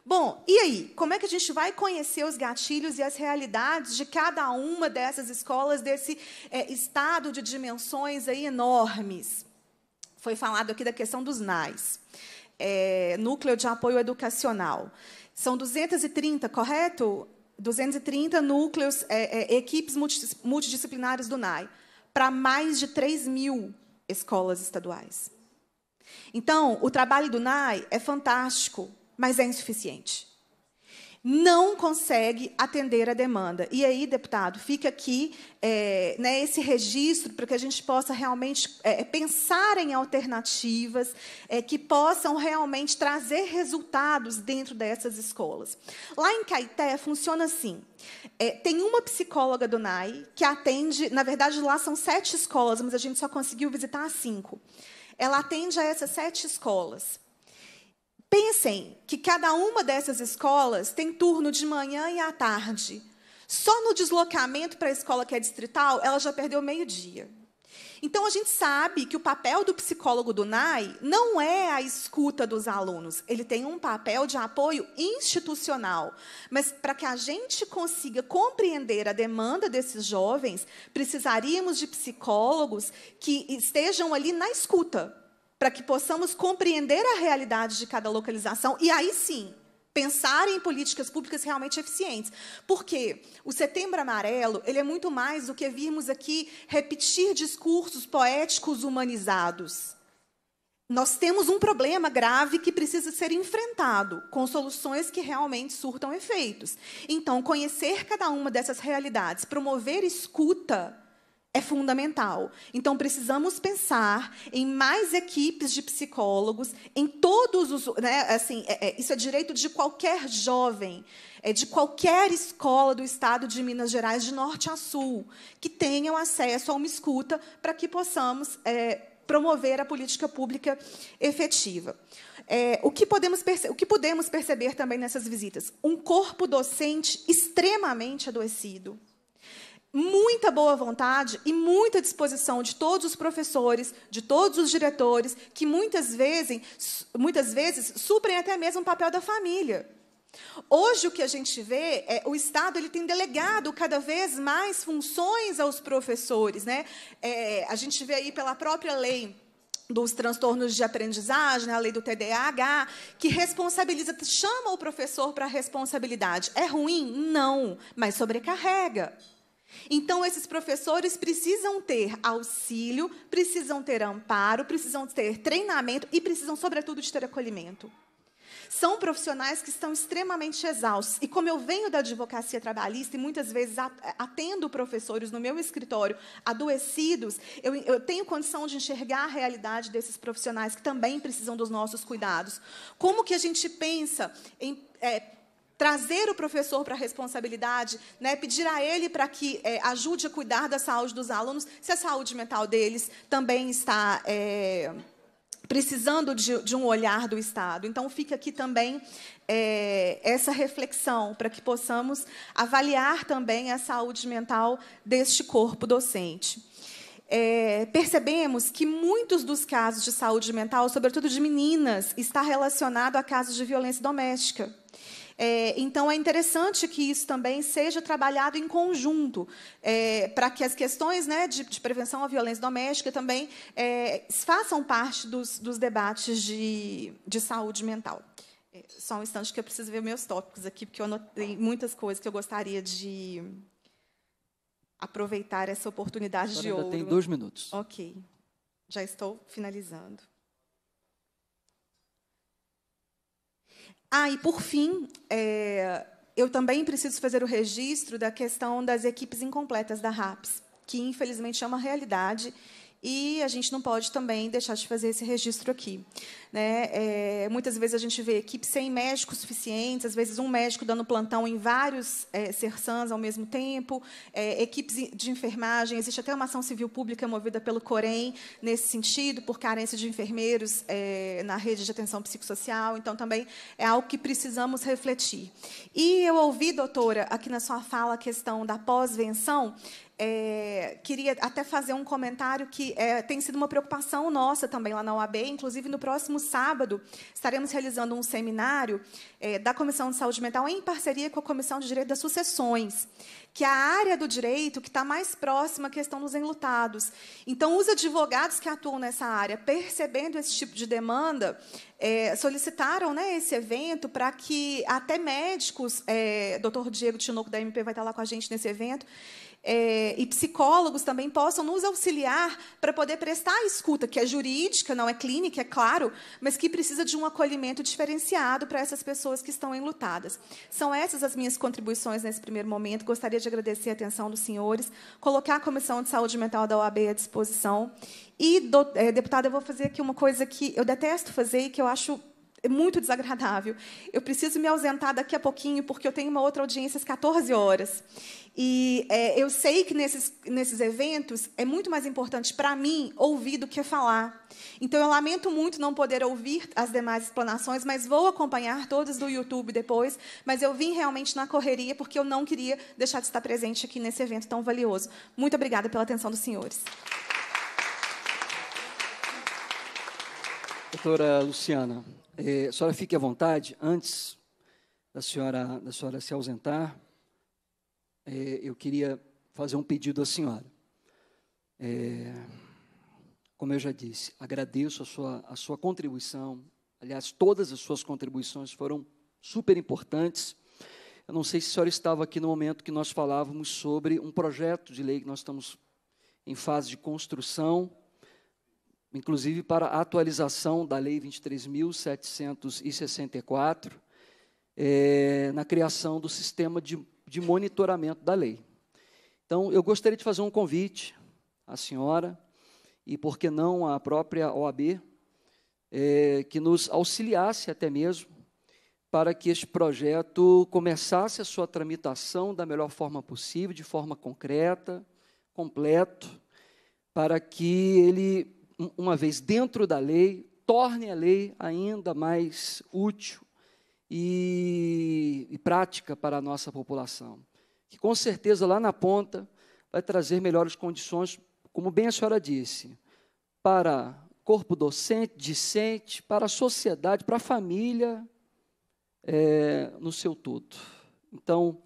Bom, e aí? Como é que a gente vai conhecer os gatilhos e as realidades de cada uma dessas escolas, desse é, estado de dimensões aí enormes? Foi falado aqui da questão dos NAIS, é, Núcleo de Apoio Educacional. São 230, correto? 230 núcleos, é, é equipes multidisciplinares do NAI, para mais de 3 mil escolas estaduais. Então, o trabalho do NAI é fantástico, mas é insuficiente. Não consegue atender a demanda. E aí, deputado, fica aqui é, né, esse registro para que a gente possa realmente é, pensar em alternativas é, que possam realmente trazer resultados dentro dessas escolas. Lá em Caeté, funciona assim. É, tem uma psicóloga do NAI que atende, na verdade, lá são sete escolas, mas a gente só conseguiu visitar cinco. Ela atende a essas sete escolas. Pensem que cada uma dessas escolas tem turno de manhã e à tarde. Só no deslocamento para a escola que é distrital, ela já perdeu meio-dia. Então, a gente sabe que o papel do psicólogo do NAI não é a escuta dos alunos, ele tem um papel de apoio institucional. Mas, para que a gente consiga compreender a demanda desses jovens, precisaríamos de psicólogos que estejam ali na escuta, para que possamos compreender a realidade de cada localização e aí sim pensar em políticas públicas realmente eficientes. Porque o Setembro Amarelo, ele é muito mais do que virmos aqui repetir discursos poéticos humanizados. Nós temos um problema grave que precisa ser enfrentado com soluções que realmente surtam efeitos. Então, conhecer cada uma dessas realidades, promover escuta é fundamental. Então, precisamos pensar em mais equipes de psicólogos, em todos os. Né, assim, é, é, isso é direito de qualquer jovem, é, de qualquer escola do estado de Minas Gerais, de norte a sul, que tenham acesso a uma escuta para que possamos é, promover a política pública efetiva. É, o, que o, que podemos perceber também nessas visitas? Um corpo docente extremamente adoecido muita boa vontade e muita disposição de todos os professores, de todos os diretores, que muitas vezes, muitas vezes suprem até mesmo o papel da família. Hoje o que a gente vê é o Estado ele tem delegado cada vez mais funções aos professores, né? É, a gente vê aí pela própria lei dos transtornos de aprendizagem, né? a lei do TDAH, que responsabiliza, chama o professor para responsabilidade. É ruim? Não, mas sobrecarrega. Então, esses professores precisam ter auxílio, precisam ter amparo, precisam ter treinamento e precisam, sobretudo, de ter acolhimento. São profissionais que estão extremamente exaustos. E como eu venho da advocacia trabalhista e muitas vezes eh, atendo professores no meu escritório adoecidos, eu, eu tenho condição de enxergar a realidade desses profissionais que também precisam dos nossos cuidados. Como que a gente pensa em é, trazer o professor para a responsabilidade, né, pedir a ele para que é, ajude a cuidar da saúde dos alunos, se a saúde mental deles também está é, precisando de, de, um olhar do Estado. Então, fica aqui também é, essa reflexão para que possamos avaliar também a saúde mental deste corpo docente. É, percebemos que muitos dos casos de saúde mental, sobretudo de meninas, está relacionado a casos de violência doméstica. É, então, é interessante que isso também seja trabalhado em conjunto, é, para que as questões né, de, de, prevenção à violência doméstica também é, façam parte dos, dos debates de, de saúde mental. É, só um instante que eu preciso ver meus tópicos aqui, porque eu anotei muitas coisas que eu gostaria de aproveitar essa oportunidade Agora de ainda tem dois minutos. Ok. Já estou finalizando. Ah, e por fim, é, eu também preciso fazer o registro da questão das equipes incompletas da RAPS, que infelizmente é uma realidade e a gente não pode também deixar de fazer esse registro aqui. Né? É, muitas vezes a gente vê equipes sem médicos suficientes, às vezes um médico dando plantão em vários é, SERSANs ao mesmo tempo, é, equipes de enfermagem, existe até uma ação civil pública movida pelo Corém nesse sentido, por carência de enfermeiros é, na rede de atenção psicossocial, então também é algo que precisamos refletir. E eu ouvi, doutora, aqui na sua fala a questão da pós-venção, é, queria até fazer um comentário que é, tem sido uma preocupação nossa também lá na OAB, inclusive no próximo sábado, estaremos realizando um seminário é, da Comissão de Saúde Mental em parceria com a Comissão de Direito das Sucessões, que é a área do direito que está mais próxima à questão dos enlutados. Então, os advogados que atuam nessa área, percebendo esse tipo de demanda, é, solicitaram né, esse evento para que até médicos, é, doutor Diego Tinoco da MP vai estar lá com a gente nesse evento, é, e psicólogos também possam nos auxiliar para poder prestar a escuta, que é jurídica, não é clínica, é claro, mas que precisa de um acolhimento diferenciado para essas pessoas que estão enlutadas. São essas as minhas contribuições nesse primeiro momento. Gostaria de agradecer a atenção dos senhores, colocar a Comissão de Saúde Mental da OAB à disposição. E, do, é, deputada, eu vou fazer aqui uma coisa que eu detesto fazer e que eu acho é muito desagradável. Eu preciso me ausentar daqui a pouquinho, porque eu tenho uma outra audiência às 14 horas. E é, eu sei que nesses, nesses eventos é muito mais importante para mim ouvir do que falar. Então, eu lamento muito não poder ouvir as demais explanações, mas vou acompanhar todas do YouTube depois. Mas eu vim realmente na correria, porque eu não queria deixar de estar presente aqui nesse evento tão valioso. Muito obrigada pela atenção dos senhores. Doutora Luciana, é, a senhora fique à vontade, antes da senhora, da senhora se ausentar, é, eu queria fazer um pedido à senhora. É, como eu já disse, agradeço a sua, a sua contribuição. Aliás, todas as suas contribuições foram super importantes. Eu não sei se a senhora estava aqui no momento que nós falávamos sobre um projeto de lei que nós estamos em fase de construção inclusive para a atualização da Lei 23.764, é, na criação do sistema de, de monitoramento da lei. Então, eu gostaria de fazer um convite à senhora e, por que não, à própria OAB, é, que nos auxiliasse até mesmo para que este projeto começasse a sua tramitação da melhor forma possível, de forma concreta, completo, para que ele uma vez dentro da lei, torne a lei ainda mais útil e, e prática para a nossa população. Que com certeza lá na ponta vai trazer melhores condições, como bem a senhora disse, para corpo docente, discente, para a sociedade, para a família é, no seu todo. Então,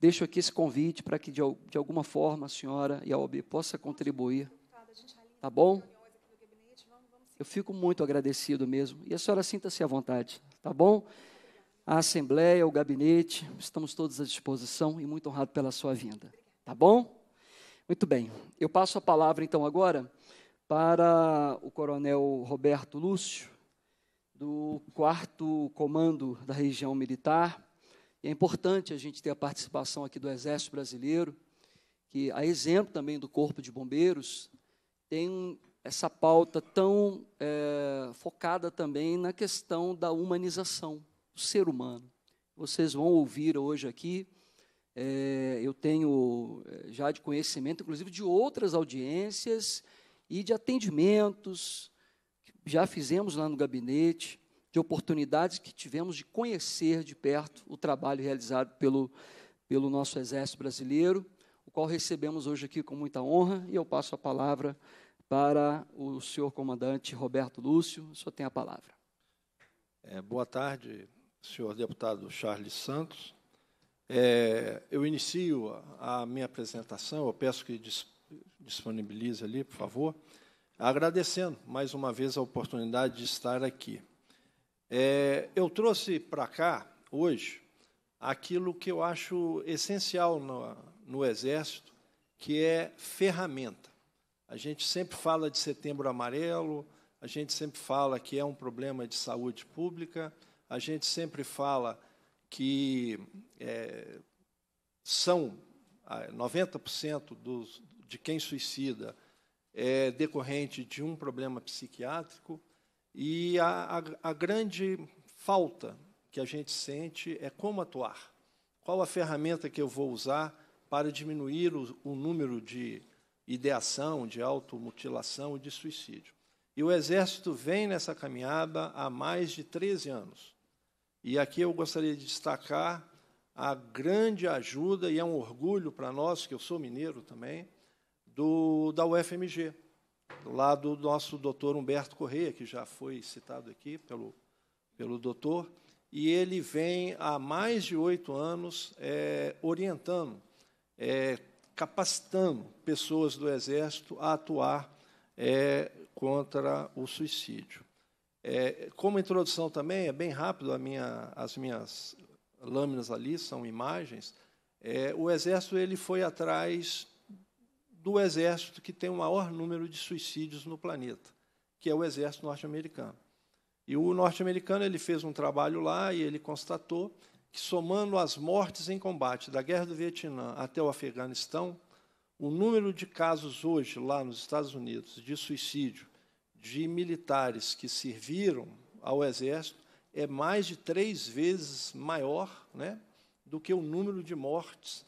deixo aqui esse convite para que, de, de alguma forma, a senhora e a OAB possa contribuir. Tá bom? Eu fico muito agradecido mesmo. E a senhora sinta-se à vontade, tá bom? A Assembleia, o gabinete, estamos todos à disposição e muito honrado pela sua vinda, tá bom? Muito bem, eu passo a palavra então agora para o Coronel Roberto Lúcio, do 4 Comando da Região Militar. E é importante a gente ter a participação aqui do Exército Brasileiro, que, a exemplo também do Corpo de Bombeiros, tem essa pauta tão é, focada também na questão da humanização, do ser humano. Vocês vão ouvir hoje aqui, é, eu tenho é, já de conhecimento, inclusive, de outras audiências e de atendimentos que já fizemos lá no gabinete, de oportunidades que tivemos de conhecer de perto o trabalho realizado pelo, pelo nosso Exército Brasileiro, o qual recebemos hoje aqui com muita honra, e eu passo a palavra a para o senhor comandante Roberto Lúcio. O senhor tem a palavra. É, boa tarde, senhor deputado Charles Santos. É, eu inicio a minha apresentação, eu peço que disponibilize ali, por favor, agradecendo mais uma vez a oportunidade de estar aqui. É, eu trouxe para cá, hoje, aquilo que eu acho essencial no, no Exército, que é ferramenta. A gente sempre fala de setembro amarelo, a gente sempre fala que é um problema de saúde pública, a gente sempre fala que é, são 90% dos, de quem suicida é decorrente de um problema psiquiátrico, e a, a, a grande falta que a gente sente é como atuar. Qual a ferramenta que eu vou usar para diminuir o, o número de ideação, de automutilação e de suicídio. E o Exército vem nessa caminhada há mais de 13 anos. E aqui eu gostaria de destacar a grande ajuda, e é um orgulho para nós, que eu sou mineiro também, do, da UFMG, lá do nosso doutor Humberto Correia, que já foi citado aqui pelo, pelo doutor, e ele vem há mais de oito anos é, orientando, é, capacitando pessoas do Exército a atuar é, contra o suicídio. É, como introdução também, é bem rápido, minha, as minhas lâminas ali são imagens. É, o Exército ele foi atrás do Exército que tem o maior número de suicídios no planeta, que é o Exército norte-americano. E o norte-americano ele fez um trabalho lá e ele constatou que, somando as mortes em combate da Guerra do Vietnã até o Afeganistão, o número de casos hoje lá nos Estados Unidos de suicídio de militares que serviram ao Exército é mais de três vezes maior né, do que o número de mortes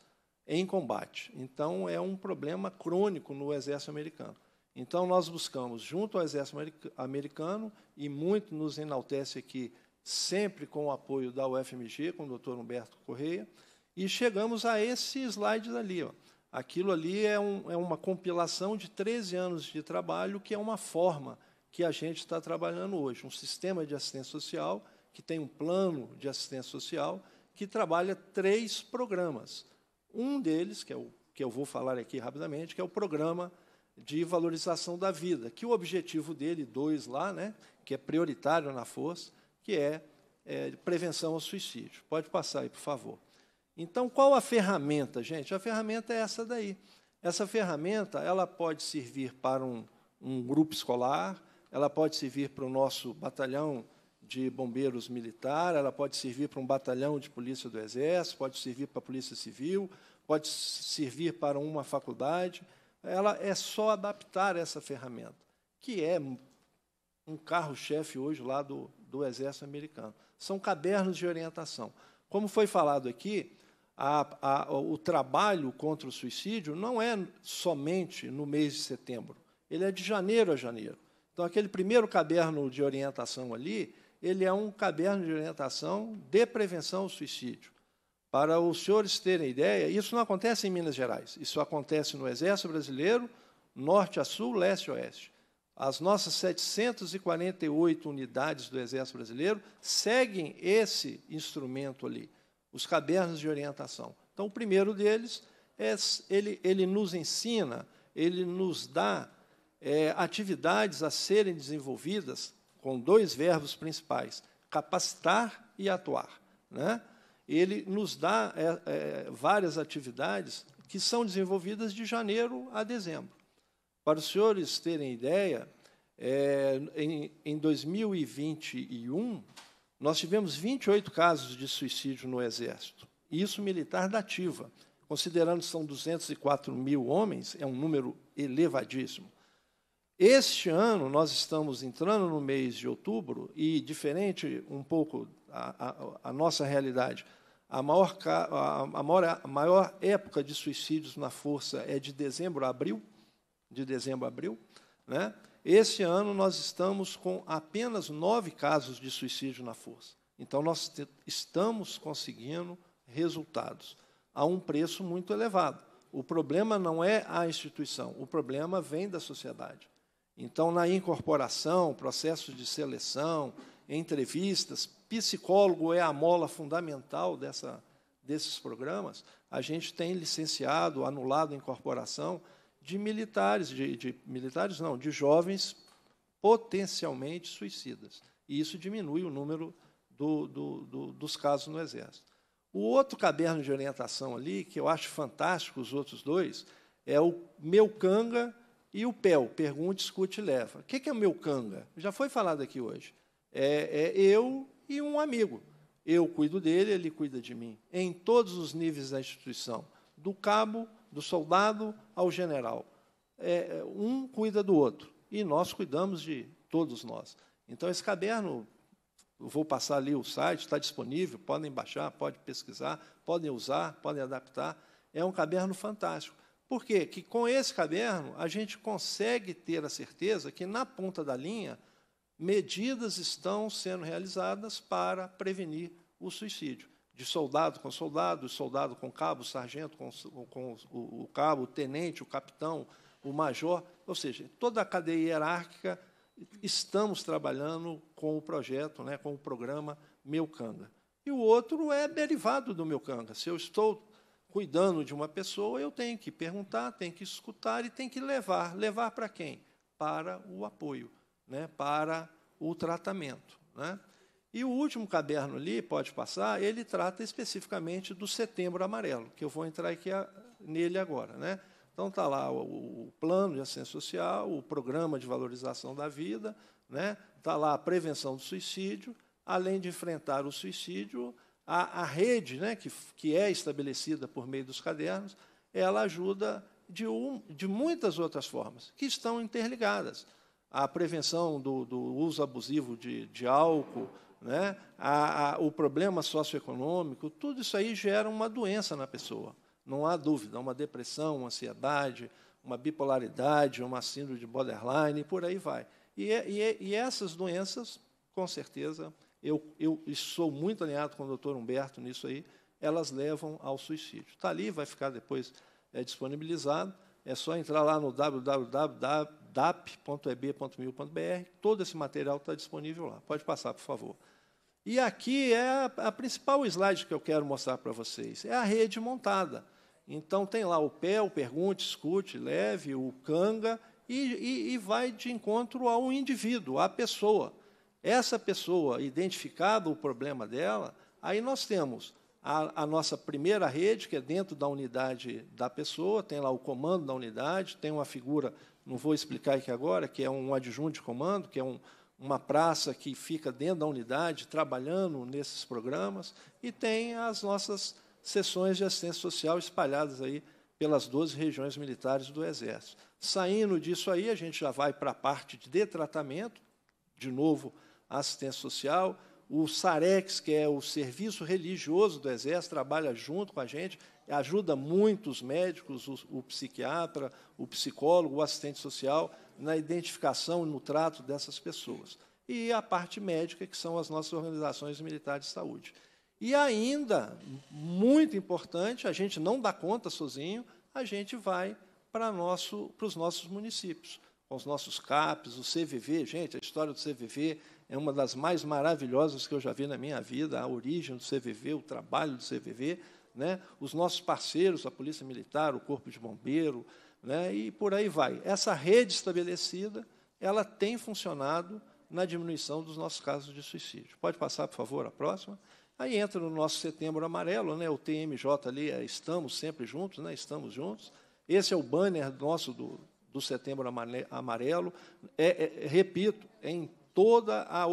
em combate. Então, é um problema crônico no Exército Americano. Então, nós buscamos, junto ao Exército Americano, e muito nos enaltece aqui sempre com o apoio da UFMG, com o Dr. Humberto Correia, e chegamos a esse slide ali. Ó. Aquilo ali é, um, é uma compilação de 13 anos de trabalho, que é uma forma que a gente está trabalhando hoje, um sistema de assistência social que tem um plano de assistência social que trabalha três programas. Um deles, que é o que eu vou falar aqui rapidamente, que é o programa de valorização da vida, que o objetivo dele, dois lá, né, que é prioritário na força, que é, é prevenção ao suicídio. Pode passar aí, por favor. Então, qual a ferramenta, gente? A ferramenta é essa daí. Essa ferramenta ela pode servir para um, um grupo escolar, ela pode servir para o nosso batalhão de bombeiros militar, ela pode servir para um batalhão de polícia do Exército, pode servir para a Polícia Civil, pode servir para uma faculdade. Ela é só adaptar essa ferramenta, que é um carro-chefe hoje lá do, do Exército Americano. São cadernos de orientação. Como foi falado aqui, a, a, o trabalho contra o suicídio não é somente no mês de setembro, ele é de janeiro a janeiro. Então, aquele primeiro caderno de orientação ali, ele é um caderno de orientação de prevenção ao suicídio. Para os senhores terem ideia, isso não acontece em Minas Gerais, isso acontece no Exército Brasileiro, norte a sul, leste a oeste. As nossas 748 unidades do Exército Brasileiro seguem esse instrumento ali, os cadernos de orientação. Então, o primeiro deles, é, ele, ele nos ensina, ele nos dá é, atividades a serem desenvolvidas com dois verbos principais, capacitar e atuar. Né? Ele nos dá é, é, várias atividades que são desenvolvidas de janeiro a dezembro. Para os senhores terem ideia, é, em, em 2021, nós tivemos 28 casos de suicídio no Exército, e isso militar da ativa. Considerando que são 204 mil homens, é um número elevadíssimo. Este ano, nós estamos entrando no mês de outubro, e diferente um pouco a, a, a nossa realidade, a maior, a, maior, a maior época de suicídios na Força é de dezembro a abril, de dezembro a abril. Né? Este ano nós estamos com apenas nove casos de suicídio na força. Então nós estamos conseguindo resultados a um preço muito elevado. O problema não é a instituição, o problema vem da sociedade. Então, na incorporação, processos de seleção, entrevistas, psicólogo é a mola fundamental dessa, desses programas. A gente tem licenciado, anulado a incorporação de militares, de, de militares não, de jovens potencialmente suicidas. E isso diminui o número do, do, do, dos casos no Exército. O outro caderno de orientação ali, que eu acho fantástico, os outros dois, é o Meu Canga e o PEL, Pergunte, Escute e Leva. O que é o Meu Canga? Já foi falado aqui hoje. É, é eu e um amigo. Eu cuido dele, ele cuida de mim. Em todos os níveis da instituição, do cabo do soldado ao general. É, é, um cuida do outro. E nós cuidamos de todos nós. Então, esse caderno, vou passar ali o site, está disponível, podem baixar, podem pesquisar, podem usar, podem adaptar. É um caderno fantástico. Por quê? Que com esse caderno, a gente consegue ter a certeza que, na ponta da linha, medidas estão sendo realizadas para prevenir o suicídio de soldado com soldado, soldado com cabo, sargento com, com o, o cabo, o tenente, o capitão, o major, ou seja, toda a cadeia hierárquica, estamos trabalhando com o projeto, né, com o programa Meucanga. E o outro é derivado do Meucanga. Se eu estou cuidando de uma pessoa, eu tenho que perguntar, tenho que escutar e tenho que levar. Levar para quem? Para o apoio, né, para o tratamento. Né? E o último caderno ali, pode passar, ele trata especificamente do setembro amarelo, que eu vou entrar aqui a, nele agora. Né? Então está lá o, o, plano de assistência social, o programa de valorização da vida, né? está lá a prevenção do suicídio, além de enfrentar o suicídio, a, a rede né, que, que é estabelecida por meio dos cadernos, ela ajuda de, um, de muitas outras formas, que estão interligadas. A prevenção do, do uso abusivo de, de álcool, né, a, a, o problema socioeconômico, tudo isso aí gera uma doença na pessoa. Não há dúvida, uma depressão, uma ansiedade, uma bipolaridade, uma síndrome de borderline, e por aí vai. E, é, e, é, e essas doenças, com certeza, eu, eu sou muito alinhado com o doutor Humberto nisso aí, elas levam ao suicídio. Está ali, vai ficar depois é, disponibilizado. É só entrar lá no www.dap.eb.mil.br. Todo esse material está disponível lá. Pode passar, por favor. E aqui é a, a principal slide que eu quero mostrar para vocês. É a rede montada. Então, tem lá o pé, o pergunte, escute, leve, o canga, e, e, e vai de encontro ao indivíduo, à pessoa. Essa pessoa, identificado o problema dela, aí nós temos a, a, nossa primeira rede, que é dentro da unidade da pessoa, tem lá o comando da unidade, tem uma figura, não vou explicar aqui agora, que é um adjunto de comando, que é um, uma praça que fica dentro da unidade, trabalhando nesses programas, e tem as nossas sessões de assistência social espalhadas aí pelas 12 regiões militares do Exército. Saindo disso aí, a gente já vai para a parte de tratamento, de novo, assistência social. O SAREX, que é o Serviço Religioso do Exército, trabalha junto com a gente, ajuda muito os médicos, o, o psiquiatra, o psicólogo, o assistente social, na identificação e no trato dessas pessoas. E a parte médica, que são as nossas organizações militares de saúde. E ainda, muito importante, a gente não dá conta sozinho, a gente vai para, nosso, para os nossos municípios, com os nossos CAPs, o CVV. Gente, a história do CVV é uma das mais maravilhosas que eu já vi na minha vida, a origem do CVV, o trabalho do CVV, né, os nossos parceiros, a Polícia Militar, o Corpo de Bombeiro, né, e por aí vai. Essa rede estabelecida, ela tem funcionado na diminuição dos nossos casos de suicídio. Pode passar, por favor, a próxima. Aí entra no nosso setembro amarelo, né, o TMJ ali, é, estamos sempre juntos, né, estamos juntos. Esse é o banner nosso do, do setembro amarelo. É, é, repito, é em toda a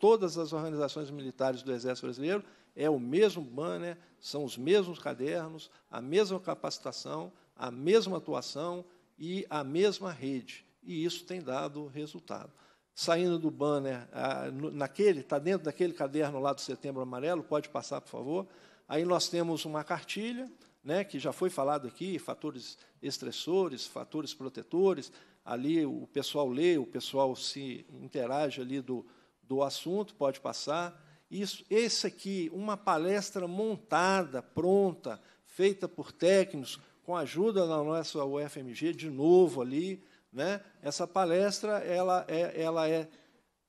todas as organizações militares do Exército Brasileiro é o mesmo banner, são os mesmos cadernos, a mesma capacitação, a mesma atuação e a mesma rede. E isso tem dado resultado. Saindo do banner, ah, naquele, está dentro daquele caderno lá do Setembro Amarelo, pode passar, por favor. Aí nós temos uma cartilha, né, que já foi falado aqui, fatores estressores, fatores protetores. Ali o pessoal lê, o pessoal se interage ali do, do assunto, pode passar isso, esse aqui, uma palestra montada, pronta, feita por técnicos, com ajuda da nossa UFMG, de novo ali. Né? Essa palestra ela é, ela é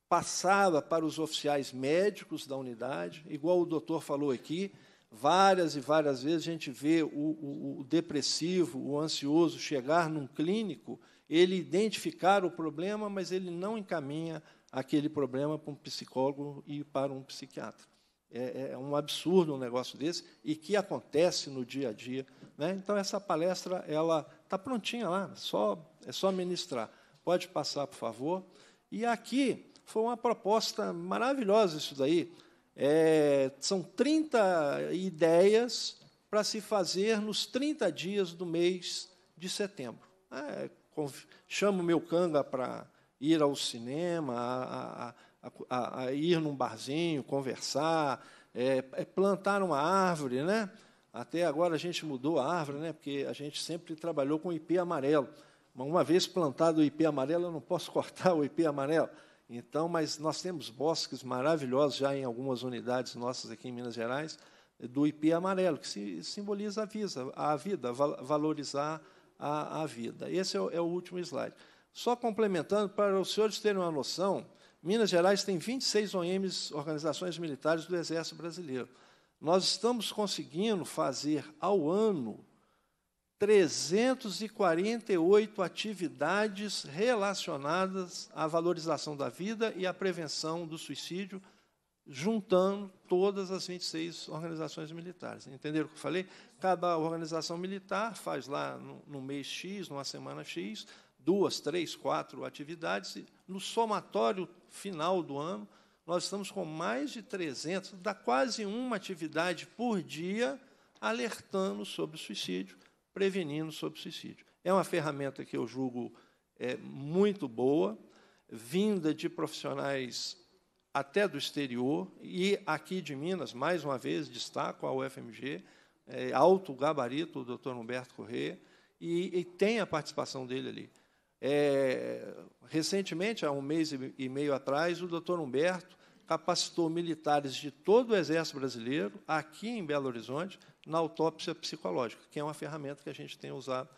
passada para os oficiais médicos da unidade, igual o doutor falou aqui, várias e várias vezes a gente vê o, o, o depressivo, o ansioso chegar num clínico, ele identificar o problema, mas ele não encaminha aquele problema para um psicólogo e para um psiquiatra. É, é, é, um absurdo um negócio desse e que acontece no dia a dia. Né? Então, essa palestra ela está prontinha lá, só, é só ministrar. Pode passar, por favor. E aqui foi uma proposta maravilhosa isso daí. É, são 30 ideias para se fazer nos 30 dias do mês de setembro. É, chamo meu canga para ir ao cinema, a, a, a, a ir num barzinho, conversar, é, é plantar uma árvore, né? Até agora a gente mudou a árvore, né? Porque a gente sempre trabalhou com IP amarelo. Mas uma vez plantado o IP amarelo, eu não posso cortar o IP amarelo. Então, mas nós temos bosques maravilhosos já em algumas unidades nossas aqui em Minas Gerais do IP amarelo, que simboliza a, a vida, valorizar a, a vida. Esse é o, é o último slide. Só complementando, para os senhores terem uma noção, Minas Gerais tem 26 OMs, organizações militares do Exército Brasileiro. Nós estamos conseguindo fazer ao ano 348 atividades relacionadas à valorização da vida e à prevenção do suicídio, juntando todas as 26 organizações militares. Entenderam o que eu falei? Cada organização militar faz lá no, no mês X, numa semana X, duas, três, quatro atividades, e no somatório final do ano, nós estamos com mais de 300, dá quase uma atividade por dia alertando sobre suicídio, prevenindo sobre suicídio. É uma ferramenta que eu julgo é, muito boa, vinda de profissionais até do exterior, e aqui de Minas, mais uma vez, destaco a UFMG, é, alto gabarito, o doutor Humberto Corrêa, e, e tem a participação dele ali. É, recentemente, há um mês e meio atrás, o doutor Humberto capacitou militares de todo o Exército Brasileiro, aqui em Belo Horizonte, na autópsia psicológica, que é uma ferramenta que a gente tem usado.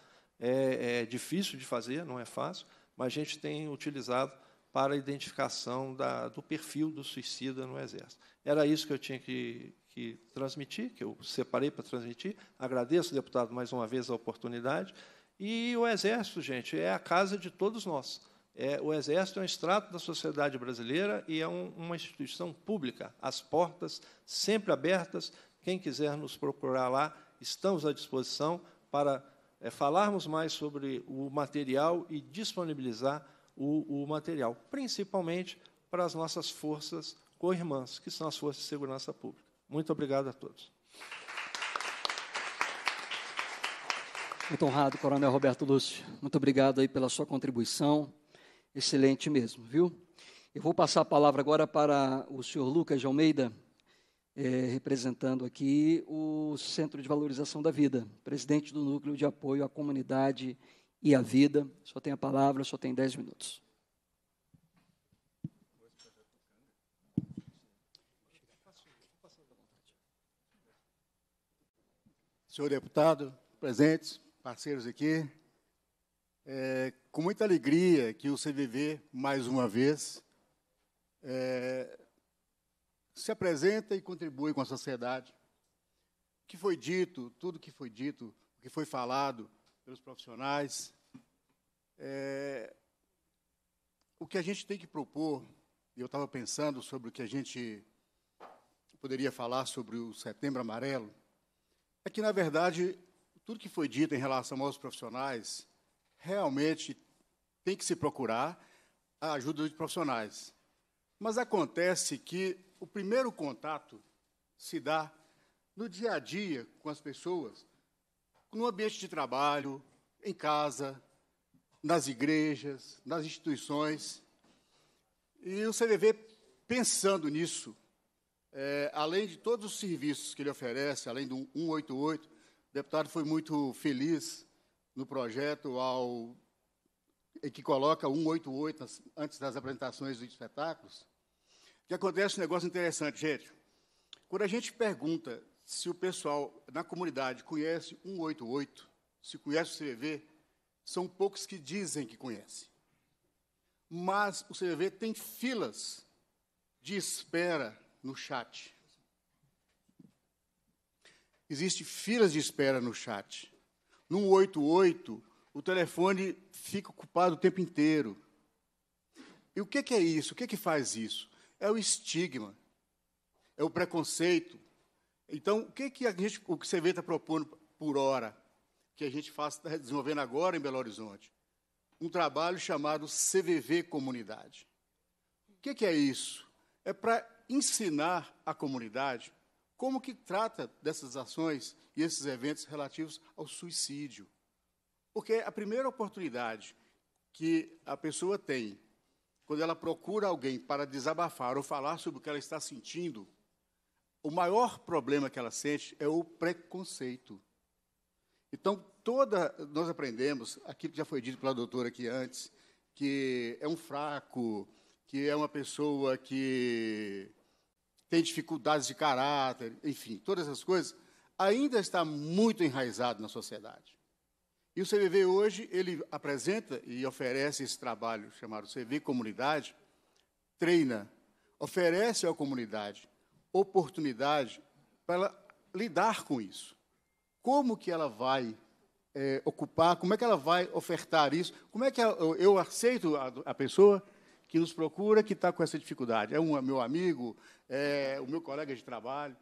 É, é difícil de fazer, não é fácil, mas a gente tem utilizado para a identificação da, do perfil do suicida no Exército. Era isso que eu tinha que, que transmitir, que eu separei para transmitir. Agradeço, deputado, mais uma vez a oportunidade. E o Exército, gente, é a casa de todos nós. É, o Exército é um extrato da sociedade brasileira e é um, uma instituição pública. As portas sempre abertas. Quem quiser nos procurar lá, estamos à disposição para é, falarmos mais sobre o material e disponibilizar o, o material, principalmente para as nossas forças co-irmãs, que são as forças de segurança pública. Muito obrigado a todos. Muito honrado, Coronel Roberto Lúcio. Muito obrigado aí pela sua contribuição. Excelente mesmo, viu? Eu vou passar a palavra agora para o senhor Lucas de Almeida, é, representando aqui o Centro de Valorização da Vida, presidente do Núcleo de Apoio à Comunidade e à Vida. Só tem a palavra, só tem 10 minutos. Senhor deputado, presentes, parceiros aqui. É, com muita alegria que o CVV, mais uma vez, é, se apresenta e contribui com a sociedade. O que foi dito, tudo que foi dito, o que foi falado pelos profissionais, é, o que a gente tem que propor, eu estava pensando sobre o que a gente poderia falar sobre o Setembro Amarelo, é que, na verdade, tudo que foi dito em relação aos profissionais, realmente tem que se procurar a ajuda de profissionais. Mas acontece que o primeiro contato se dá no dia a dia com as pessoas, no ambiente de trabalho, em casa, nas igrejas, nas instituições. E o CVV, pensando nisso, é, além de todos os serviços que ele oferece, além do 188, deputado foi muito feliz no projeto ao que coloca 188 antes das apresentações dos espetáculos, que acontece um negócio interessante, gente. Quando a gente pergunta se o pessoal na comunidade conhece 188, se conhece o CVV, são poucos que dizem que conhecem. Mas o CVV tem filas de espera no chat. Existem filas de espera no chat. No 88, o telefone fica ocupado o tempo inteiro. E o que, é isso? O que, que faz isso? É o estigma, é o preconceito. Então, o que, que a gente, o que você CV está propondo por hora, que a gente está desenvolvendo agora em Belo Horizonte? Um trabalho chamado CVV Comunidade. O que é isso? É para ensinar a comunidade como que trata dessas ações e esses eventos relativos ao suicídio? Porque a primeira oportunidade que a pessoa tem quando ela procura alguém para desabafar ou falar sobre o que ela está sentindo, o maior problema que ela sente é o preconceito. Então, toda nós aprendemos, aquilo que já foi dito pela doutora aqui antes, que é um fraco, que é uma pessoa que tem dificuldades de caráter, enfim, todas essas coisas, ainda está muito enraizado na sociedade. E o CVV hoje, ele apresenta e oferece esse trabalho chamado CV Comunidade, treina, oferece à comunidade oportunidade para lidar com isso. Como que ela vai é, ocupar, como é que ela vai ofertar isso, como é que eu, eu aceito a, a pessoa, que nos procura que está com essa dificuldade. É um meu amigo, é o meu colega de trabalho.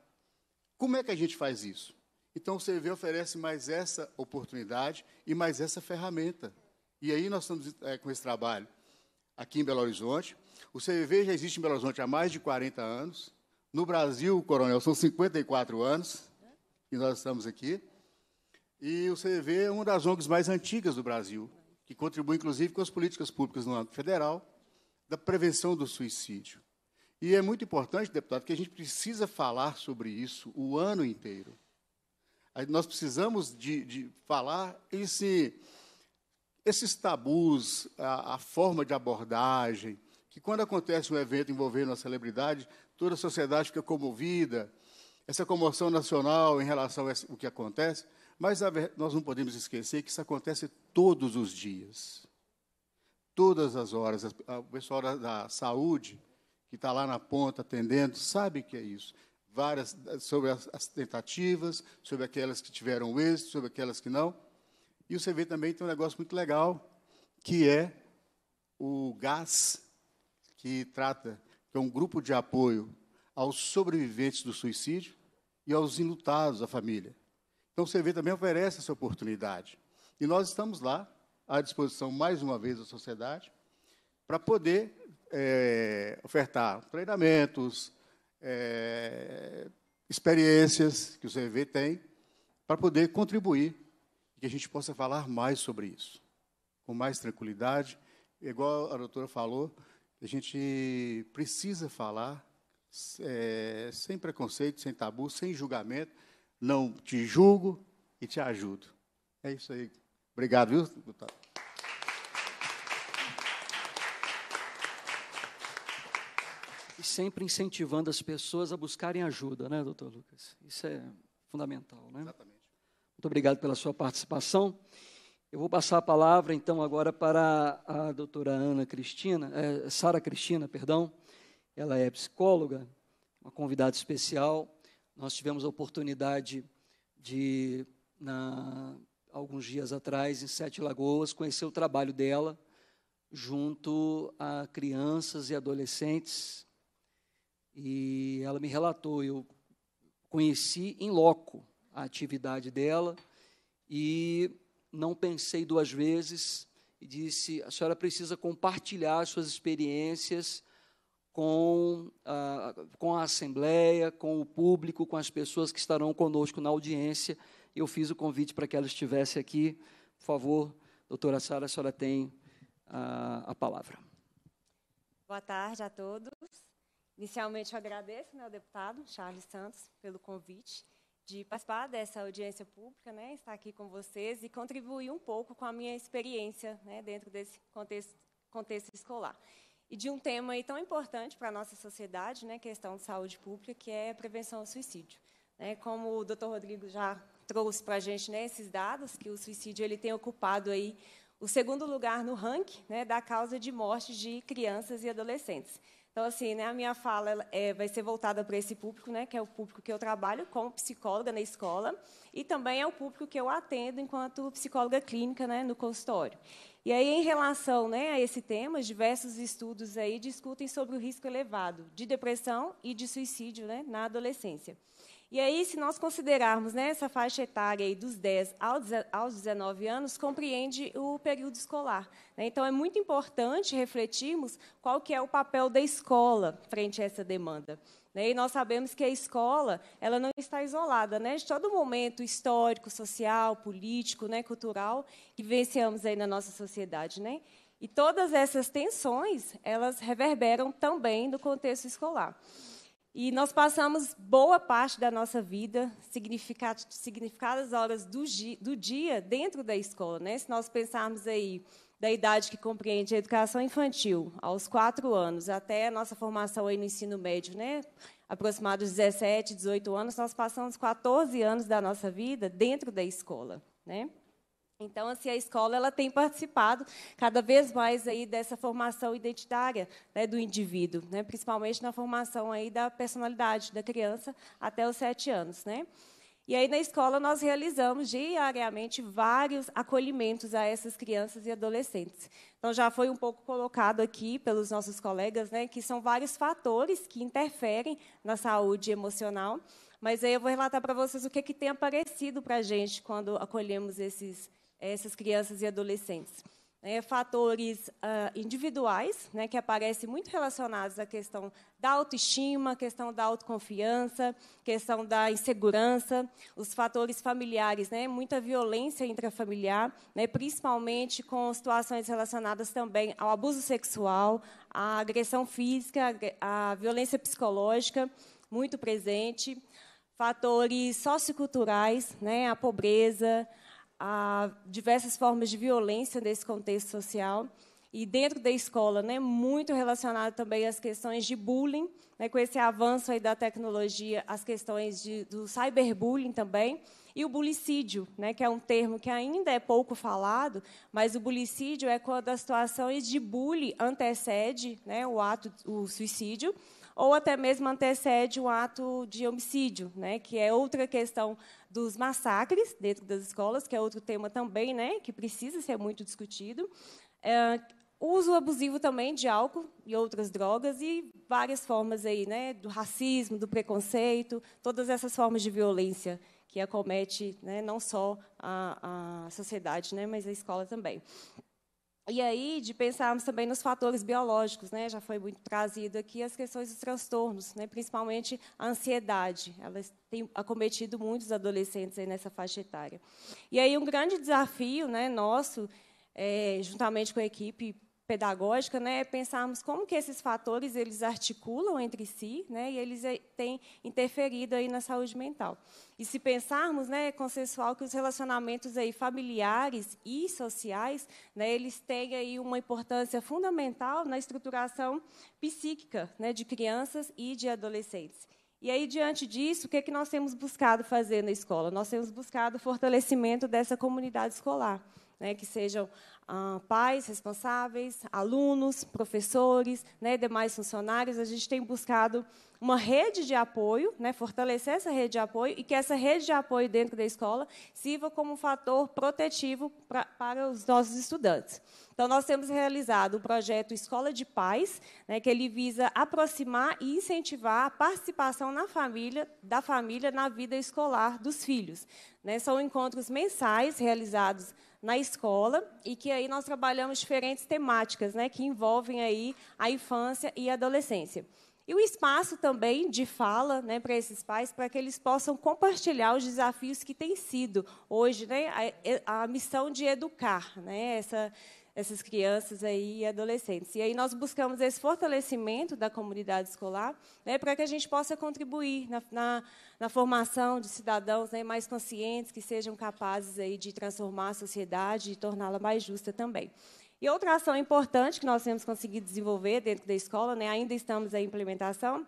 Como é que a gente faz isso? Então, o CV oferece mais essa oportunidade e mais essa ferramenta. E aí nós estamos é, com esse trabalho aqui em Belo Horizonte. O CV já existe em Belo Horizonte há mais de 40 anos. No Brasil, coronel, são 54 anos que nós estamos aqui. E o CV é uma das ONGs mais antigas do Brasil, que contribui, inclusive, com as políticas públicas no âmbito federal da prevenção do suicídio. E é muito importante, deputado, que a gente precisa falar sobre isso o ano inteiro. Nós precisamos de, de falar esse, esses tabus, a, a forma de abordagem, que quando acontece um evento envolvendo uma celebridade, toda a sociedade fica comovida, essa comoção nacional em relação ao que acontece, mas nós não podemos esquecer que isso acontece todos os dias todas as horas. Ah, o pessoal da saúde, que está lá na ponta atendendo, sabe que é isso. Várias ah, sobre as, as tentativas, sobre aquelas que tiveram êxito, sobre aquelas que não. E o CV também tem um negócio muito legal, que é o GAS, que trata, que é um grupo de apoio aos sobreviventes do suicídio e aos enlutados da família. Então, o CV também oferece essa oportunidade. E nós estamos lá à disposição, mais uma vez, da sociedade, para poder é, ofertar treinamentos, é, experiências que o CV tem, para poder contribuir e que a gente possa falar mais sobre isso, com mais tranquilidade. Igual a doutora falou, a gente precisa falar é, sem preconceito, sem tabu, sem julgamento. Não te julgo e te ajudo. É isso aí. Obrigado, viu, deputado? E sempre incentivando as pessoas a buscarem ajuda, né, doutor Lucas? Isso é fundamental, né? Exatamente. Muito obrigado pela sua participação. Eu vou passar a palavra, então, agora para a doutora Ana Cristina, é, Sara Cristina, perdão. Ela é psicóloga, uma convidada especial. Nós tivemos a oportunidade de, na alguns dias atrás em Sete Lagoas, conheceu o trabalho dela junto a crianças e adolescentes. E ela me relatou, eu conheci em loco a atividade dela e não pensei duas vezes e disse: a senhora precisa compartilhar suas experiências com a, com a Assembleia, com o público, com as pessoas que estarão conosco na audiência, eu fiz o convite para que ela estivesse aqui. Por favor, doutora Sara, a senhora tem a, ah, a palavra. Boa tarde a todos. Inicialmente, eu agradeço né, ao deputado Charles Santos pelo convite de participar dessa audiência pública, né, estar aqui com vocês e contribuir um pouco com a minha experiência né, dentro desse contexto, contexto escolar. E de um tema tão importante para a nossa sociedade, né, questão de saúde pública, que é a prevenção ao suicídio. Né, como o doutor Rodrigo já trouxe para a gente né, esses dados, que o suicídio ele tem ocupado aí o segundo lugar no ranking né, da causa de morte de crianças e adolescentes. Então, assim, né, a minha fala é, vai ser voltada para esse público, né, que é o público que eu trabalho como psicóloga na escola, e também é o público que eu atendo enquanto psicóloga clínica né, no consultório. E aí, em relação né, a esse tema, diversos estudos aí discutem sobre o risco elevado de depressão e de suicídio né, na adolescência. E aí, se nós considerarmos né, essa faixa etária aí dos 10 aos 19 anos, compreende o período escolar. Né? Então, é muito importante refletirmos qual que é o papel da escola frente a essa demanda. Né? E nós sabemos que a escola ela não está isolada né, de todo momento histórico, social, político, né, cultural que vivenciamos aí na nossa sociedade. Né? E todas essas tensões elas reverberam também no contexto escolar. E nós passamos boa parte da nossa vida, significadas horas do, do dia, dentro da escola. Né? Se nós pensarmos aí da idade que compreende a educação infantil, aos quatro anos, até a nossa formação aí no ensino médio, né? aproximados 17, 18 anos, nós passamos 14 anos da nossa vida dentro da escola. Né? Então, assim, a escola ela tem participado cada vez mais aí dessa formação identitária né, do indivíduo, né, principalmente na formação aí da personalidade da criança até os sete anos. Né? E aí, na escola, nós realizamos diariamente vários acolhimentos a essas crianças e adolescentes. Então, já foi um pouco colocado aqui pelos nossos colegas né, que são vários fatores que interferem na saúde emocional. Mas aí eu vou relatar para vocês o que, é que tem aparecido para a gente quando acolhemos esses essas crianças e adolescentes. É, fatores uh, individuais, né, que aparecem muito relacionados à questão da autoestima, questão da autoconfiança, questão da insegurança, os fatores familiares, né, muita violência intrafamiliar, né, principalmente com situações relacionadas também ao abuso sexual, à agressão física, à violência psicológica, muito presente, fatores socioculturais, né, a pobreza, a diversas formas de violência nesse contexto social e dentro da escola, né, muito relacionado também às questões de bullying, né, com esse avanço aí da tecnologia, as questões de, do cyberbullying também, e o bulicídio, né, que é um termo que ainda é pouco falado, mas o bulicídio é quando as situações de bullying antecede né, o ato, o suicídio, ou até mesmo antecede o ato de homicídio, né, que é outra questão dos massacres dentro das escolas, que é outro tema também, né, que precisa ser muito discutido. É, uso abusivo também de álcool e outras drogas e várias formas aí, né, do racismo, do preconceito, todas essas formas de violência que acomete né, não só a, a sociedade, né, mas a escola também. E aí, de pensarmos também nos fatores biológicos, né? já foi muito trazido aqui as questões dos transtornos, né? principalmente a ansiedade. Ela tem acometido muitos adolescentes nessa faixa etária. E aí, um grande desafio né, nosso, é, juntamente com a equipe pedagógica, né, é pensarmos como que esses fatores eles articulam entre si, né, e eles eh, têm interferido aí na saúde mental. E se pensarmos, né, é consensual que os relacionamentos aí familiares e sociais, né, eles têm aí uma importância fundamental na estruturação psíquica, né, de crianças e de adolescentes. E aí, diante disso, o que, é que nós temos buscado fazer na escola? Nós temos buscado o fortalecimento dessa comunidade escolar, né, que sejam ah, pais responsáveis, alunos, professores, né, demais funcionários, a gente tem buscado uma rede de apoio, né, fortalecer essa rede de apoio e que essa rede de apoio dentro da escola sirva como um fator protetivo pra, para os nossos estudantes. Então, nós temos realizado o projeto Escola de Paz, né, que ele visa aproximar e incentivar a participação na família, da família na vida escolar dos filhos. Né, são encontros mensais realizados na escola e que aí nós trabalhamos diferentes temáticas, né, que envolvem aí a infância e a adolescência. E o espaço também de fala né, para esses pais, para que eles possam compartilhar os desafios que tem sido hoje né, a, a missão de educar, né, essa, essas crianças aí e adolescentes. E aí nós buscamos esse fortalecimento da comunidade escolar né, para que a gente possa contribuir na, na, na formação de cidadãos né, mais conscientes, que sejam capazes aí de transformar a sociedade e torná-la mais justa também. E outra ação importante que nós temos conseguido desenvolver dentro da escola, né, ainda estamos em implementação,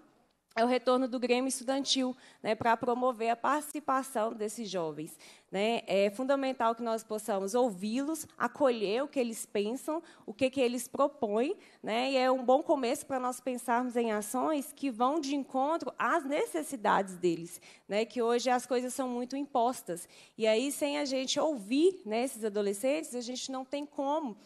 é o retorno do Grêmio Estudantil, né, para promover a participação desses jovens. Né? É fundamental que nós possamos ouvi-los, acolher o que eles pensam, o que, que eles propõem, né? e é um bom começo para nós pensarmos em ações que vão de encontro às necessidades deles, né? que hoje as coisas são muito impostas. E aí, sem a gente ouvir né, esses adolescentes, a gente não tem como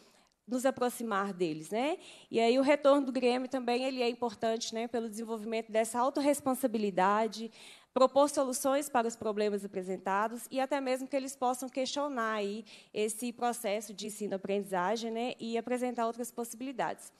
nos aproximar deles, né? E aí o retorno do Grêmio também ele é importante, né, pelo desenvolvimento dessa autorresponsabilidade, propor soluções para os problemas apresentados e até mesmo que eles possam questionar aí esse processo de ensino-aprendizagem, né, e apresentar outras possibilidades.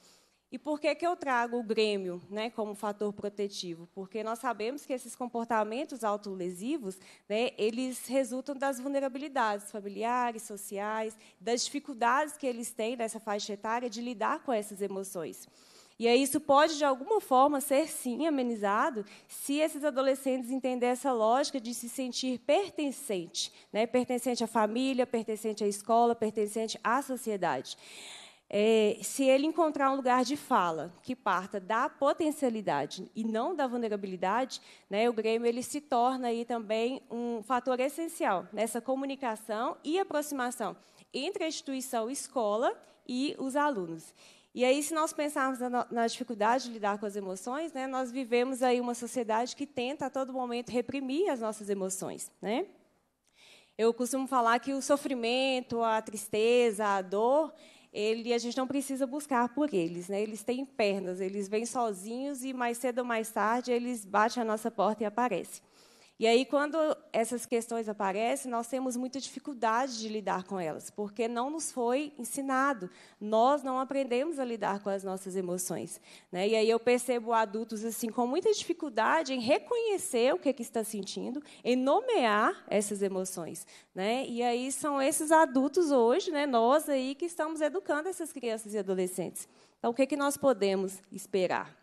E por que, que eu trago o Grêmio né, como fator protetivo? Porque nós sabemos que esses comportamentos autolesivos, né, eles resultam das vulnerabilidades familiares, sociais, das dificuldades que eles têm nessa faixa etária de lidar com essas emoções. E aí isso pode, de alguma forma, ser sim amenizado se esses adolescentes entenderem essa lógica de se sentir pertencente, né? pertencente à família, pertencente à escola, pertencente à sociedade é, se ele encontrar um lugar de fala que parta da potencialidade e não da vulnerabilidade, né, o Grêmio ele se torna aí também um fator essencial nessa comunicação e aproximação entre a instituição escola e os alunos. E aí, se nós pensarmos na, na dificuldade de lidar com as emoções, né, nós vivemos aí uma sociedade que tenta a todo momento reprimir as nossas emoções, né? Eu costumo falar que o sofrimento, a tristeza, a dor, ele, a gente não precisa buscar por eles. Né? Eles têm pernas, eles vêm sozinhos e mais cedo ou mais tarde eles batem a nossa porta e aparecem. E aí, quando essas questões aparecem, nós temos muita dificuldade de lidar com elas, porque não nos foi ensinado. Nós não aprendemos a lidar com as nossas emoções. Né? E aí eu percebo adultos assim com muita dificuldade em reconhecer o que, é que está sentindo, em nomear essas emoções. Né? E aí são esses adultos hoje, né, nós aí, que estamos educando essas crianças e adolescentes. Então, o que, é que nós podemos esperar?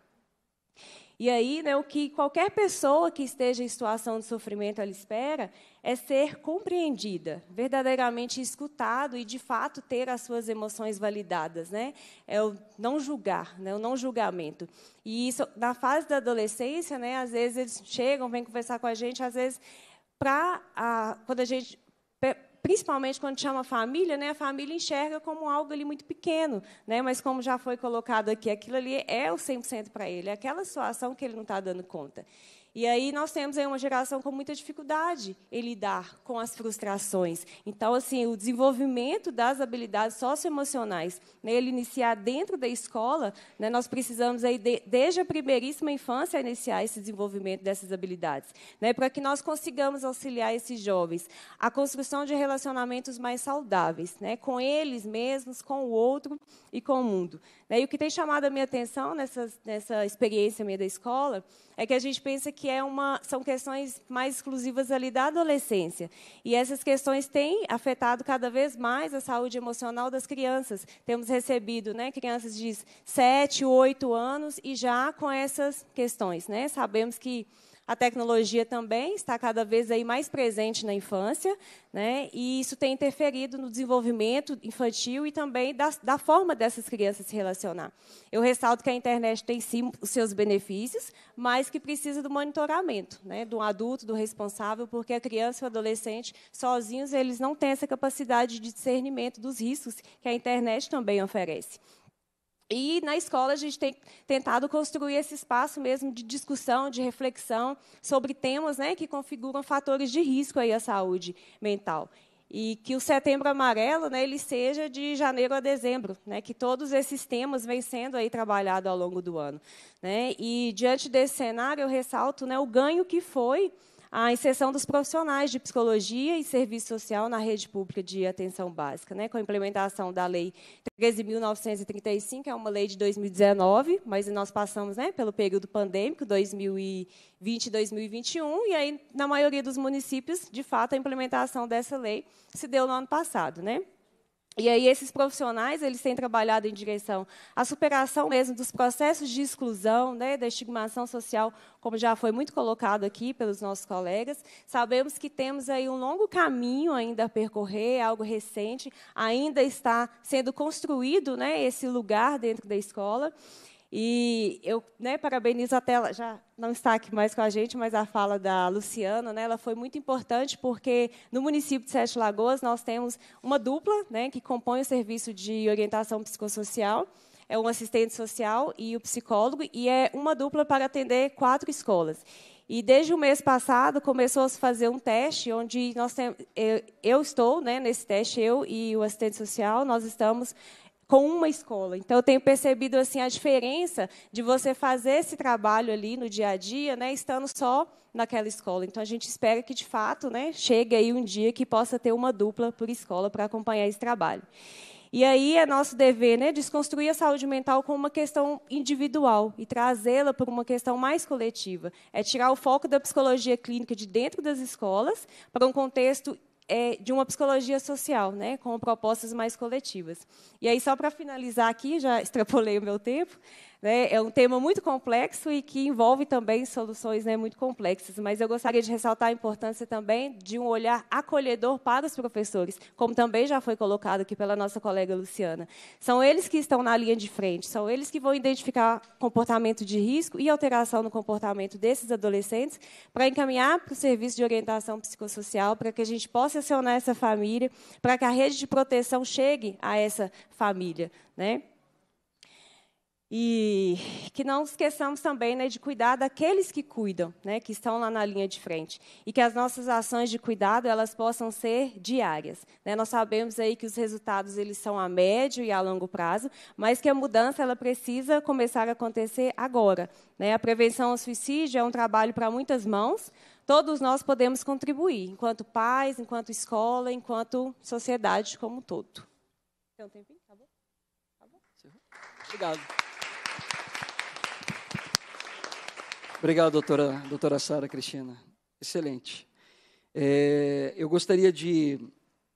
E aí, né, o que qualquer pessoa que esteja em situação de sofrimento ela espera é ser compreendida, verdadeiramente escutado e de fato ter as suas emoções validadas, né? É o não julgar, né? O não julgamento. E isso na fase da adolescência, né, às vezes eles chegam, vêm conversar com a gente, às vezes para ah, quando a gente principalmente quando chama família, né, a família enxerga como algo ali muito pequeno, né, mas como já foi colocado aqui, aquilo ali é o 100% para ele, é aquela situação que ele não está dando conta. E aí nós temos aí uma geração com muita dificuldade em lidar com as frustrações. Então, assim, o desenvolvimento das habilidades socioemocionais, né, ele iniciar dentro da escola, né, nós precisamos aí de, desde a primeiríssima infância iniciar esse desenvolvimento dessas habilidades, né, para que nós consigamos auxiliar esses jovens à construção de relacionamentos mais saudáveis, né, com eles mesmos, com o outro e com o mundo. Né. E o que tem chamado a minha atenção nessa, nessa experiência minha da escola é que a gente pensa que é uma, são questões mais exclusivas ali da adolescência. E essas questões têm afetado cada vez mais a saúde emocional das crianças. Temos recebido né, crianças de 7, 8 anos e já com essas questões. Né? Sabemos que a tecnologia também está cada vez aí mais presente na infância, né? e isso tem interferido no desenvolvimento infantil e também da, da forma dessas crianças se relacionar. Eu ressalto que a internet tem sim os seus benefícios, mas que precisa do monitoramento, né? do adulto, do responsável, porque a criança e o adolescente, sozinhos, eles não têm essa capacidade de discernimento dos riscos que a internet também oferece. E na escola a gente tem tentado construir esse espaço mesmo de discussão, de reflexão sobre temas né, que configuram fatores de risco aí à saúde mental. E que o setembro amarelo né, ele seja de janeiro a dezembro, né, que todos esses temas vêm sendo aí trabalhados ao longo do ano. Né? E, diante desse cenário, eu ressalto né, o ganho que foi a inserção dos profissionais de psicologia e serviço social na rede pública de atenção básica, né, com a implementação da Lei 13.935, que é uma lei de 2019, mas nós passamos né, pelo período pandêmico, 2020 e 2021, e aí, na maioria dos municípios, de fato, a implementação dessa lei se deu no ano passado. Né? E aí esses profissionais, eles têm trabalhado em direção à superação mesmo dos processos de exclusão, né, da estigmação social, como já foi muito colocado aqui pelos nossos colegas. Sabemos que temos aí um longo caminho ainda a percorrer, algo recente, ainda está sendo construído, né, esse lugar dentro da escola. E eu né, parabenizo até ela, já não está aqui mais com a gente, mas a fala da Luciana, né, ela foi muito importante porque no município de Sete Lagoas nós temos uma dupla né, que compõe o serviço de orientação psicossocial, é um assistente social e o psicólogo, e é uma dupla para atender quatro escolas. E desde o mês passado começou a se fazer um teste onde nós tem, eu, eu, estou né, nesse teste, eu e o assistente social, nós estamos com uma escola. Então, eu tenho percebido assim a diferença de você fazer esse trabalho ali no dia a dia, né, estando só naquela escola. Então, a gente espera que, de fato, né, chegue aí um dia que possa ter uma dupla por escola para acompanhar esse trabalho. E aí é nosso dever né, desconstruir a saúde mental como uma questão individual e trazê-la para uma questão mais coletiva. É tirar o foco da psicologia clínica de dentro das escolas para um contexto é, de uma psicologia social, né, com propostas mais coletivas. E aí, só para finalizar aqui, já extrapolei o meu tempo, né? É um tema muito complexo e que envolve também soluções né, muito complexas, mas eu gostaria de ressaltar a importância também de um olhar acolhedor para os professores, como também já foi colocado aqui pela nossa colega Luciana. São eles que estão na linha de frente, são eles que vão identificar comportamento de risco e alteração no comportamento desses adolescentes para encaminhar para o serviço de orientação psicossocial, para que a gente possa acionar essa família, para que a rede de proteção chegue a essa família. Né? E que não esqueçamos também né, de cuidar daqueles que cuidam, né, que estão lá na linha de frente. E que as nossas ações de cuidado elas possam ser diárias. Né? Nós sabemos aí que os resultados eles são a médio e a longo prazo, mas que a mudança ela precisa começar a acontecer agora. Né. A prevenção ao suicídio é um trabalho para muitas mãos. Todos nós podemos contribuir, enquanto pais, enquanto escola, enquanto sociedade como um todo. Tem um tempinho? Tá bom? Tá bom? Obrigado. Obrigado, doutora, doutora Sara Cristina. Excelente. É, eu gostaria de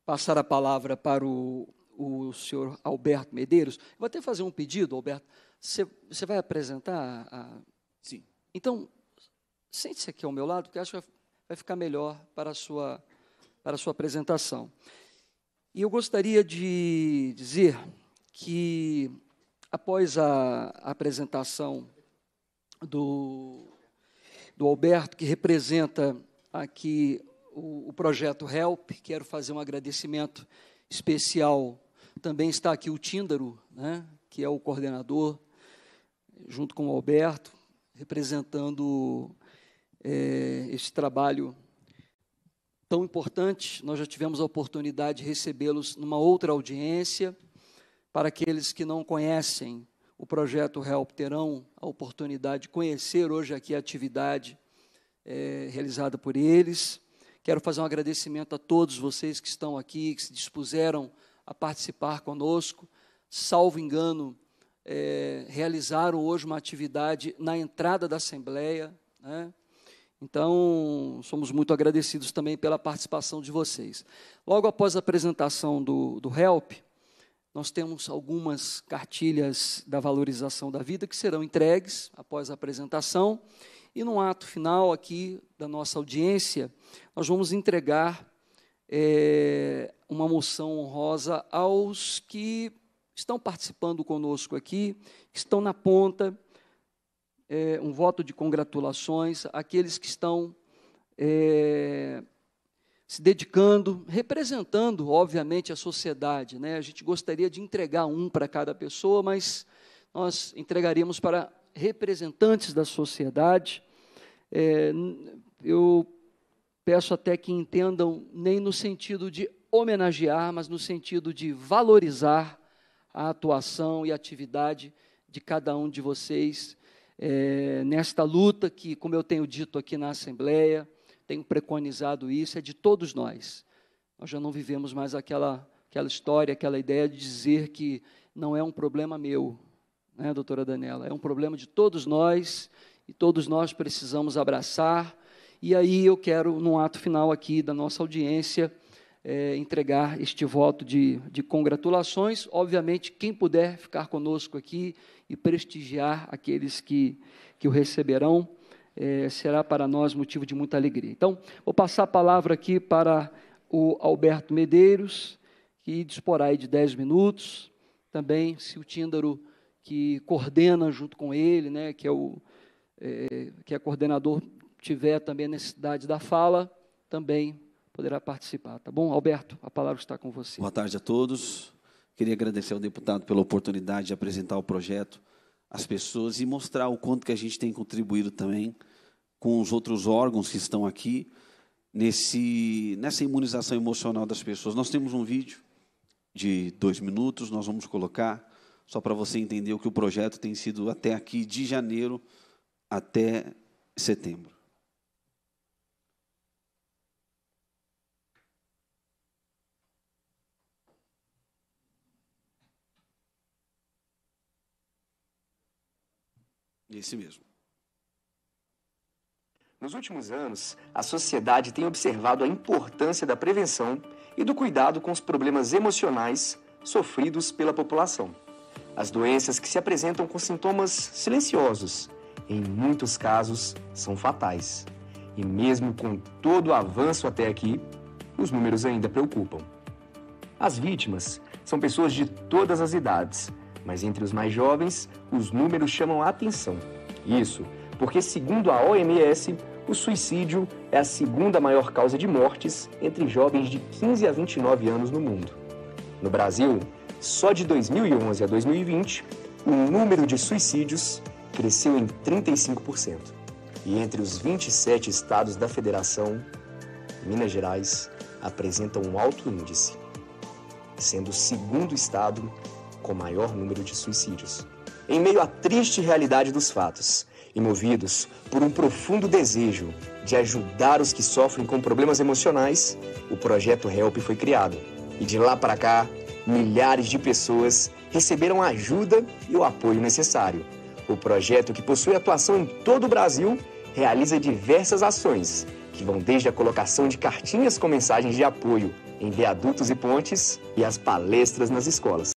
passar a palavra para o, o senhor Alberto Medeiros. Vou até fazer um pedido, Alberto. Você vai apresentar? A... Sim. Então, sente-se aqui ao meu lado, que acho que vai ficar melhor para a sua, para a sua apresentação. E eu gostaria de dizer que, após a apresentação do, do Alberto, que representa aqui o, o projeto HELP. Quero fazer um agradecimento especial. Também está aqui o Tíndaro, né, que é o coordenador, junto com o Alberto, representando é, este trabalho tão importante. Nós já tivemos a oportunidade de recebê-los numa outra audiência. Para aqueles que não conhecem, o projeto HELP terão a oportunidade de conhecer hoje aqui a atividade é, realizada por eles. Quero fazer um agradecimento a todos vocês que estão aqui, que se dispuseram a participar conosco. Salvo engano, é, realizaram hoje uma atividade na entrada da Assembleia. Né? Então, somos muito agradecidos também pela participação de vocês. Logo após a apresentação do, do HELP, nós temos algumas cartilhas da valorização da vida que serão entregues após a apresentação. E no ato final aqui da nossa audiência, nós vamos entregar é, uma moção honrosa aos que estão participando conosco aqui, que estão na ponta, é, um voto de congratulações àqueles que estão é, se dedicando, representando, obviamente, a sociedade. Né? A gente gostaria de entregar um para cada pessoa, mas nós entregaríamos para representantes da sociedade. É, eu peço até que entendam, nem no sentido de homenagear, mas no sentido de valorizar a atuação e atividade de cada um de vocês é, nesta luta que, como eu tenho dito aqui na Assembleia, tenho preconizado isso, é de todos nós. Nós já não vivemos mais aquela, aquela história, aquela ideia de dizer que não é um problema meu, né, doutora Daniela? É um problema de todos nós e todos nós precisamos abraçar. E aí eu quero, num ato final aqui da nossa audiência, é, entregar este voto de, de congratulações. Obviamente, quem puder ficar conosco aqui e prestigiar aqueles que, que o receberão é, será para nós motivo de muita alegria. Então, vou passar a palavra aqui para o Alberto Medeiros, que disporá aí de 10 minutos. Também, se o Tíndaro, que coordena junto com ele, né, que, é o, é, que é coordenador, tiver também a necessidade da fala, também poderá participar. Tá bom, Alberto? A palavra está com você. Boa tarde a todos. Queria agradecer ao deputado pela oportunidade de apresentar o projeto as pessoas e mostrar o quanto que a gente tem contribuído também com os outros órgãos que estão aqui nesse, nessa imunização emocional das pessoas. Nós temos um vídeo de dois minutos, nós vamos colocar, só para você entender o que o projeto tem sido até aqui, de janeiro até setembro. Esse mesmo. Nos últimos anos, a sociedade tem observado a importância da prevenção e do cuidado com os problemas emocionais sofridos pela população. As doenças que se apresentam com sintomas silenciosos, em muitos casos, são fatais. E mesmo com todo o avanço até aqui, os números ainda preocupam. As vítimas são pessoas de todas as idades, mas entre os mais jovens, os números chamam a atenção. Isso porque, segundo a OMS, o suicídio é a segunda maior causa de mortes entre jovens de 15 a 29 anos no mundo. No Brasil, só de 2011 a 2020, o número de suicídios cresceu em 35%. E entre os 27 estados da federação, Minas Gerais apresenta um alto índice, sendo o segundo estado com maior número de suicídios. Em meio à triste realidade dos fatos, e movidos por um profundo desejo de ajudar os que sofrem com problemas emocionais, o projeto HELP foi criado. E de lá para cá, milhares de pessoas receberam a ajuda e o apoio necessário. O projeto, que possui atuação em todo o Brasil, realiza diversas ações, que vão desde a colocação de cartinhas com mensagens de apoio em viadutos e pontes e as palestras nas escolas.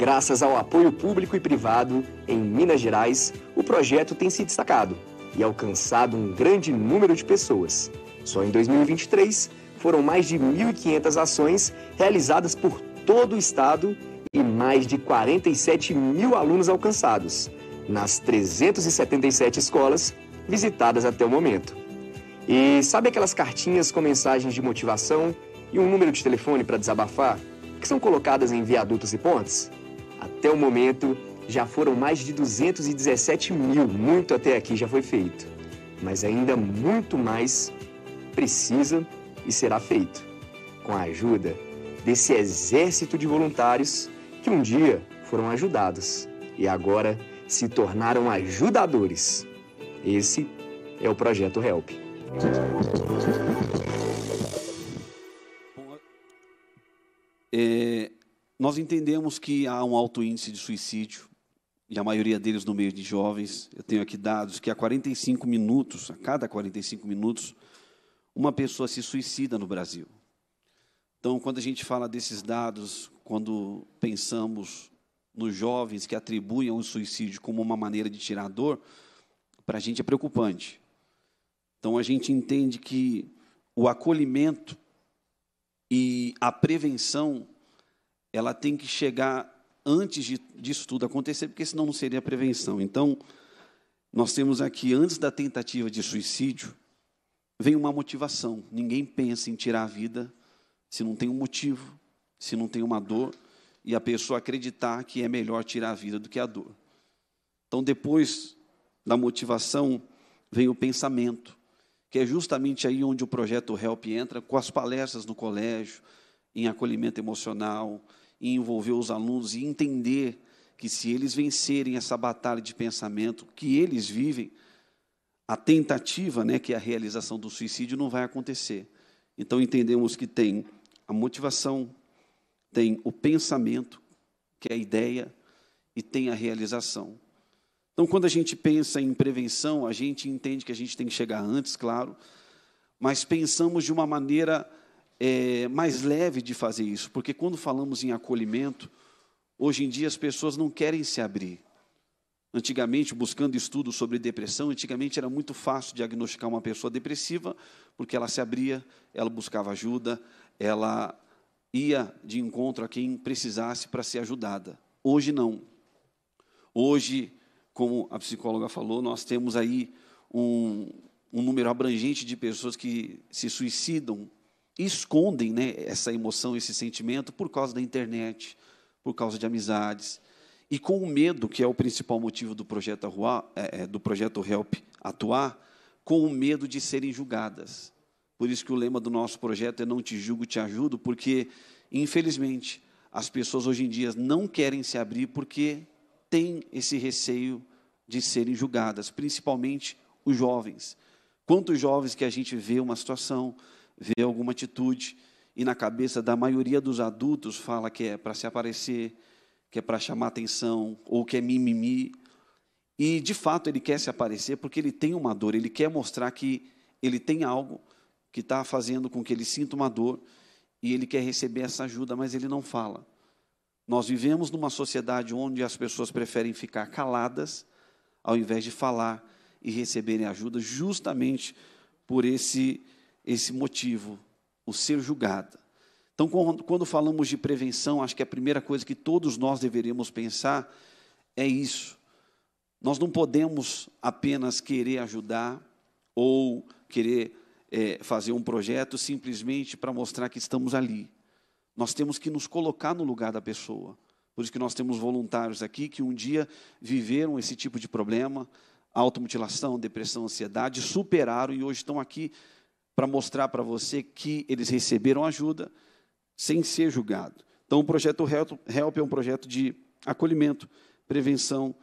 Graças ao apoio público e privado em Minas Gerais, o projeto tem se destacado e alcançado um grande número de pessoas. Só em 2023, foram mais de 1.500 ações realizadas por todo o estado e mais de 47 mil alunos alcançados nas 377 escolas visitadas até o momento. E sabe aquelas cartinhas com mensagens de motivação e um número de telefone para desabafar que são colocadas em viadutos e pontes? até o momento já foram mais de 217 mil, muito até aqui já foi feito. Mas ainda muito mais precisa e será feito, com a ajuda desse exército de voluntários que um dia foram ajudados e agora se tornaram ajudadores. Esse é o projeto Help. É, nós entendemos que há um alto índice de suicídio, e a maioria deles no meio de jovens. Eu tenho aqui dados que há 45 minutos, a cada 45 minutos, uma pessoa se suicida no Brasil. Então, quando a gente fala desses dados, quando pensamos nos jovens que atribuem o suicídio como uma maneira de tirar dor, para a gente é preocupante. Então, a gente entende que o acolhimento e a prevenção ela tem que chegar antes de, disso tudo acontecer, porque senão não seria prevenção. Então, nós temos aqui, antes da tentativa de suicídio, vem uma motivação. Ninguém pensa em tirar a vida se não tem um motivo, se não tem uma dor, e a pessoa acreditar que é melhor tirar a vida do que a dor. Então, depois da motivação, vem o pensamento, que é justamente aí onde o projeto HELP entra, com as palestras no colégio, em acolhimento emocional, e envolver os alunos e entender que se eles vencerem essa batalha de pensamento que eles vivem, a tentativa, né, que é a realização do suicídio, não vai acontecer. Então entendemos que tem a motivação, tem o pensamento, que é a ideia, e tem a realização. Então, quando a gente pensa em prevenção, a gente entende que a gente tem que chegar antes, claro, mas pensamos de uma maneira é, mais leve de fazer isso, porque quando falamos em acolhimento, hoje em dia as pessoas não querem se abrir. Antigamente, buscando estudos sobre depressão, antigamente era muito fácil diagnosticar uma pessoa depressiva, porque ela se abria, ela buscava ajuda, ela ia de encontro a quem precisasse para ser ajudada. Hoje não. Hoje, como a psicóloga falou, nós temos aí um, um número abrangente de pessoas que se suicidam escondem né, essa emoção, esse sentimento, por causa da internet, por causa de amizades. E com o medo, que é o principal motivo do projeto, Arrua, é, é, do projeto HELP atuar, com o medo de serem julgadas. Por isso que o lema do nosso projeto é Não te julgo, te ajudo, porque, infelizmente, as pessoas hoje em dia não querem se abrir porque têm esse receio de serem julgadas, principalmente os jovens. Quantos jovens que a gente vê uma situação vê alguma atitude e na cabeça da maioria dos adultos fala que é para se aparecer, que é para chamar atenção ou que é mimimi. E de fato ele quer se aparecer porque ele tem uma dor, ele quer mostrar que ele tem algo que está fazendo com que ele sinta uma dor e ele quer receber essa ajuda, mas ele não fala. Nós vivemos numa sociedade onde as pessoas preferem ficar caladas ao invés de falar e receberem ajuda, justamente por esse esse motivo, o ser julgada. Então, quando falamos de prevenção, acho que a primeira coisa que todos nós deveríamos pensar é isso. Nós não podemos apenas querer ajudar ou querer é, fazer um projeto simplesmente para mostrar que estamos ali. Nós temos que nos colocar no lugar da pessoa. Por isso que nós temos voluntários aqui que um dia viveram esse tipo de problema, automutilação, depressão, ansiedade, superaram e hoje estão aqui para mostrar para você que eles receberam ajuda sem ser julgado. Então, o projeto HELP é um projeto de acolhimento, prevenção,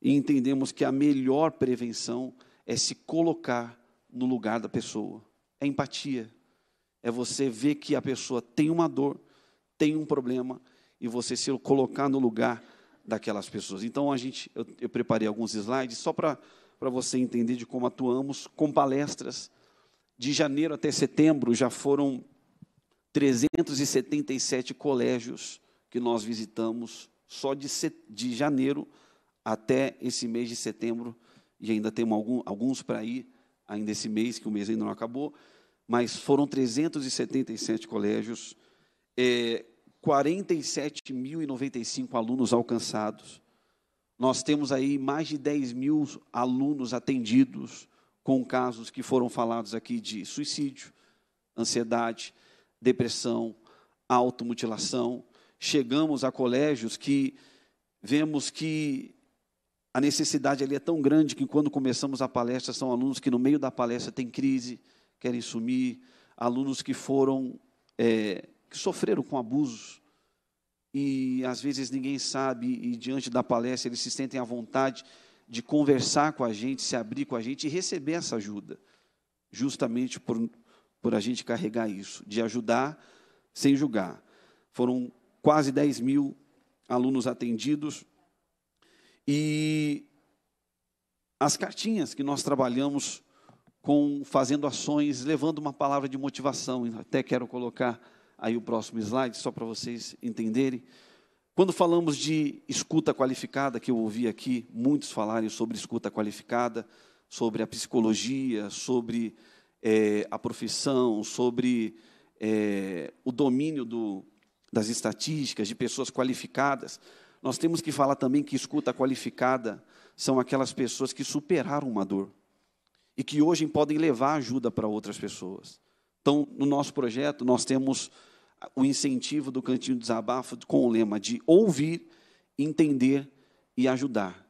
e entendemos que a melhor prevenção é se colocar no lugar da pessoa. É empatia. É você ver que a pessoa tem uma dor, tem um problema, e você se colocar no lugar daquelas pessoas. Então, a gente, eu, eu preparei alguns slides só para você entender de como atuamos com palestras de janeiro até setembro, já foram 377 colégios que nós visitamos só de, de janeiro até esse mês de setembro, e ainda temos algum, alguns para ir ainda esse mês, que o mês ainda não acabou, mas foram 377 colégios, é, 47.095 alunos alcançados. Nós temos aí mais de 10 mil alunos atendidos, com casos que foram falados aqui de suicídio, ansiedade, depressão, automutilação. Chegamos a colégios que vemos que a necessidade ali é tão grande que quando começamos a palestra são alunos que no meio da palestra têm crise, querem sumir, alunos que foram é, que sofreram com abusos e às vezes ninguém sabe e diante da palestra eles se sentem à vontade de conversar com a gente, se abrir com a gente e receber essa ajuda, justamente por, por a gente carregar isso, de ajudar sem julgar. Foram quase 10 mil alunos atendidos e as cartinhas que nós trabalhamos com fazendo ações, levando uma palavra de motivação, até quero colocar aí o próximo slide só para vocês entenderem. Quando falamos de escuta qualificada, que eu ouvi aqui muitos falarem sobre escuta qualificada, sobre a psicologia, sobre é, a profissão, sobre é, o domínio do, das estatísticas, de pessoas qualificadas, nós temos que falar também que escuta qualificada são aquelas pessoas que superaram uma dor e que hoje podem levar ajuda para outras pessoas. Então, no nosso projeto, nós temos o incentivo do Cantinho do Desabafo com o lema de ouvir, entender e ajudar.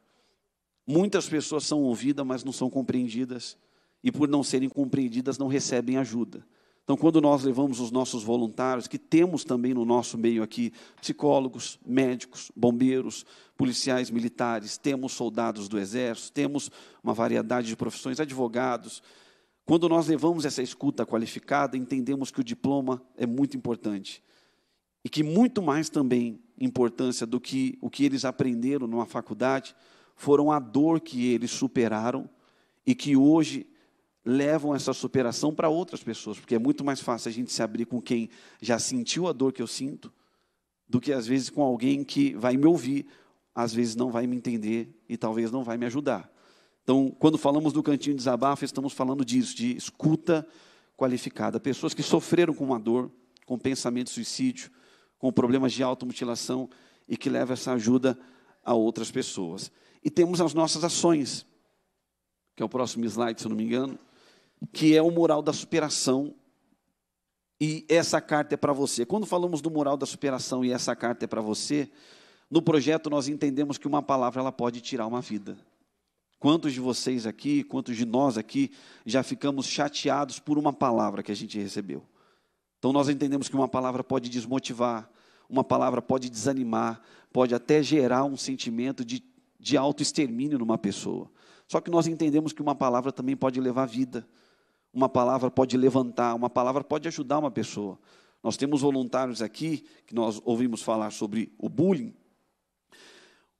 Muitas pessoas são ouvidas, mas não são compreendidas, e por não serem compreendidas, não recebem ajuda. Então, quando nós levamos os nossos voluntários, que temos também no nosso meio aqui, psicólogos, médicos, bombeiros, policiais militares, temos soldados do Exército, temos uma variedade de profissões, advogados, quando nós levamos essa escuta qualificada, entendemos que o diploma é muito importante. E que muito mais também importância do que o que eles aprenderam numa faculdade foram a dor que eles superaram e que hoje levam essa superação para outras pessoas, porque é muito mais fácil a gente se abrir com quem já sentiu a dor que eu sinto do que às vezes com alguém que vai me ouvir, às vezes não vai me entender e talvez não vai me ajudar. Então, quando falamos do cantinho de desabafo, estamos falando disso, de escuta qualificada. Pessoas que sofreram com uma dor, com pensamento de suicídio, com problemas de automutilação e que levam essa ajuda a outras pessoas. E temos as nossas ações, que é o próximo slide, se eu não me engano, que é o moral da superação. E essa carta é para você. Quando falamos do moral da superação e essa carta é para você, no projeto nós entendemos que uma palavra ela pode tirar uma vida. Quantos de vocês aqui, quantos de nós aqui, já ficamos chateados por uma palavra que a gente recebeu? Então nós entendemos que uma palavra pode desmotivar, uma palavra pode desanimar, pode até gerar um sentimento de, de autoextermínio numa pessoa. Só que nós entendemos que uma palavra também pode levar vida, uma palavra pode levantar, uma palavra pode ajudar uma pessoa. Nós temos voluntários aqui, que nós ouvimos falar sobre o bullying,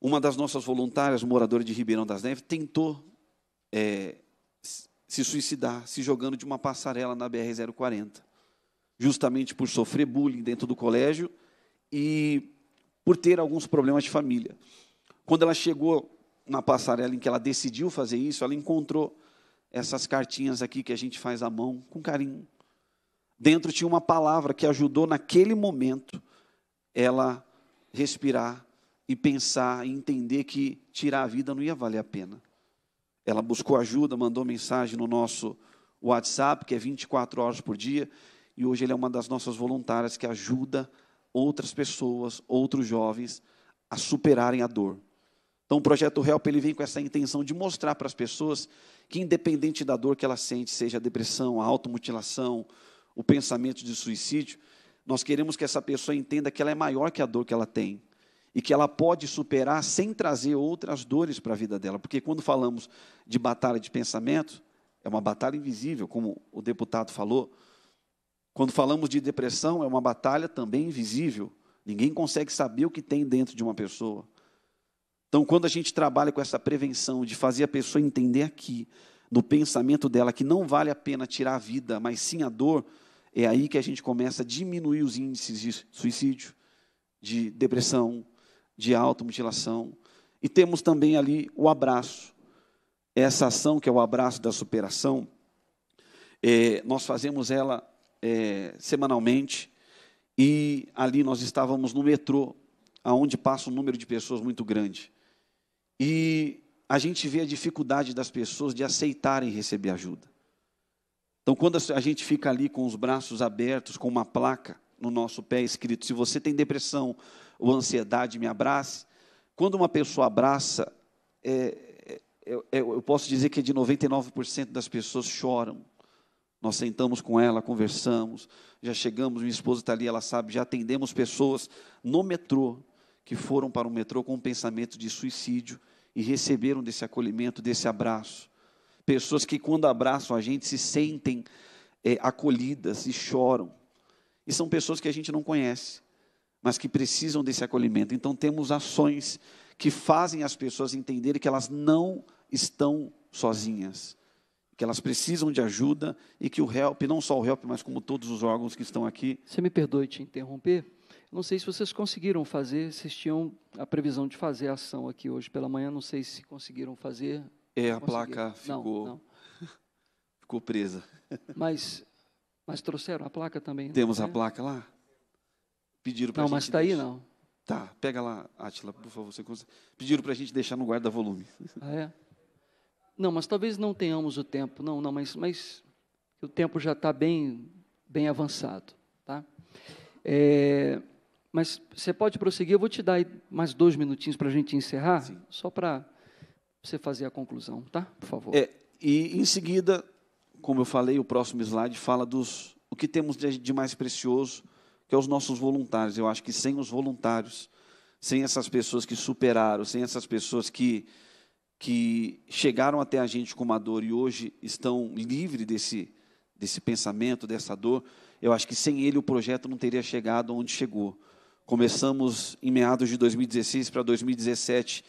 uma das nossas voluntárias, moradora de Ribeirão das Neves, tentou é, se suicidar se jogando de uma passarela na BR-040, justamente por sofrer bullying dentro do colégio e por ter alguns problemas de família. Quando ela chegou na passarela em que ela decidiu fazer isso, ela encontrou essas cartinhas aqui que a gente faz à mão com carinho. Dentro tinha uma palavra que ajudou naquele momento ela respirar e pensar e entender que tirar a vida não ia valer a pena. Ela buscou ajuda, mandou mensagem no nosso WhatsApp, que é 24 horas por dia, e hoje ele é uma das nossas voluntárias que ajuda outras pessoas, outros jovens a superarem a dor. Então o projeto Help ele vem com essa intenção de mostrar para as pessoas que independente da dor que ela sente, seja a depressão, a automutilação, o pensamento de suicídio, nós queremos que essa pessoa entenda que ela é maior que a dor que ela tem e que ela pode superar sem trazer outras dores para a vida dela. Porque quando falamos de batalha de pensamento, é uma batalha invisível, como o deputado falou. Quando falamos de depressão, é uma batalha também invisível. Ninguém consegue saber o que tem dentro de uma pessoa. Então, quando a gente trabalha com essa prevenção de fazer a pessoa entender aqui, no pensamento dela, que não vale a pena tirar a vida, mas sim a dor, é aí que a gente começa a diminuir os índices de suicídio, de depressão, de automutilação. E temos também ali o abraço. Essa ação, que é o abraço da superação, é, nós fazemos ela é, semanalmente. E ali nós estávamos no metrô, aonde passa um número de pessoas muito grande. E a gente vê a dificuldade das pessoas de aceitarem receber ajuda. Então, quando a gente fica ali com os braços abertos, com uma placa no nosso pé escrito: se você tem depressão, ou ansiedade me abrace. Quando uma pessoa abraça, é, é, é, eu posso dizer que de 99% das pessoas choram. Nós sentamos com ela, conversamos, já chegamos, minha esposa está ali, ela sabe, já atendemos pessoas no metrô que foram para o metrô com um pensamento de suicídio e receberam desse acolhimento, desse abraço. Pessoas que, quando abraçam a gente, se sentem é, acolhidas e choram. E são pessoas que a gente não conhece, mas que precisam desse acolhimento. Então temos ações que fazem as pessoas entenderem que elas não estão sozinhas, que elas precisam de ajuda e que o help, não só o help, mas como todos os órgãos que estão aqui. Você me perdoe te interromper. Não sei se vocês conseguiram fazer, vocês tinham a previsão de fazer a ação aqui hoje pela manhã, não sei se conseguiram fazer. É, a placa ficou não, não. ficou presa. Mas mas trouxeram a placa também? Né? Temos né? a placa lá? Pediram para Não, mas está aí não. Tá, pega lá, Atila, por favor. Você consegue... Pediram para a gente deixar no guarda-volume. Ah, é? Não, mas talvez não tenhamos o tempo. Não, não, mas, mas o tempo já está bem, bem avançado. Tá? É, mas você pode prosseguir. Eu vou te dar mais dois minutinhos para a gente encerrar, Sim. só para você fazer a conclusão, tá? Por favor. É, e em seguida, como eu falei, o próximo slide fala dos o que temos de mais precioso que é os nossos voluntários. Eu acho que sem os voluntários, sem essas pessoas que superaram, sem essas pessoas que, que chegaram até a gente com uma dor e hoje estão livres desse, desse pensamento, dessa dor, eu acho que sem ele o projeto não teria chegado onde chegou. Começamos em meados de 2016 para 2017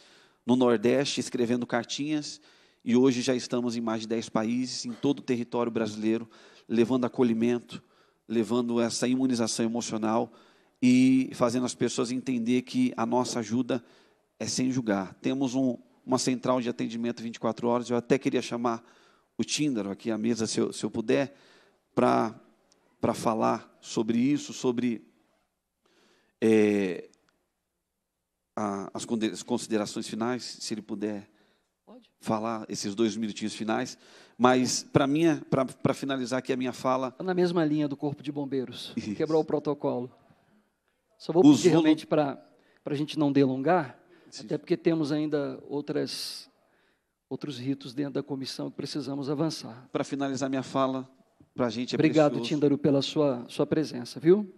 no Nordeste, escrevendo cartinhas, e hoje já estamos em mais de 10 países, em todo o território brasileiro, levando acolhimento, levando essa imunização emocional e fazendo as pessoas entender que a nossa ajuda é sem julgar. Temos um, uma central de atendimento 24 horas, eu até queria chamar o Tinder aqui à mesa, se eu, se eu puder, para falar sobre isso, sobre é, a, as considerações finais, se ele puder Pode. falar esses dois minutinhos finais. Mas para minha, para finalizar aqui a minha fala, tá na mesma linha do corpo de bombeiros, isso. quebrou o protocolo. Só vou pedir realmente para para a gente não delongar, Sim. até porque temos ainda outras outros ritos dentro da comissão que precisamos avançar. Para finalizar minha fala, para a gente é Obrigado, precioso. Tíndaro, pela sua sua presença, viu?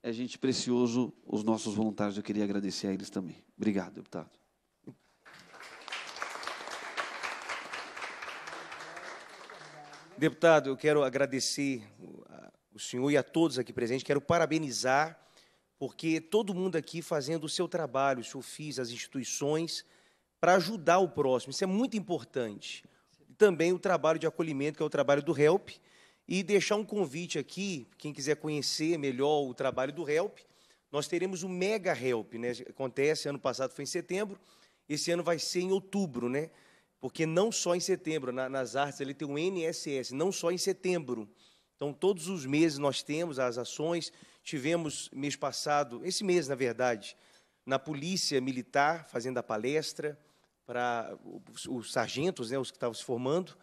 É gente precioso, os nossos voluntários, eu queria agradecer a eles também. Obrigado, deputado. Deputado, eu quero agradecer o senhor e a todos aqui presentes, quero parabenizar, porque todo mundo aqui fazendo o seu trabalho, o senhor fez, as instituições, para ajudar o próximo, isso é muito importante. Também o trabalho de acolhimento, que é o trabalho do HELP, e deixar um convite aqui, quem quiser conhecer melhor o trabalho do HELP, nós teremos o Mega HELP, né? acontece, ano passado foi em setembro, esse ano vai ser em outubro, né? Porque não só em setembro, na, nas artes, ele tem o NSS, não só em setembro. Então, todos os meses nós temos as ações. Tivemos mês passado, esse mês, na verdade, na Polícia Militar, fazendo a palestra para os, os sargentos, né, os que estavam se formando,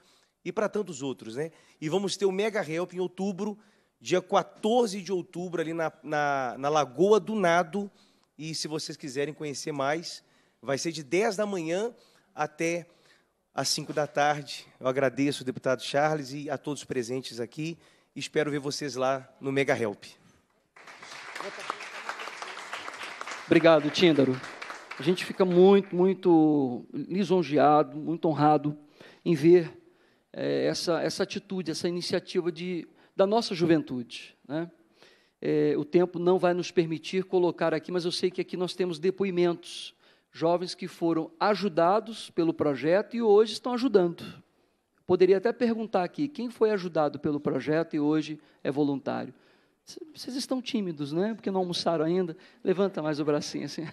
e para tantos outros. Né? E vamos ter o Mega Help em outubro, dia 14 de outubro, ali na, na, na Lagoa do Nado. E se vocês quiserem conhecer mais, vai ser de 10 da manhã até às 5 da tarde. Eu agradeço o deputado Charles e a todos presentes aqui. Espero ver vocês lá no Mega Help. Obrigado, Tíndaro. A gente fica muito, muito lisonjeado, muito honrado em ver é, essa, essa atitude, essa iniciativa de, da nossa juventude. Né? É, o tempo não vai nos permitir colocar aqui, mas eu sei que aqui nós temos depoimentos jovens que foram ajudados pelo projeto e hoje estão ajudando. Poderia até perguntar aqui, quem foi ajudado pelo projeto e hoje é voluntário? Vocês estão tímidos, né? Porque não almoçaram ainda. Levanta mais o bracinho assim.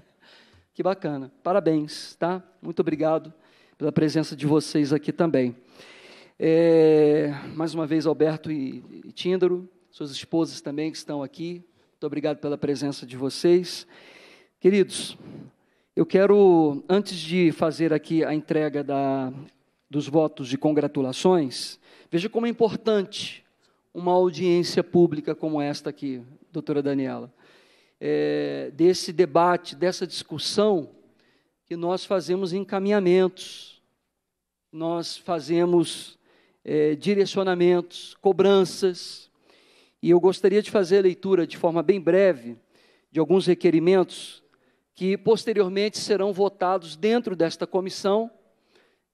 que bacana. Parabéns, tá? Muito obrigado pela presença de vocês aqui também. É, mais uma vez, Alberto e, e Tíndaro, suas esposas também que estão aqui. Muito obrigado pela presença de vocês. Queridos, eu quero, antes de fazer aqui a entrega da, dos votos de congratulações, veja como é importante uma audiência pública como esta aqui, doutora Daniela, é, desse debate, dessa discussão, que nós fazemos encaminhamentos, nós fazemos é, direcionamentos, cobranças, e eu gostaria de fazer a leitura de forma bem breve de alguns requerimentos que posteriormente serão votados dentro desta comissão.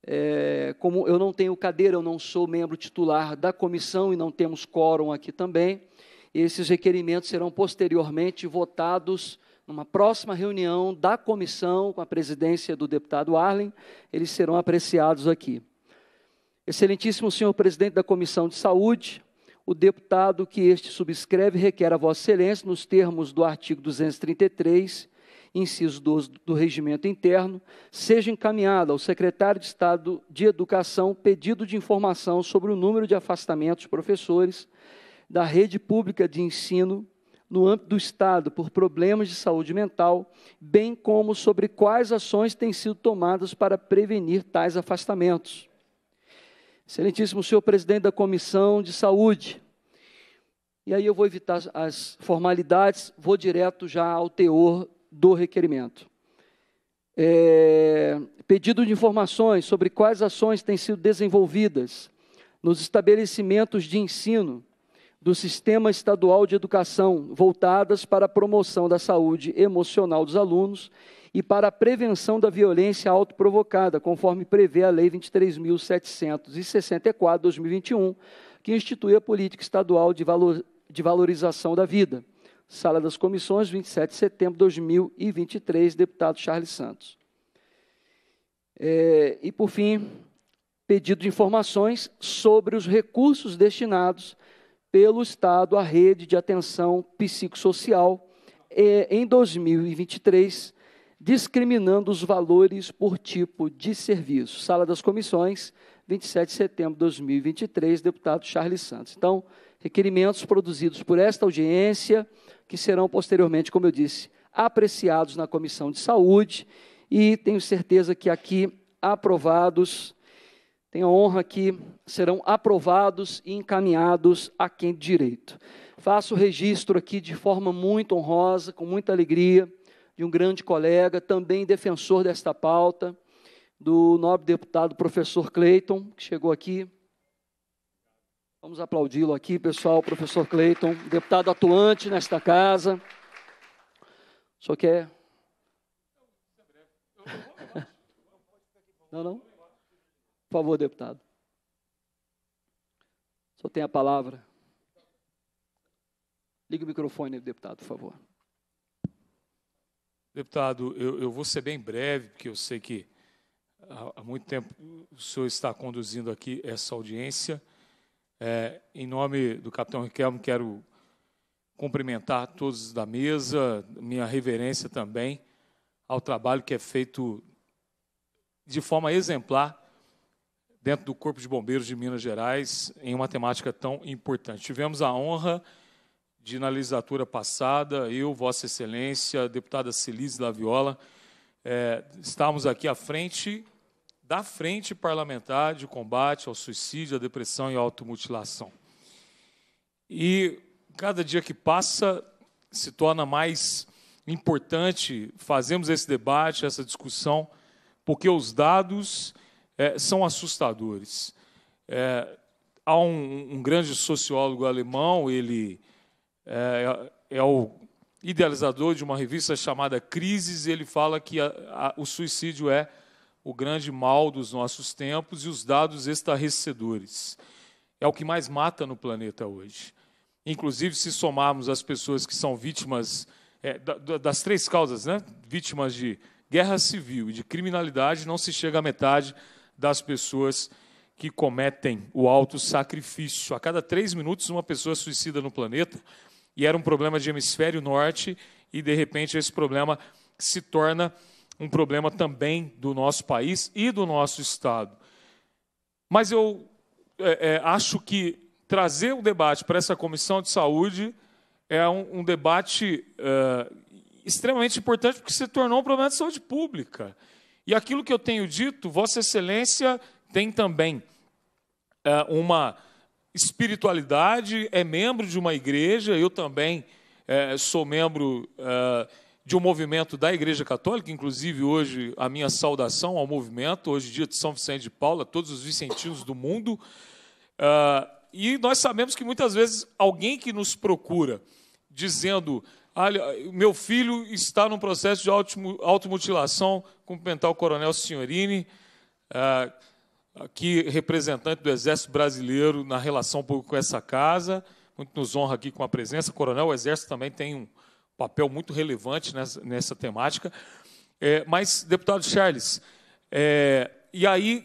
É, como eu não tenho cadeira, eu não sou membro titular da comissão e não temos quórum aqui também, esses requerimentos serão posteriormente votados numa próxima reunião da comissão com a presidência do deputado Arlen, eles serão apreciados aqui. Excelentíssimo senhor presidente da Comissão de Saúde, o deputado que este subscreve requer a Vossa Excelência, nos termos do artigo 233 inciso 12 do regimento interno, seja encaminhada ao secretário de Estado de Educação pedido de informação sobre o número de afastamentos professores da rede pública de ensino no âmbito do Estado por problemas de saúde mental, bem como sobre quais ações têm sido tomadas para prevenir tais afastamentos. Excelentíssimo senhor presidente da Comissão de Saúde, e aí eu vou evitar as formalidades, vou direto já ao teor do requerimento. É, pedido de informações sobre quais ações têm sido desenvolvidas nos estabelecimentos de ensino do Sistema Estadual de Educação, voltadas para a promoção da saúde emocional dos alunos e para a prevenção da violência autoprovocada, conforme prevê a Lei 23.764, 2021, que institui a Política Estadual de, Valor, de Valorização da Vida Sala das Comissões, 27 de setembro de 2023, deputado Charles Santos. É, e, por fim, pedido de informações sobre os recursos destinados pelo Estado à rede de atenção psicossocial é, em 2023, discriminando os valores por tipo de serviço. Sala das Comissões, 27 de setembro de 2023, deputado Charles Santos. Então, requerimentos produzidos por esta audiência, que serão posteriormente, como eu disse, apreciados na Comissão de Saúde e tenho certeza que aqui aprovados, tenho a honra que serão aprovados e encaminhados a quem de direito. Faço o registro aqui de forma muito honrosa, com muita alegria, de um grande colega, também defensor desta pauta, do nobre deputado professor Cleiton, que chegou aqui Vamos aplaudi-lo aqui, pessoal, professor Cleiton, deputado atuante nesta casa. Só quer. Não, não? Por favor, deputado. Só tem a palavra. Ligue o microfone, deputado, por favor. Deputado, eu, eu vou ser bem breve, porque eu sei que há, há muito tempo o senhor está conduzindo aqui essa audiência. É, em nome do capitão Riquelme, quero cumprimentar todos da mesa, minha reverência também ao trabalho que é feito de forma exemplar dentro do Corpo de Bombeiros de Minas Gerais em uma temática tão importante. Tivemos a honra de, na legislatura passada, eu, Vossa Excelência, deputada Celise Laviola, é, estarmos aqui à frente da Frente Parlamentar de Combate ao Suicídio, à Depressão e à Automutilação. E cada dia que passa se torna mais importante fazermos esse debate, essa discussão, porque os dados é, são assustadores. É, há um, um, grande sociólogo alemão, ele eh, é, é, o idealizador de uma revista chamada Crises, e ele fala que a, a, o suicídio é o grande mal dos nossos tempos e os dados estarrecedores. É o que mais mata no planeta hoje. Inclusive, se somarmos as pessoas que são vítimas é, das três causas, né? vítimas de guerra civil e de criminalidade, não se chega à metade das pessoas que cometem o alto sacrifício. A cada três minutos, uma pessoa suicida no planeta, e era um problema de hemisfério norte, e de repente esse problema se torna um problema também do nosso país e do nosso Estado. Mas eu é, é, acho que trazer o debate para essa comissão de saúde é um, um debate é, extremamente importante, porque se tornou um problema de saúde pública. E aquilo que eu tenho dito, Vossa Excelência tem também é, uma espiritualidade, é membro de uma igreja, eu também é, sou membro. É, de um movimento da Igreja Católica, inclusive hoje a minha saudação ao movimento, hoje dia de São Vicente de Paula, a todos os vicentinos do mundo. Uh, e nós sabemos que muitas vezes alguém que nos procura dizendo: Olha, ah, meu filho está num processo de automutilação, cumprimentar o Coronel Signorini, uh, aqui representante do Exército Brasileiro na relação com essa casa, muito nos honra aqui com a presença. Coronel, o Exército também tem um papel muito relevante nessa, nessa temática. É, mas, deputado Charles, é, e aí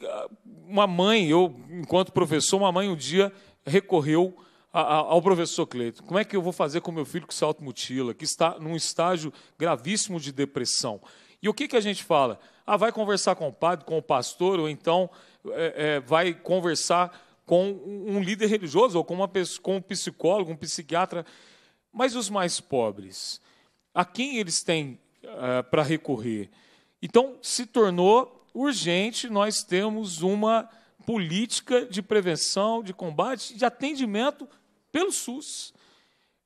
uma mãe, eu, enquanto professor, uma mãe um dia recorreu a, a, ao professor Cleiton. Como é que eu vou fazer com meu filho que se automutila, que está num estágio gravíssimo de depressão? E o que, que a gente fala? Ah, vai conversar com o padre, com o pastor, ou então é, é, vai conversar com um líder religioso, ou com, uma, com um psicólogo, um psiquiatra mas os mais pobres, a quem eles têm uh, eh, para recorrer? Então, se tornou urgente nós termos uma política de prevenção, de combate, de atendimento pelo SUS.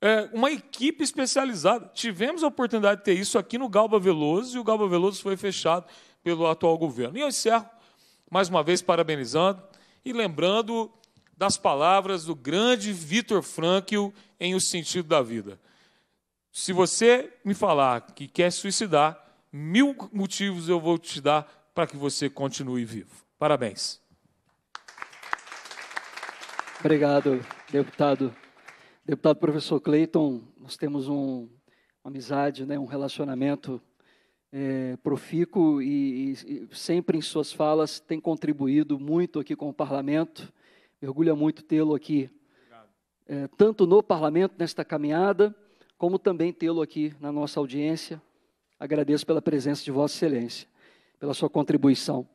É, uma equipe especializada. Tivemos a oportunidade de ter isso aqui no Galba Veloso, e o Galba Veloso foi fechado pelo atual governo. E eu encerro, mais uma vez, parabenizando e lembrando das palavras do grande Vitor Frankl em O Sentido da Vida. Se você me falar que quer suicidar, mil motivos eu vou te dar para que você continue vivo. Parabéns. Obrigado, deputado. Deputado professor Clayton. nós temos um, uma amizade, né, um relacionamento é, profícuo e, e sempre em suas falas tem contribuído muito aqui com o parlamento. Me orgulha muito tê-lo aqui, é, tanto no parlamento, nesta caminhada, como também tê-lo aqui na nossa audiência. Agradeço pela presença de Vossa Excelência, pela sua contribuição.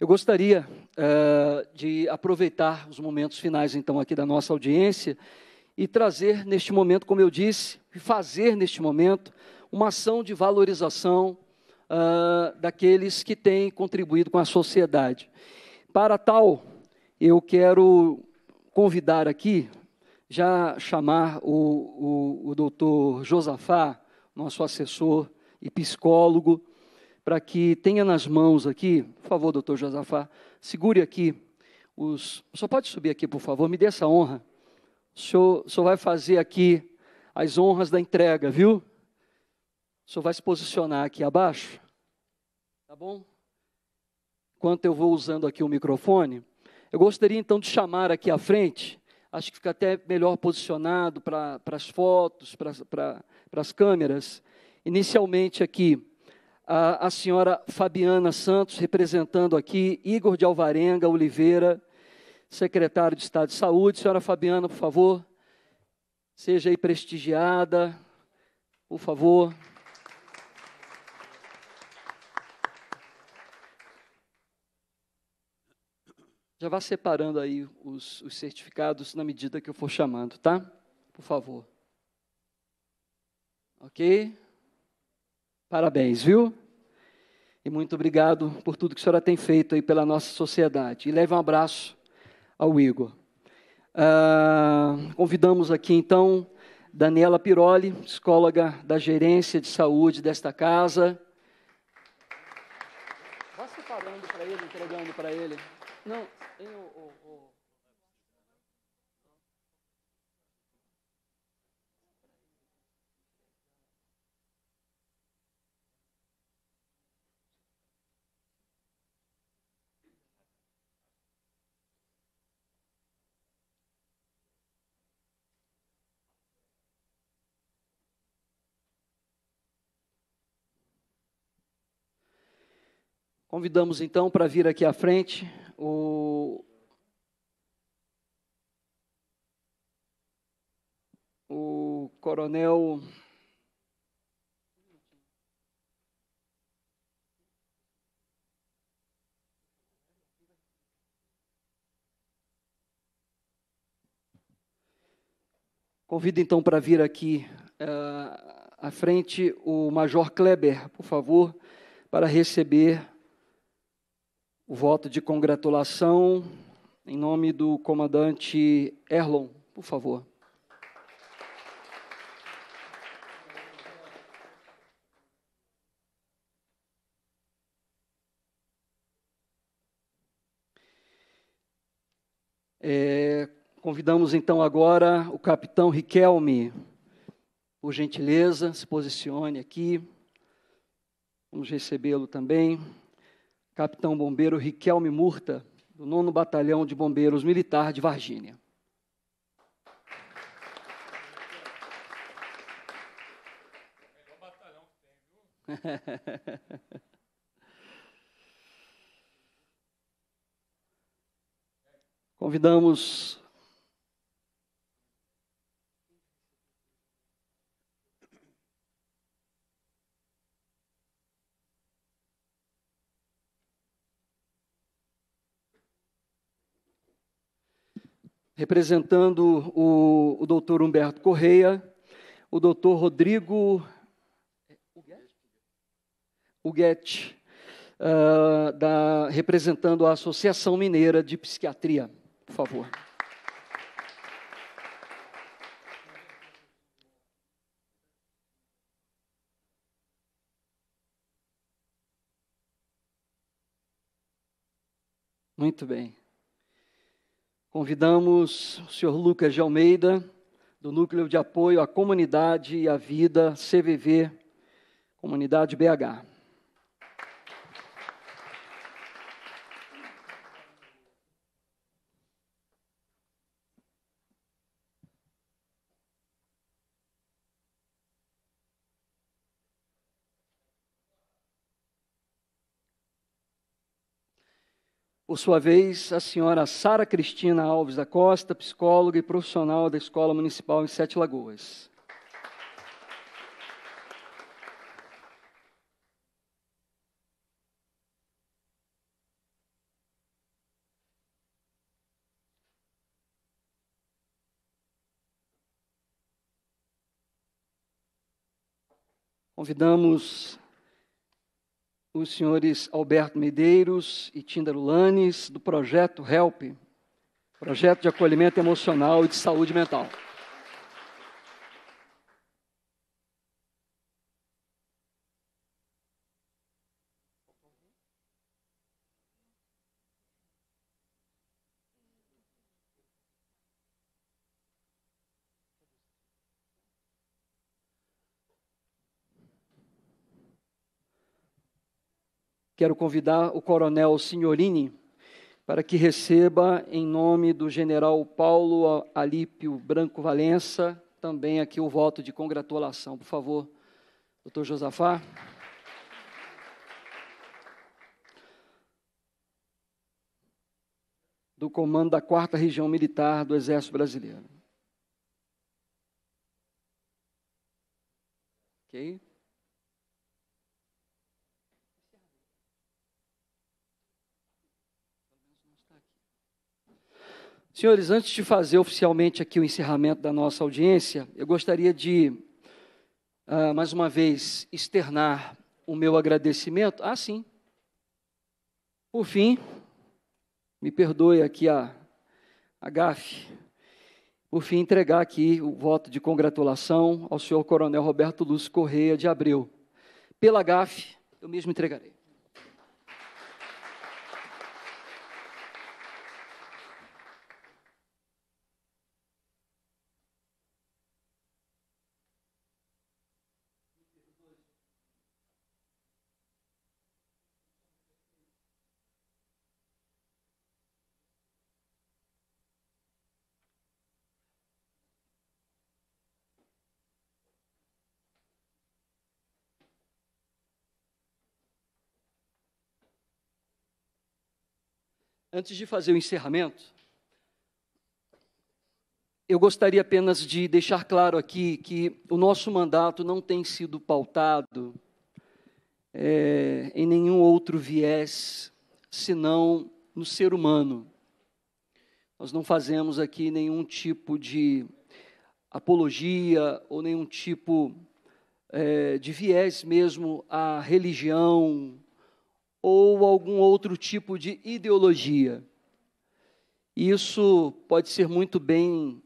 Eu gostaria uh, de aproveitar os momentos finais, então, aqui da nossa audiência e trazer neste momento, como eu disse, fazer neste momento uma ação de valorização uh, daqueles que têm contribuído com a sociedade. Para tal, eu quero convidar aqui, já chamar o, o, o doutor Josafá, nosso assessor e psicólogo, para que tenha nas mãos aqui, por favor, doutor Josafá, segure aqui os. Só pode subir aqui, por favor, me dê essa honra. O senhor, o senhor vai fazer aqui as honras da entrega, viu? O senhor vai se posicionar aqui abaixo, tá bom? Enquanto eu vou usando aqui o microfone, eu gostaria então de chamar aqui à frente, acho que fica até melhor posicionado para as fotos, para as câmeras. Inicialmente aqui, a, a, senhora Fabiana Santos, representando aqui Igor de Alvarenga Oliveira, secretário de Estado de Saúde. Senhora Fabiana, por favor, seja aí prestigiada, por favor. Já vá separando aí os, os certificados na medida que eu for chamando, tá? Por favor. Ok? Parabéns, viu? E muito obrigado por tudo que a senhora tem feito aí pela nossa sociedade. E leve um abraço ao Igor. Ah, convidamos aqui então Daniela Piroli, psicóloga da gerência de saúde desta casa. Vá separando para ele, entregando para ele. Não, Convidamos então para vir aqui à frente o, o coronel Convido então para vir aqui uh, à frente o Major Kleber, por favor, para receber o voto de congratulação em nome do comandante Erlon, por favor. É, convidamos então agora o capitão Riquelme, por gentileza, se posicione aqui. Vamos recebê-lo também capitão bombeiro Riquelme Murta, do 9 Batalhão de Bombeiros Militar de Varginha. Convidamos representando o, o doutor Humberto Correia, o doutor Rodrigo Huguete, uh, ah, da, representando a Associação Mineira de Psiquiatria. Por favor. Muito bem. Convidamos o senhor Lucas de Almeida, do Núcleo de Apoio à Comunidade e à Vida, CVV, Comunidade BH. Por sua vez, a senhora Sara Cristina Alves da Costa, psicóloga e profissional da Escola Municipal em Sete Lagoas. Convidamos os senhores Alberto Medeiros e Tíndaro Lanes, do projeto HELP, Projeto de Acolhimento Emocional e de Saúde Mental. Quero convidar o coronel Signorini para que receba, em nome do general Paulo Alípio Branco Valença, também aqui o voto de congratulação. Por favor, doutor Josafá. Do comando da 4 Região Militar do Exército Brasileiro. Ok? Senhores, antes de fazer oficialmente aqui o encerramento da nossa audiência, eu gostaria de, uh, mais uma vez, externar o meu agradecimento. Ah, sim. Por fim, me perdoe aqui a, a GAF, Por fim, entregar aqui o voto de congratulação ao senhor Coronel Roberto Lúcio Correia de Abreu. Pela GAF, eu mesmo entregarei. Antes de fazer o encerramento, eu gostaria apenas de deixar claro aqui que o nosso mandato não tem sido pautado é, em nenhum outro viés senão no ser humano. Nós não fazemos aqui nenhum tipo de apologia ou nenhum tipo é, de viés mesmo à religião, ou algum outro tipo de ideologia. Isso pode ser muito bem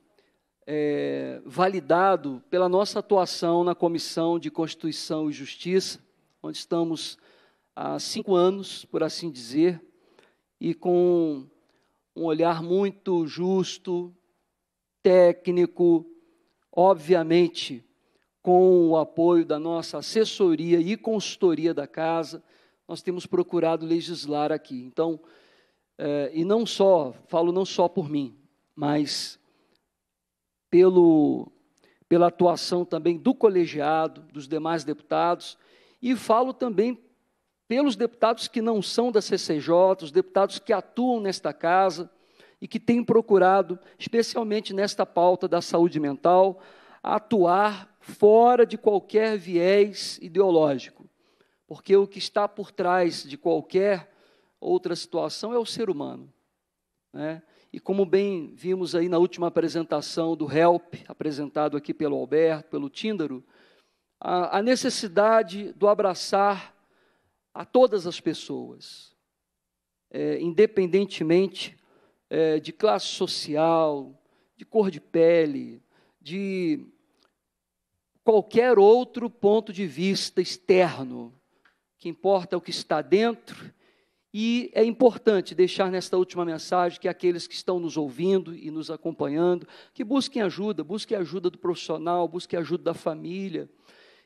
é, validado pela nossa atuação na Comissão de Constituição e Justiça, onde estamos há cinco anos, por assim dizer, e com um olhar muito justo, técnico, obviamente com o apoio da nossa assessoria e consultoria da casa, nós temos procurado legislar aqui. Então, é, e não só, falo não só por mim, mas pelo, pela atuação também do colegiado, dos demais deputados, e falo também pelos deputados que não são da CCJ, os deputados que atuam nesta casa e que têm procurado, especialmente nesta pauta da saúde mental, atuar fora de qualquer viés ideológico porque o que está por trás de qualquer outra situação é o ser humano. Né? E como bem vimos aí na última apresentação do HELP, apresentado aqui pelo Alberto, pelo Tíndaro, a, a necessidade do abraçar a todas as pessoas, é, independentemente é, de classe social, de cor de pele, de qualquer outro ponto de vista externo que importa é o que está dentro. E é importante deixar nesta última mensagem que aqueles que estão nos ouvindo e nos acompanhando, que busquem ajuda, busquem ajuda do profissional, busquem ajuda da família.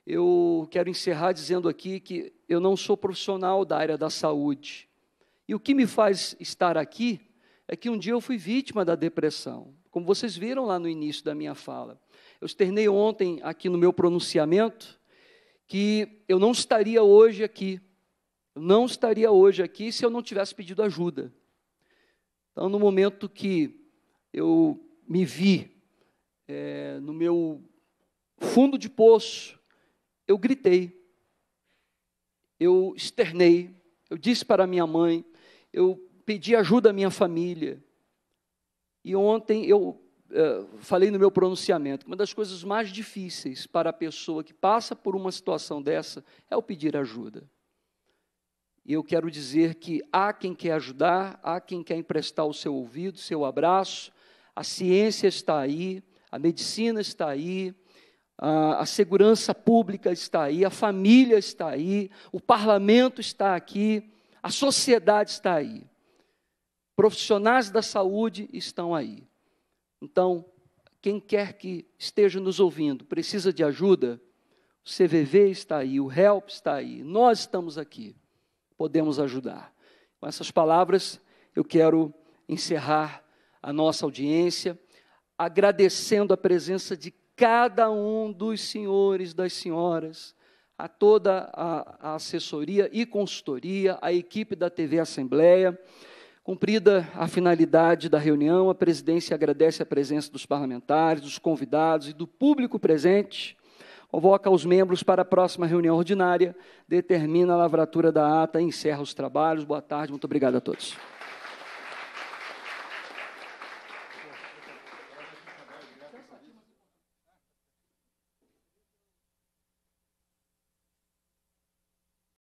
Eu quero encerrar dizendo aqui que eu não sou profissional da área da saúde. E o que me faz estar aqui é que um dia eu fui vítima da depressão, como vocês viram lá no início da minha fala. Eu externei ontem aqui no meu pronunciamento que eu não estaria hoje aqui, eu não estaria hoje aqui se eu não tivesse pedido ajuda. Então, no momento que eu me vi é, no meu fundo de poço, eu gritei, eu externei, eu disse para minha mãe, eu pedi ajuda à minha família. E ontem eu eh, falei no meu pronunciamento, que uma das coisas mais difíceis para a pessoa que passa por uma situação dessa é o pedir ajuda. E eu quero dizer que há quem quer ajudar, há quem quer emprestar o seu ouvido, seu abraço, a ciência está aí, a medicina está aí, a, a segurança pública está aí, a família está aí, o parlamento está aqui, a sociedade está aí. Profissionais da saúde estão aí então, quem quer que esteja nos ouvindo, precisa de ajuda, o CVV está aí, o HELP está aí, nós estamos aqui, podemos ajudar. Com essas palavras, eu quero encerrar a nossa audiência, agradecendo a presença de cada um dos senhores, das senhoras, a toda a, a assessoria e consultoria, a equipe da TV Assembleia. Cumprida a finalidade da reunião, a presidência agradece a presença dos parlamentares, dos convidados e do público presente. Convoca os membros para a próxima reunião ordinária, determina a lavratura da ata e encerra os trabalhos. Boa tarde, muito obrigado a todos.